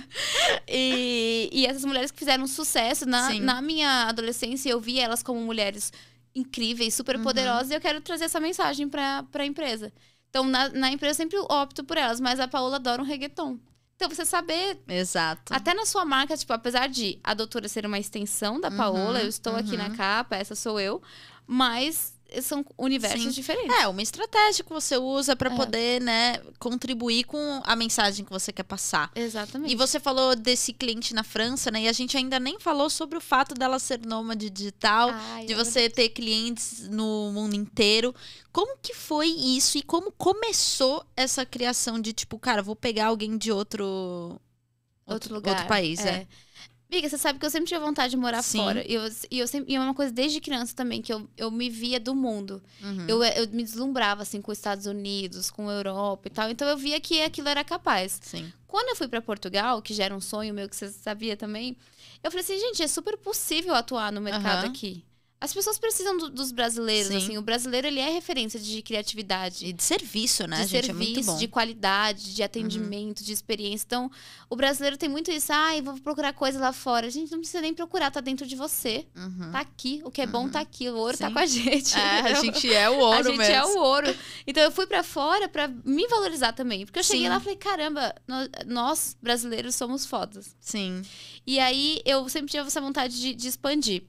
e, e essas mulheres que fizeram sucesso na, na minha adolescência, eu vi elas como mulheres incríveis, super uhum. poderosas, uhum. e eu quero trazer essa mensagem para a empresa. Então, na, na empresa, eu sempre opto por elas, mas a Paola adora um reggaeton. Então, você saber. Exato. Até na sua marca, tipo, apesar de a doutora ser uma extensão da Paola, uhum, eu estou uhum. aqui na uhum. capa, essa sou eu, mas são universos Sim. diferentes. É, uma estratégia que você usa para é. poder, né, contribuir com a mensagem que você quer passar. Exatamente. E você falou desse cliente na França, né? E a gente ainda nem falou sobre o fato dela ser nômade digital, Ai, de você ter clientes no mundo inteiro. Como que foi isso e como começou essa criação de tipo, cara, vou pegar alguém de outro outro, outro lugar, outro país, é. é. Amiga, você sabe que eu sempre tive vontade de morar Sim. fora. E eu, e eu sempre, e é uma coisa desde criança também, que eu, eu me via do mundo. Uhum. Eu, eu me deslumbrava, assim, com os Estados Unidos, com a Europa e tal. Então eu via que aquilo era capaz. Sim. Quando eu fui para Portugal, que já era um sonho meu que você sabia também, eu falei assim, gente, é super possível atuar no mercado uhum. aqui. As pessoas precisam do, dos brasileiros, Sim. assim. O brasileiro, ele é referência de criatividade. E de serviço, né, de gente? É serviço, é de qualidade, de atendimento, uhum. de experiência. Então, o brasileiro tem muito isso. Ai, vou procurar coisa lá fora. A gente não precisa nem procurar, tá dentro de você. Uhum. Tá aqui. O que é bom tá uhum. aqui. O ouro tá Sim. tá com a gente. É, a gente é o ouro mesmo. A gente é mesmo. é o ouro. Então, eu fui para fora para me valorizar também. Porque eu cheguei Sim. lá e falei, caramba, nós, brasileiros, somos fodas. Sim. E aí, eu sempre tive essa vontade de, de expandir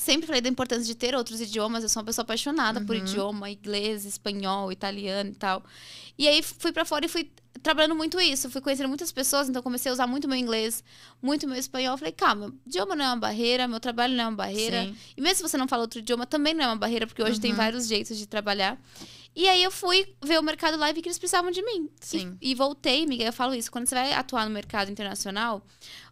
sempre falei da importância de ter outros idiomas. Eu sou uma pessoa apaixonada uhum. por idioma, inglês, espanhol, italiano e tal. E aí fui para fora e fui trabalhando muito isso. Fui conhecendo muitas pessoas, então comecei a usar muito meu inglês, muito meu espanhol. Falei, calma, idioma não é uma barreira, meu trabalho não é uma barreira. Sim. E mesmo se você não fala outro idioma, também não é uma barreira, porque hoje uhum. tem vários jeitos de trabalhar. E aí eu fui ver o mercado lá e vi que eles precisavam de mim. Sim. E, e voltei, Miguel, eu falo isso. Quando você vai atuar no mercado internacional,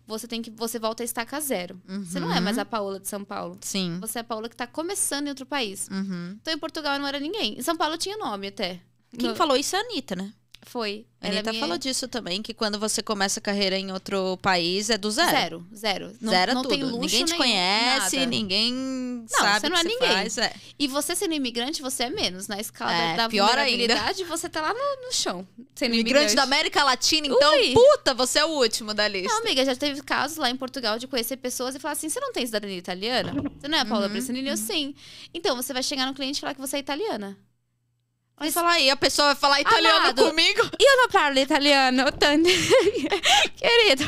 você tem que você volta a estaca zero. Uhum. Você não é uhum. mais a Paola de São Paulo. Sim. Você é a Paola que está começando em outro país. Uhum. Então em Portugal eu não era ninguém. Em São Paulo tinha nome até. Quem no... falou isso é a Anitta, né? Foi. A é Anitta minha... falou disso também, que quando você começa a carreira em outro país é do zero. Zero, zero. Não, zero não tudo. tem luxo Ninguém te conhece, nada. ninguém não, sabe você não é ninguém. Faz, é. E você sendo imigrante, você é menos. Na né? escala é, da pior vulnerabilidade, ainda. você tá lá no, no chão. Sendo imigrante, imigrante da América Latina, então, Ui. puta, você é o último da lista. Não, amiga, já teve casos lá em Portugal de conhecer pessoas e falar assim, você não tem cidadania italiana? Você não é a Paula uhum, Bressanini? Uhum. Eu sim. Então, você vai chegar no cliente e falar que você é italiana. Mas falar aí, a pessoa vai falar italiano amado, comigo. Eu não falo italiano tanto. Querido,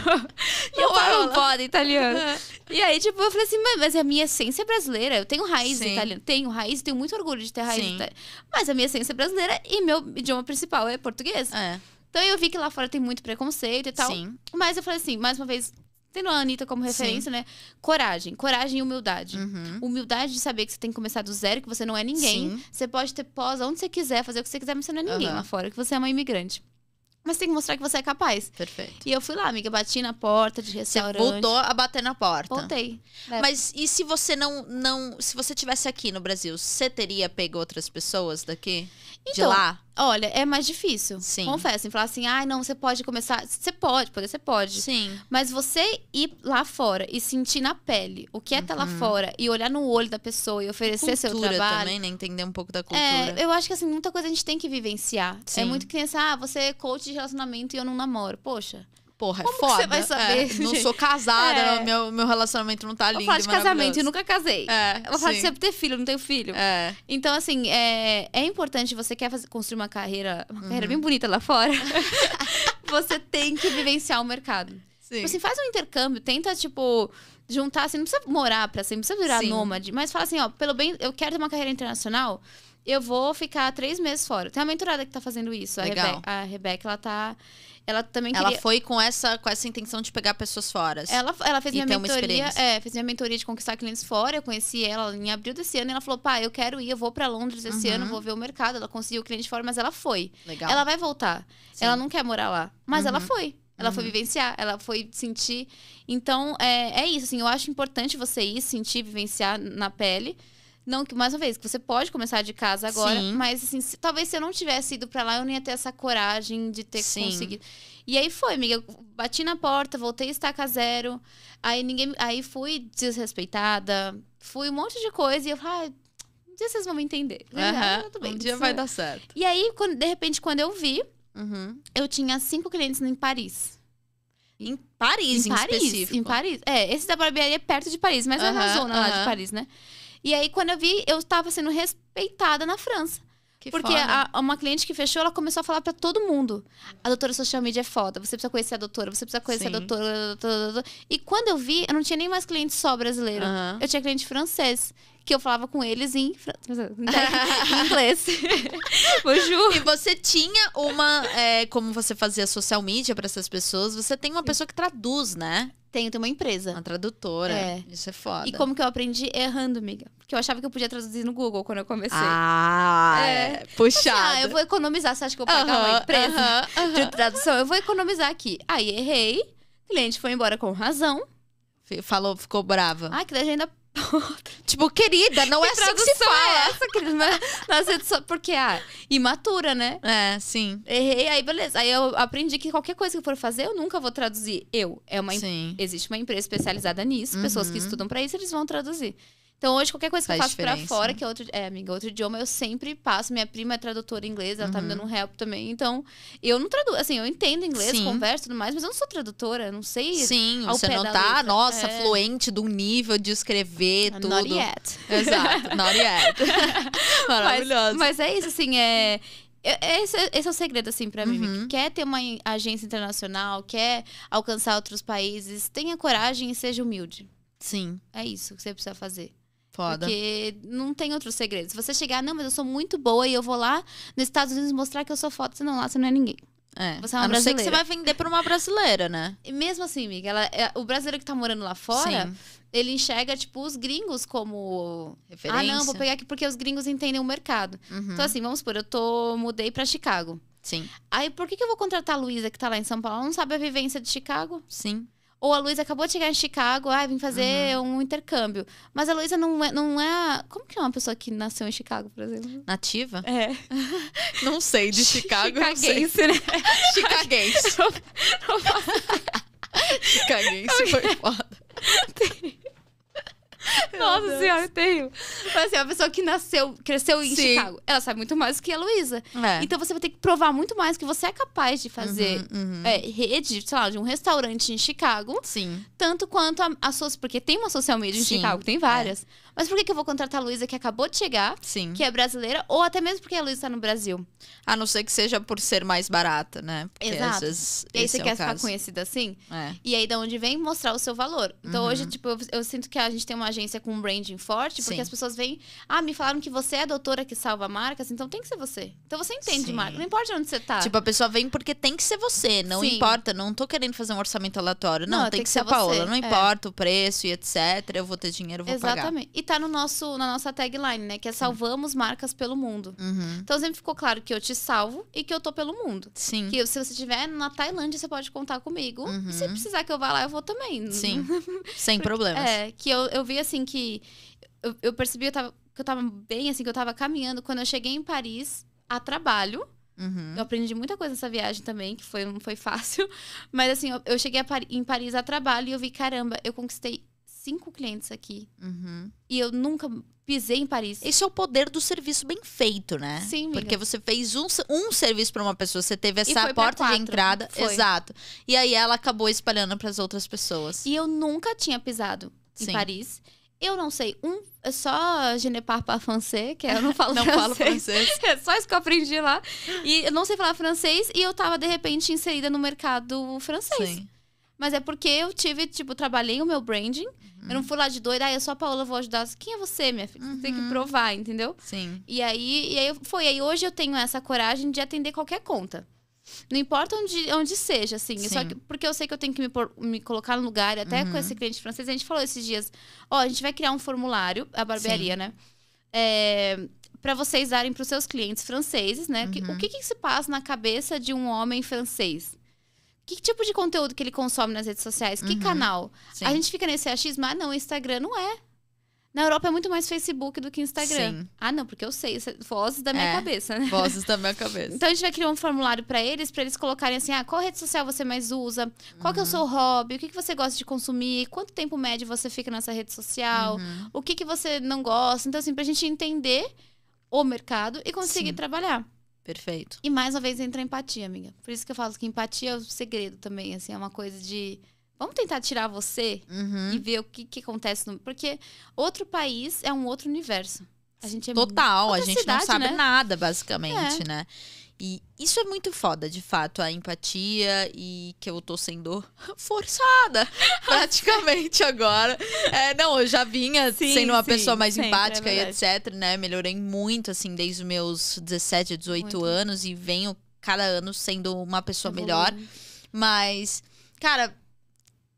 não eu falo não falo italiano. e aí, tipo, eu falei assim, mas a minha essência é brasileira. Eu tenho raiz italiana. Tenho raiz, tenho muito orgulho de ter raiz italiana. Mas a minha essência é brasileira e meu idioma principal é português. É. Então eu vi que lá fora tem muito preconceito e tal. Sim. Mas eu falei assim, mais uma vez, tendo a Anitta como referência, Sim. né? Coragem. Coragem e humildade. Uhum. Humildade de saber que você tem que começar do zero, que você não é ninguém. Sim. Você pode ter pós onde você quiser, fazer o que você quiser, mas você não é ninguém uhum. lá fora, que você é uma imigrante. Mas tem que mostrar que você é capaz. Perfeito. E eu fui lá, amiga, bati na porta de restaurante. Você voltou a bater na porta. Voltei. Né? Mas e se você não, não. Se você tivesse aqui no Brasil, você teria pego outras pessoas daqui? Então, de lá? Olha, é mais difícil. Sim. Confesso. Falar assim, ai, ah, não, você pode começar. Você pode, poder, você pode. Sim. Mas você ir lá fora e sentir na pele o que é uhum. estar lá uhum. fora e olhar no olho da pessoa e oferecer cultura seu trabalho. também, né? Entender um pouco da cultura. É, eu acho que assim, muita coisa a gente tem que vivenciar. É Sim. É muito criança, ah, você é coach de relacionamento e eu não namoro. Poxa. Porra, é Como é foda. você vai saber? É, não sou casada, é. meu, meu relacionamento não tá lindo. Eu falo de casamento, eu nunca casei. É, Ela fala de sempre ter filho, não tenho filho. É. Então, assim, é, é importante, você quer fazer, construir uma carreira, uma uhum. carreira bem bonita lá fora, você tem que vivenciar o mercado. Sim. assim, faz um intercâmbio, tenta, tipo, juntar, assim, não precisa morar pra sempre, não precisa virar Sim. nômade, mas fala assim, ó, pelo bem, eu quero ter uma carreira internacional, eu vou ficar três meses fora. Tem uma mentorada que tá fazendo isso, a, Legal. a Rebeca, ela tá ela também queria... Ela foi com essa, com essa intenção de pegar pessoas fora. Ela, ela fez minha mentoria. É, fez minha mentoria de conquistar clientes fora. Eu conheci ela em abril desse ano e ela falou: pá, eu quero ir, eu vou para Londres esse uhum. ano, vou ver o mercado. Ela conseguiu o cliente fora, mas ela foi. Legal. Ela vai voltar. Sim. Ela não quer morar lá. Mas uhum. ela foi. Ela uhum. foi uhum. vivenciar, ela foi sentir. Então, é, é isso, assim, eu acho importante você ir, sentir, vivenciar na pele. Não, que mais uma vez, que você pode começar de casa agora, Sim. mas assim, se, talvez se eu não tivesse ido para lá, eu não ia ter essa coragem de ter Sim. conseguido. E aí foi, amiga, bati na porta, voltei a estaca zero. Aí ninguém, aí fui desrespeitada, fui um monte de coisa e eu falei, ah, um dia vocês vão me entender. Uhum. tudo bem. Um dia vai dar certo. E aí, quando, de repente, quando eu vi, uhum. eu tinha cinco clientes em Paris. Em Paris, em, em Paris, específico. Em Paris. É, esse da barbearia é perto de Paris, mas uhum, é na zona uhum. lá de Paris, né? E aí, quando eu vi, eu estava sendo respeitada na França. Que porque a, uma cliente que fechou, ela começou a falar para todo mundo: a doutora social media é foda, você precisa conhecer a doutora, você precisa conhecer Sim. a doutora, doutora, doutora, E quando eu vi, eu não tinha nem mais cliente só brasileiro. Uhum. Eu tinha cliente francês que eu falava com eles em, em inglês. Bonjour. E você tinha uma. É, como você fazia social media para essas pessoas, você tem uma pessoa que traduz, né? tenho, tenho uma empresa. Uma tradutora. É. Isso é foda. E como que eu aprendi? Errando, amiga. Porque eu achava que eu podia traduzir no Google quando eu comecei. Ah, é. é. Tipo assim, Puxado. Assim, ah, eu vou economizar. Você acha que eu vou pagar uh -huh, uma empresa uh -huh, uh -huh. de tradução? Eu vou economizar aqui. Aí errei. O cliente foi embora com razão. Falou, ficou brava. Ah, que daí a gente ainda tipo, querida, não que é assim que se é fala. É essa, querida, porque, ah, imatura, né? É, sim. Errei, aí beleza. Aí eu aprendi que qualquer coisa que eu for fazer, eu nunca vou traduzir. Eu. É uma sim. Existe uma empresa especializada nisso, uhum. pessoas que uhum. estudam para isso, eles vão traduzir. Então, hoje, qualquer coisa que eu faço pra fora, né? que é outro, é, amiga, outro idioma, eu sempre passo. Minha prima é tradutora inglesa, ela uhum. tá me uhum. dando um help também. Então, eu não traduzo, assim, eu entendo inglês, Sim. converso e tudo mais, mas eu não sou tradutora, não sei. Sim, você não tá, letra. nossa, é. fluente do nível de escrever tudo. Not yet. Exato, not yet. Maravilhoso. Mas, mas, é isso, assim, é, é, é. Esse, esse é o segredo, assim, pra uhum. mim. Quer ter uma agência internacional, quer alcançar outros países, tenha coragem e seja humilde. Sim. É isso que você precisa fazer. Foda. Porque não tem outro segredo. Se você chegar, não, mas eu sou muito boa e eu vou lá nos Estados Unidos mostrar que eu sou foda, não lá você não é ninguém. É. Você é uma a não brasileira. ser que você vai vender pra uma brasileira, né? E mesmo assim, amiga, ela, é, o brasileiro que tá morando lá fora, Sim. ele enxerga, tipo, os gringos como. Referência. Ah, não, vou pegar aqui porque os gringos entendem o mercado. Uhum. Então, assim, vamos supor, eu tô, mudei pra Chicago. Sim. Aí, por que, que eu vou contratar a Luísa, que tá lá em São Paulo? Ela não sabe a vivência de Chicago? Sim. Ou a Luísa acabou de chegar em Chicago, ah, vim fazer uhum. um intercâmbio. Mas a Luísa não é, não é. Como que é uma pessoa que nasceu em Chicago, por exemplo? Nativa? É. não sei, de Chicago. Chicaguense, né? Chicaguense. Chicaguense foi foda. Nossa Deus. senhora, é Mas assim, é uma pessoa que nasceu, cresceu em Sim. Chicago, ela sabe muito mais do que a Luísa. É. Então você vai ter que provar muito mais que você é capaz de fazer uhum, uhum. É, rede, sei lá, de um restaurante em Chicago. Sim. Tanto quanto a, a social, porque tem uma social media em Sim. Chicago, tem várias. É mas por que, que eu vou contratar a Luísa que acabou de chegar, Sim. que é brasileira, ou até mesmo porque a Luísa está no Brasil? A não ser que seja por ser mais barata, né? Porque Exato. Às vezes, e aí você é quer ficar conhecida assim? É. E aí, da onde vem, mostrar o seu valor. Então, uhum. hoje, tipo, eu, eu, sinto que a gente tem uma agência com um branding forte, porque Sim. as pessoas vêm, ah, me falaram que você é a doutora que salva marcas, então tem que ser você. Então, você entende marca, não importa onde você está Tipo, a pessoa vem porque tem que ser você, não Sim. importa, não tô querendo fazer um orçamento aleatório. Não, não tem, tem, que, ser a Paola, você. não é. importa o preço e etc, eu vou ter dinheiro, vou Exatamente. pagar. Exatamente. E tá no nosso, na nossa tagline, né? Que é salvamos marcas pelo mundo. Uhum. Então sempre ficou claro que eu te salvo e que eu tô pelo mundo. Sim. Que se você estiver na Tailândia, você pode contar comigo. Uhum. Se precisar que eu vá lá, eu vou também. Sim. Sem Porque, problemas. É, que eu, eu vi assim que. Eu, eu percebi eu tava, que eu tava bem, assim, que eu tava caminhando. Quando eu cheguei em Paris a trabalho. Uhum. Eu aprendi muita coisa nessa viagem também, que foi, não foi fácil. Mas assim, eu, eu cheguei em Paris a trabalho e eu vi, caramba, eu conquistei cinco clientes aqui. Uhum. E eu nunca pisei em Paris. Esse é o poder do serviço bem feito, né? Sim, amiga. Porque você fez um, um serviço para uma pessoa, você teve essa porta de entrada. Foi. Exato. E aí ela acabou espalhando para as outras pessoas. E eu nunca tinha pisado Sim. em Paris. Eu não sei, um, é só je para parle que eu não falo não francês. falo francês. é só isso que eu aprendi lá. E eu não sei falar francês e eu tava de repente inserida no mercado francês. Sim. Mas é porque eu tive, tipo, trabalhei o meu branding. Uhum. Eu não fui lá de doida, ah, eu sou a Paola, vou ajudar. Quem é você, minha filha? Você tem que uhum. provar, entendeu? Sim. E aí, e aí foi. E aí hoje eu tenho essa coragem de atender qualquer conta. Não importa onde, onde seja, assim. Sim. Só que, porque eu sei que eu tenho que me, por, me colocar no lugar. Até uhum. com esse cliente francês, a gente falou esses dias: ó, oh, a gente vai criar um formulário, a barbearia, Sim. né? É, para vocês darem para os seus clientes franceses, né? Uhum. o que, que se passa na cabeça de um homem francês? Que tipo de conteúdo que ele consome nas redes sociais? Que uhum. canal? Sim. A gente fica nesse achismo, ah, não, Instagram não é. Na Europa é muito mais Facebook do que Instagram. Sim. Ah, não, porque eu sei, é vozes da minha é, cabeça, né? Vozes da minha cabeça. Então a gente vai criar um formulário para eles, para eles colocarem assim: ah, qual rede social você mais usa? Qual uhum. que é o uhum. seu hobby? O que, que você gosta de consumir? Quanto tempo médio você fica nessa rede social? Uhum. O que, que você não gosta? Então, assim, pra gente entender o mercado e conseguir Sim. trabalhar. Perfeito. E mais uma vez entra a empatia, amiga. Por isso que eu falo que empatia é o segredo também, assim, é uma coisa de vamos tentar tirar você uhum. e ver o que, que acontece. No... Porque outro país é um outro universo. A gente é Total, a gente cidade, não sabe né? nada, basicamente, é. né? E isso é muito foda, de fato, a empatia e que eu tô sendo forçada praticamente agora. É, não, eu já vinha sim, sendo uma sim, pessoa mais sempre, é empática é e etc, né? Melhorei muito, assim, desde os meus 17, 18 muito. anos e venho cada ano sendo uma pessoa melhor. Mas, cara,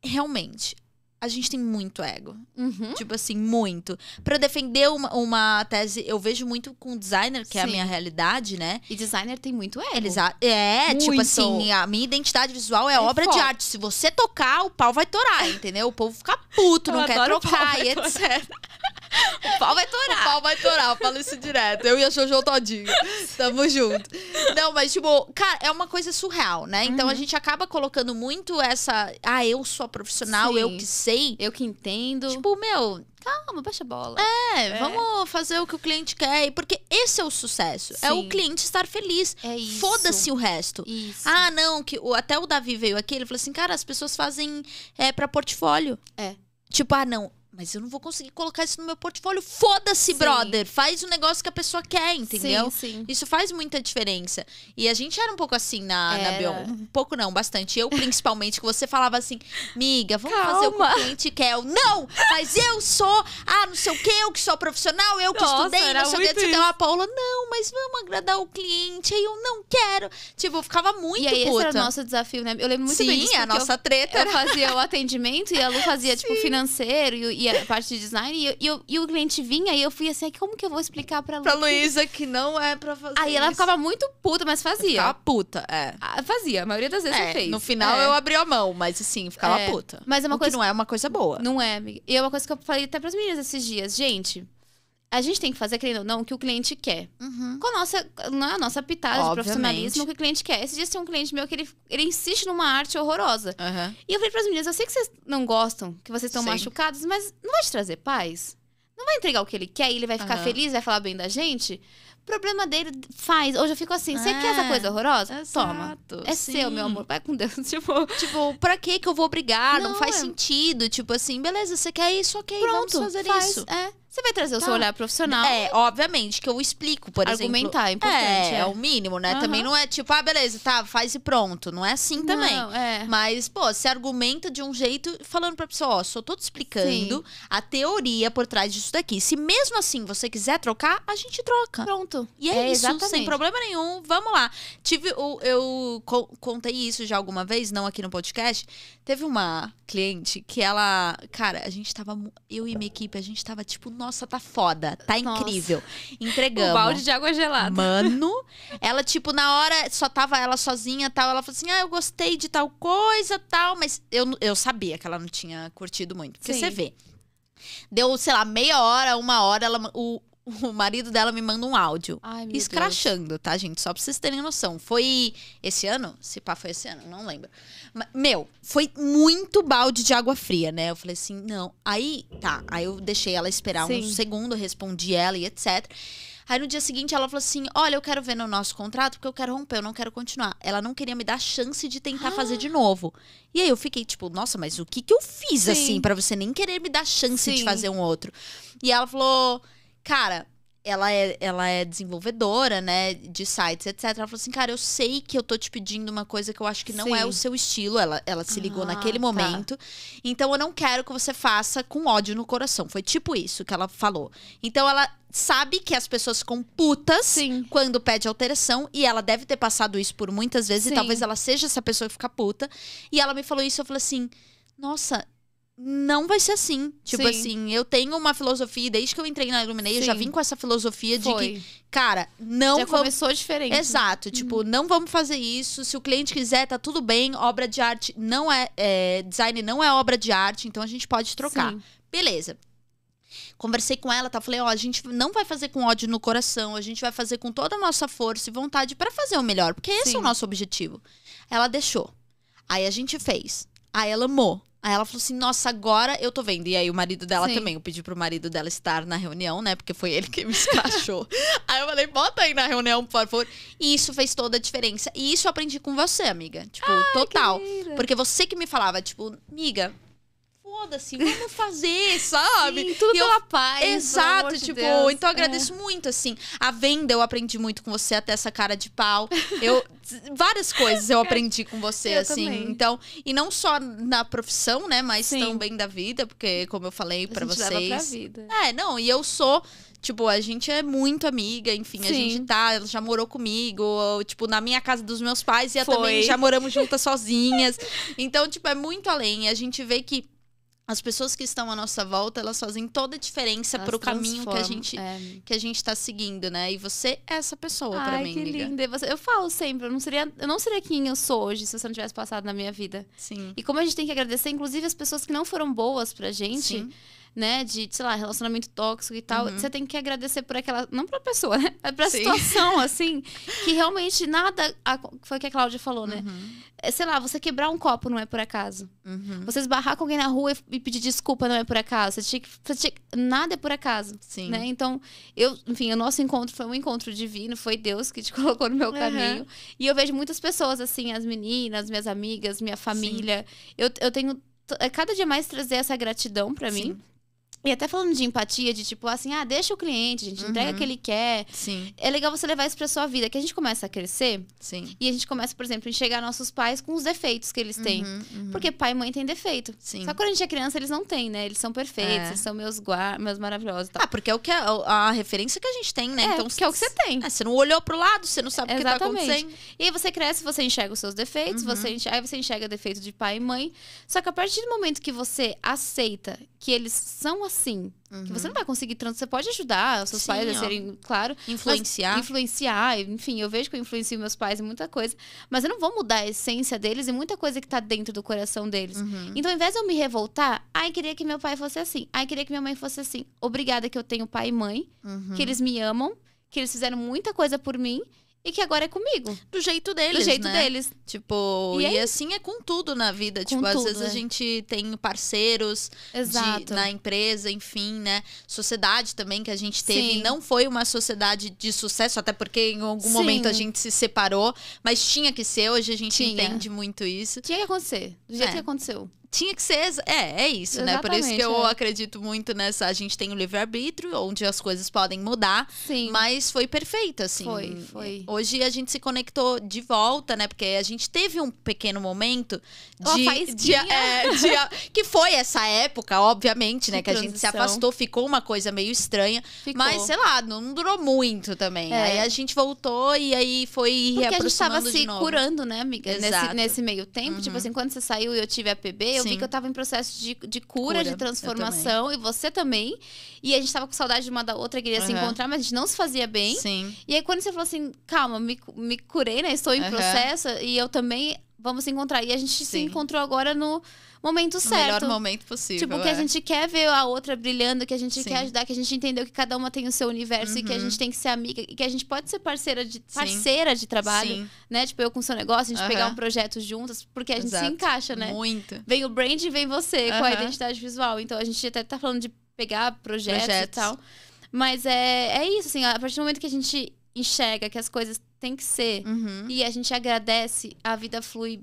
realmente, a gente tem muito ego. Uhum. Tipo assim, muito. para defender uma, uma tese, eu vejo muito com designer, que Sim. é a minha realidade, né? E designer tem muito ego. Eles, é, tipo muito. tipo assim, a minha identidade visual é, é obra de arte. Se você tocar, o pau vai torar, entendeu? O povo fica puto, eu não quer trocar e etc. O pau vai torar. O pau vai torar, eu falo isso direto. Eu e a Jojo Todinho. Tamo junto. Não, mas, tipo, cara, é uma coisa surreal, né? Então uhum. a gente acaba colocando muito essa. Ah, eu sou a profissional, Sim. eu que sei. Eu que entendo. Tipo, meu, calma, baixa a bola. É, é, vamos fazer o que o cliente quer. Porque esse é o sucesso. Sim. É o cliente estar feliz. É isso. Foda-se o resto. Isso. Ah, não, que até o Davi veio aqui, ele falou assim, cara, as pessoas fazem é, pra portfólio. É. Tipo, ah, não, mas eu não vou conseguir colocar isso no meu portfólio. Foda-se, brother. Faz o negócio que a pessoa quer, entendeu? Sim, sim. Isso faz muita diferença. E a gente era um pouco assim na, na Bion. Um pouco não, bastante. Eu, principalmente, que você falava assim, miga, vamos Calma. fazer o que o cliente quer. não, mas eu sou, ah, não sei o quê, eu que sou profissional, eu que Nossa, estudei, não sei o que Você deu a Paula, não, mas vamos agradar o cliente. Aí eu não quero. Tipo, eu ficava muito e aí, puta. esse era o nosso desafio, né? Eu lembro muito sim, bem disso. Sim, a nossa eu, treta. Eu fazia o atendimento e a Lu fazia, tipo, sim. tipo, financeiro e e a parte de design. E, eu, e, eu, e, o cliente vinha e eu fui assim, como que eu vou explicar pra Luísa? Pra Luísa que não é pra fazer Aí isso. ela ficava muito puta, mas fazia. Ficava puta, é. Ah, fazia, a maioria das vezes é, fez. No final é. eu abri a mão, mas assim, ficava é. puta. Mas é uma o coisa... que não é, é uma coisa boa. Não é, amiga. E é uma coisa que eu falei até pras meninas esses dias. Gente, a gente tem que fazer, querendo ou não, o que o cliente quer. Uhum. Com a nossa, não é a nossa pitada Obviamente. de profissionalismo, o que o cliente quer. Esse dia tem um cliente meu que ele, ele insiste numa arte horrorosa. Uhum. E eu falei para as meninas, eu sei que vocês não gostam, que vocês estão machucados, mas não vai te trazer paz? Não vai entregar o que ele quer e ele vai ficar uhum. feliz, vai falar bem da gente? Problema dele faz. Hoje eu fico assim, você é, quer essa coisa é, horrorosa? Exato, Toma. É sim. seu, meu amor. Vai com Deus. tipo, tipo, pra que que eu vou brigar? Não, não faz sentido. Tipo assim, beleza, você quer isso, ok, Pronto, vamos fazer faz, isso. É. Você vai trazer o seu tá. olhar profissional. É, obviamente, que eu explico, por Argumentar, exemplo. Argumentar, é importante. É, é, é. o mínimo, né? Uhum. Também não é tipo, ah, beleza, tá, faz e pronto. Não é assim não, também. É. Mas, pô, você argumenta de um jeito, falando pra pessoa, ó, só tô te explicando Sim. a teoria por trás disso daqui. Se mesmo assim você quiser trocar, a gente troca. Pronto. E é, é isso, exatamente. sem problema nenhum. Vamos lá. Tive, eu, eu contei isso já alguma vez, não aqui no podcast. Teve uma cliente que ela, cara, a gente tava, eu e minha equipe, a gente tava tipo, nossa, tá foda, tá incrível. Entregamos. Um balde de água gelada. Mano, ela, tipo, na hora só tava ela sozinha tal. Ela falou assim: ah, eu gostei de tal coisa tal. Mas eu, eu sabia que ela não tinha curtido muito. Porque Sim. você vê. Deu, sei lá, meia hora, uma hora, ela, o, o marido dela me manda um áudio. Ai, escrachando, Deus. tá, gente? Só pra vocês terem noção. Foi esse ano? Se pá, foi esse ano, não lembro. Meu, foi muito balde de água fria, né? Eu falei assim, não. Aí, tá. Aí eu deixei ela esperar Sim. um segundo, respondi ela e etc. Aí no dia seguinte ela falou assim: Olha, eu quero ver no nosso contrato porque eu quero romper, eu não quero continuar. Ela não queria me dar chance de tentar ah. fazer de novo. E aí eu fiquei tipo: Nossa, mas o que que eu fiz assim, Sim. assim para você nem querer me dar chance Sim. de fazer um outro? E ela falou: Cara, ela é, ela é desenvolvedora, né, de sites, etc. Ela falou assim, cara, eu sei que eu tô te pedindo uma coisa que eu acho que não Sim. é o seu estilo. Ela, ela se ligou ah, naquele tá. momento. Então eu não quero que você faça com ódio no coração. Foi tipo isso que ela falou. Então ela sabe que as pessoas ficam putas Sim. quando pede alteração. E ela deve ter passado isso por muitas vezes. Sim. E talvez ela seja essa pessoa que fica puta. E ela me falou isso, eu falei assim nossa, não vai ser assim. Tipo Sim. assim, eu tenho uma filosofia, desde que eu entrei na Iluminei, eu já vim com essa filosofia Foi. de que, cara, não já vamos... começou diferente. Exato. Uhum. Tipo, não vamos fazer isso. Se o cliente quiser, tá tudo bem. Obra de arte não é, é... Design não é obra de arte, então a gente pode trocar. Sim. Beleza. Conversei com ela, tá? Falei, ó, a gente não vai fazer com ódio no coração, a gente vai fazer com toda a nossa força e vontade para fazer o melhor, porque esse é o nosso objetivo. Ela deixou. Aí a gente fez. Aí ela amou. Aí ela falou assim: Nossa, agora eu tô vendo. E aí o marido dela Sim. também. Eu pedi pro marido dela estar na reunião, né? Porque foi ele que me escachou. aí eu falei: Bota aí na reunião, por favor. E isso fez toda a diferença. E isso eu aprendi com você, amiga. Tipo, Ai, total. Porque você que me falava, tipo, amiga, foda-se, vamos fazer, sabe? Sim, tudo e pela eu... paz. Exato, tipo, de então eu é. agradeço é. muito, assim. A venda eu aprendi muito com você, até essa cara de pau. Eu, várias coisas eu aprendi com você, eu assim. Também. Então, e não só na profissão, né? Mas Sim. também da vida, porque, como eu falei para vocês. Leva pra vida. É, não, e eu sou. Tipo, a gente é muito amiga, enfim, Sim. a gente tá, ela já morou comigo, tipo, na minha casa dos meus pais, e ela também já moramos juntas sozinhas. Então, tipo, é muito além. A gente vê que as pessoas que estão à nossa volta, elas fazem toda a diferença para o caminho que a gente é. que a gente está seguindo, né? E você é essa pessoa para mim, que linda. Você, eu falo sempre, eu não seria eu não seria quem eu sou hoje se você não tivesse passado na minha vida. Sim. E como a gente tem que agradecer inclusive as pessoas que não foram boas para gente. Sim né, de, sei lá, relacionamento tóxico e tal, uhum. você tem que agradecer por aquela, não pra pessoa, né? É pra Sim. situação, assim, que realmente nada, a, foi o que a Cláudia falou, né? Uhum. É, sei lá, você quebrar um copo não é por acaso. Uhum. Você esbarrar com alguém na rua e, pedir desculpa não é por acaso. Você tinha que, você tinha, nada é por acaso, Sim. né? Então, eu, enfim, o nosso encontro foi um encontro divino, foi Deus que te colocou no meu caminho. E eu vejo muitas pessoas, assim, as meninas, minhas amigas, minha família. Eu, eu tenho é cada dia mais trazer essa gratidão para mim. E até falando de empatia, de tipo assim, ah, deixa o cliente, a gente uhum. entrega o que ele quer. Sim. É legal você levar isso pra sua vida, que a gente começa a crescer. Sim. E a gente começa, por exemplo, a enxergar nossos pais com os defeitos que eles têm. Uhum, uhum. Porque pai e mãe tem defeito. Sim. Só quando a gente é criança, eles não têm, né? Eles são perfeitos, é. eles são meus, guar meus maravilhosos e tal. Ah, porque é o que a, a, referência que a gente tem, né? É, então, que é o que você tem. É, você não olhou pro lado, você não sabe o que tá acontecendo. E aí você cresce, você enxerga os seus defeitos, você uhum. enxerga, aí você enxerga defeito de pai e mãe. Só que a partir do momento que você aceita que eles são assim, assim. Uhum. Que você uhum. não vai conseguir tanto. Você pode ajudar os seus Sim, pais a serem, ó. claro. Influenciar. Influenciar. Enfim, eu vejo que eu influencio meus pais em muita coisa. Mas eu não vou mudar a essência deles e muita coisa que tá dentro do coração deles. Uhum. Então, ao invés de eu me revoltar, ai, queria que meu pai fosse assim. Ai, queria que minha mãe fosse assim. Obrigada que eu tenho pai e mãe, uhum. que eles me amam, que eles fizeram muita coisa por mim e que agora é comigo. Do jeito deles. Do jeito né? deles. Tipo, e, e é assim é com tudo na vida. Com tipo, tudo, às vezes é. a gente tem parceiros de, na empresa, enfim, né? Sociedade também que a gente teve. Sim. Não foi uma sociedade de sucesso, até porque em algum Sim. momento a gente se separou, mas tinha que ser. Hoje a gente tinha. entende muito isso. Tinha que acontecer. Do jeito é. que aconteceu. Tinha que ser. É, é isso, Exatamente, né? Por isso que eu é. acredito muito nessa. A gente tem o livre-arbítrio, onde as coisas podem mudar. Sim. Mas foi perfeito, assim. Foi, foi. Hoje a gente se conectou de volta, né? Porque a gente teve um pequeno momento de. de, é, de que foi essa época, obviamente, né? que a gente se afastou, ficou uma coisa meio estranha. Ficou. Mas, sei lá, não durou muito também. É. Aí a gente voltou e aí foi Porque a gente tava se curando, né, amiga? Exato. Nesse, nesse meio tempo. Tipo uhum. Tipo assim, quando você saiu e eu tive a PB, eu Sim. vi que eu estava em processo de, de cura, cura de transformação, e você também. E a gente estava com saudade de uma da outra, queria uhum. se encontrar, mas a gente não se fazia bem. Sim. E aí, quando você falou assim, calma, me, me curei, né? Estou em uhum. processo, e eu também, vamos se encontrar. E a gente Sim. se encontrou agora no momento certo. O melhor momento possível. Tipo, é. que a é. gente quer ver a outra brilhando, que a gente Sim. quer ajudar, que a gente entendeu que cada uma tem o seu universo uhum. e que a uhum. gente tem que ser amiga e que a gente pode ser parceira de, parceira de trabalho, Sim. né? Tipo, eu com o seu negócio, a gente uhum. pegar um projeto juntas, porque a gente Exato. se encaixa, né? Muito. Vem o brand e vem você uhum. com a identidade visual. Então a gente até tá falando de pegar projetos, projetos. e tal. Mas é, é isso, assim, a partir do momento que a gente enxerga que as coisas têm que ser uhum. e a gente agradece, a vida flui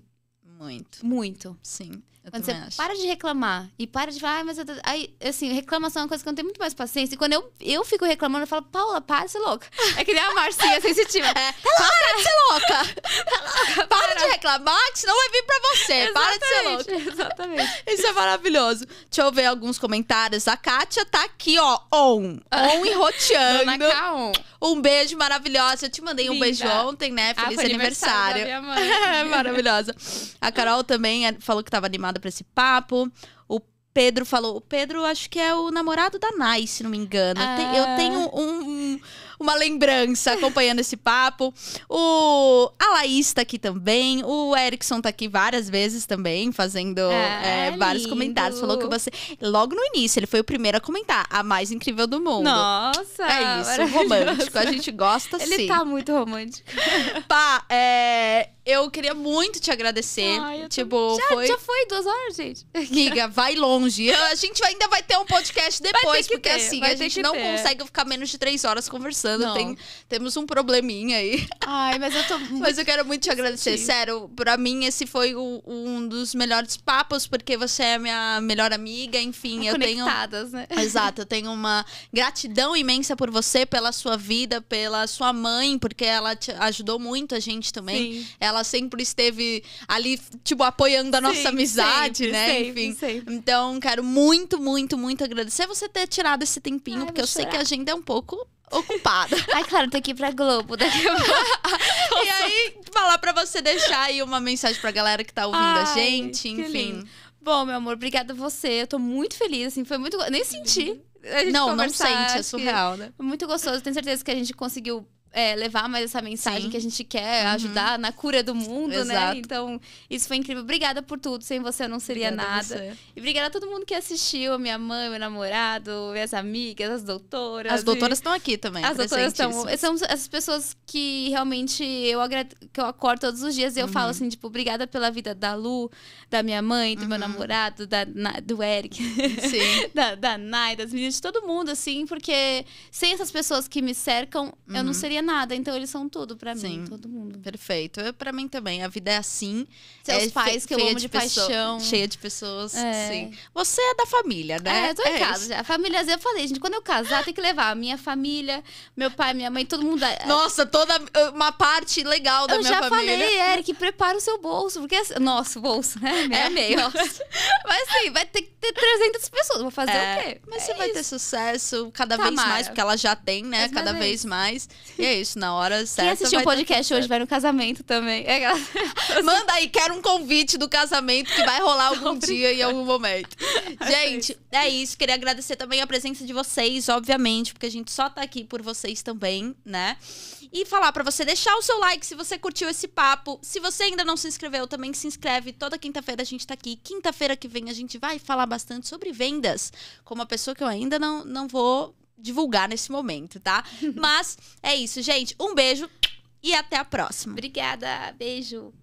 muito. Muito. Sim. Eu quando você acho. para de reclamar e para de falar, ah, mas eu tô... Aí, assim, reclamação é uma coisa que eu não tenho muito mais paciência. E quando eu, eu fico reclamando, eu falo, Paula, para de ser louca. É que nem a Marcinha sensitiva. É, tá louca, para de ser louca. Tá louca para, para de reclamar, que senão vai vir pra você. Exatamente, para de ser louca. Exatamente. Isso é maravilhoso. Deixa eu ver alguns comentários. A Kátia tá aqui, ó, on. On e roteando. Dona K, on. Um beijo maravilhosa. Eu te mandei Linda. um beijo ontem, né? Ah, Feliz ah, aniversário. aniversário. minha mãe. maravilhosa. A Carol também é, falou que tava animada chamado para esse papo. O Pedro falou. O Pedro, acho que é o namorado da Nai, se não me engano. Ah. Eu tenho um, uma lembrança acompanhando esse papo. O a Laís tá aqui também. O Erickson tá aqui várias vezes também, fazendo ah, é, é vários comentários. Falou que você. Logo no início, ele foi o primeiro a comentar. A mais incrível do mundo. Nossa! É isso, romântico. A gente gosta ele sim. Ele tá muito romântico. Pá, é eu queria muito te agradecer. Ai, tipo, também. já, foi... já foi duas horas, gente. liga vai longe. A gente ainda vai ter um podcast depois, porque ter, assim, a gente não ter. consegue ficar menos de três horas conversando. Tem, temos um probleminha aí. Ai, mas eu tô muito... Mas eu quero muito te agradecer. Sim. Sério, pra mim esse foi o, um dos melhores papos, porque você é minha melhor amiga, enfim. eu tenho... né? Exato, eu tenho uma gratidão imensa por você, pela sua vida, pela sua mãe, porque ela te ajudou muito a gente também. Sim. Ela ela sempre esteve ali, tipo, apoiando a nossa Sim, amizade, sempre, né? Sempre, Enfim. Sempre. Então, quero muito, muito, muito agradecer você ter tirado esse tempinho, Ai, porque eu chorar. sei que a agenda é um pouco ocupada. Ai, claro, tô aqui pra Globo daqui a pouco. e aí, falar pra você deixar aí uma mensagem pra galera que tá ouvindo Ai, a gente, enfim. Bom, meu amor, obrigada a você. Eu tô muito feliz, assim, foi muito. Nem senti. Uhum. não, não sente, é surreal, né? Muito gostoso. Tenho certeza que a gente conseguiu é, levar mais essa mensagem Sim. que a gente quer uhum. ajudar na cura do mundo, né? Exato. né? Então, isso foi incrível. Obrigada por tudo. Sem você eu não seria obrigada nada. E obrigada a todo mundo que assistiu, minha mãe, meu namorado, minhas amigas, as doutoras. As doutoras estão aqui também. As doutoras estão. São essas pessoas que realmente eu, que eu acordo todos os dias e eu uhum. falo assim, tipo, obrigada pela vida da Lu, da minha mãe, do uhum. meu namorado, da, na... do Eric, da, da Nai, das meninas, de todo mundo, assim, porque sem essas pessoas que me cercam, eu não uhum. seria nada. Então eles são tudo para mim, todo mundo. Perfeito. para mim também. A vida é assim. Seus é pais que eu amo de, de paixão. cheia de pessoas. É. Sim. Você é da família, né? É, eu tô em é casa. Isso. Já. A família, eu falei, gente, quando eu casar, tem que levar a minha família, meu pai, minha mãe, todo mundo. Nossa, toda uma parte legal da eu minha família. Eu já falei, Eric, prepara o seu bolso, porque é nosso bolso, né? é meio. Mas sim, vai ter que ter 300 pessoas. Vou fazer é, o quê? Mas você vai ter sucesso cada Tamara. vez mais, porque ela já tem, né? cada vez mais. mais. E Gente, é na hora certa. Quem assistiu o podcast hoje vai no casamento também. É... Manda aí, quero um convite do casamento que vai rolar algum dia em algum momento. É gente, é isso. Queria agradecer também a presença de vocês, obviamente, porque a gente só tá aqui por vocês também, né? E falar para você deixar o seu like se você curtiu esse papo. Se você ainda não se inscreveu, também se inscreve. Toda quinta-feira a gente tá aqui. Quinta-feira que vem a gente vai falar bastante sobre vendas. Como uma pessoa que eu ainda não, não vou divulgar nesse momento, tá? Mas é isso, gente. Um beijo e até a próxima. Obrigada. Beijo.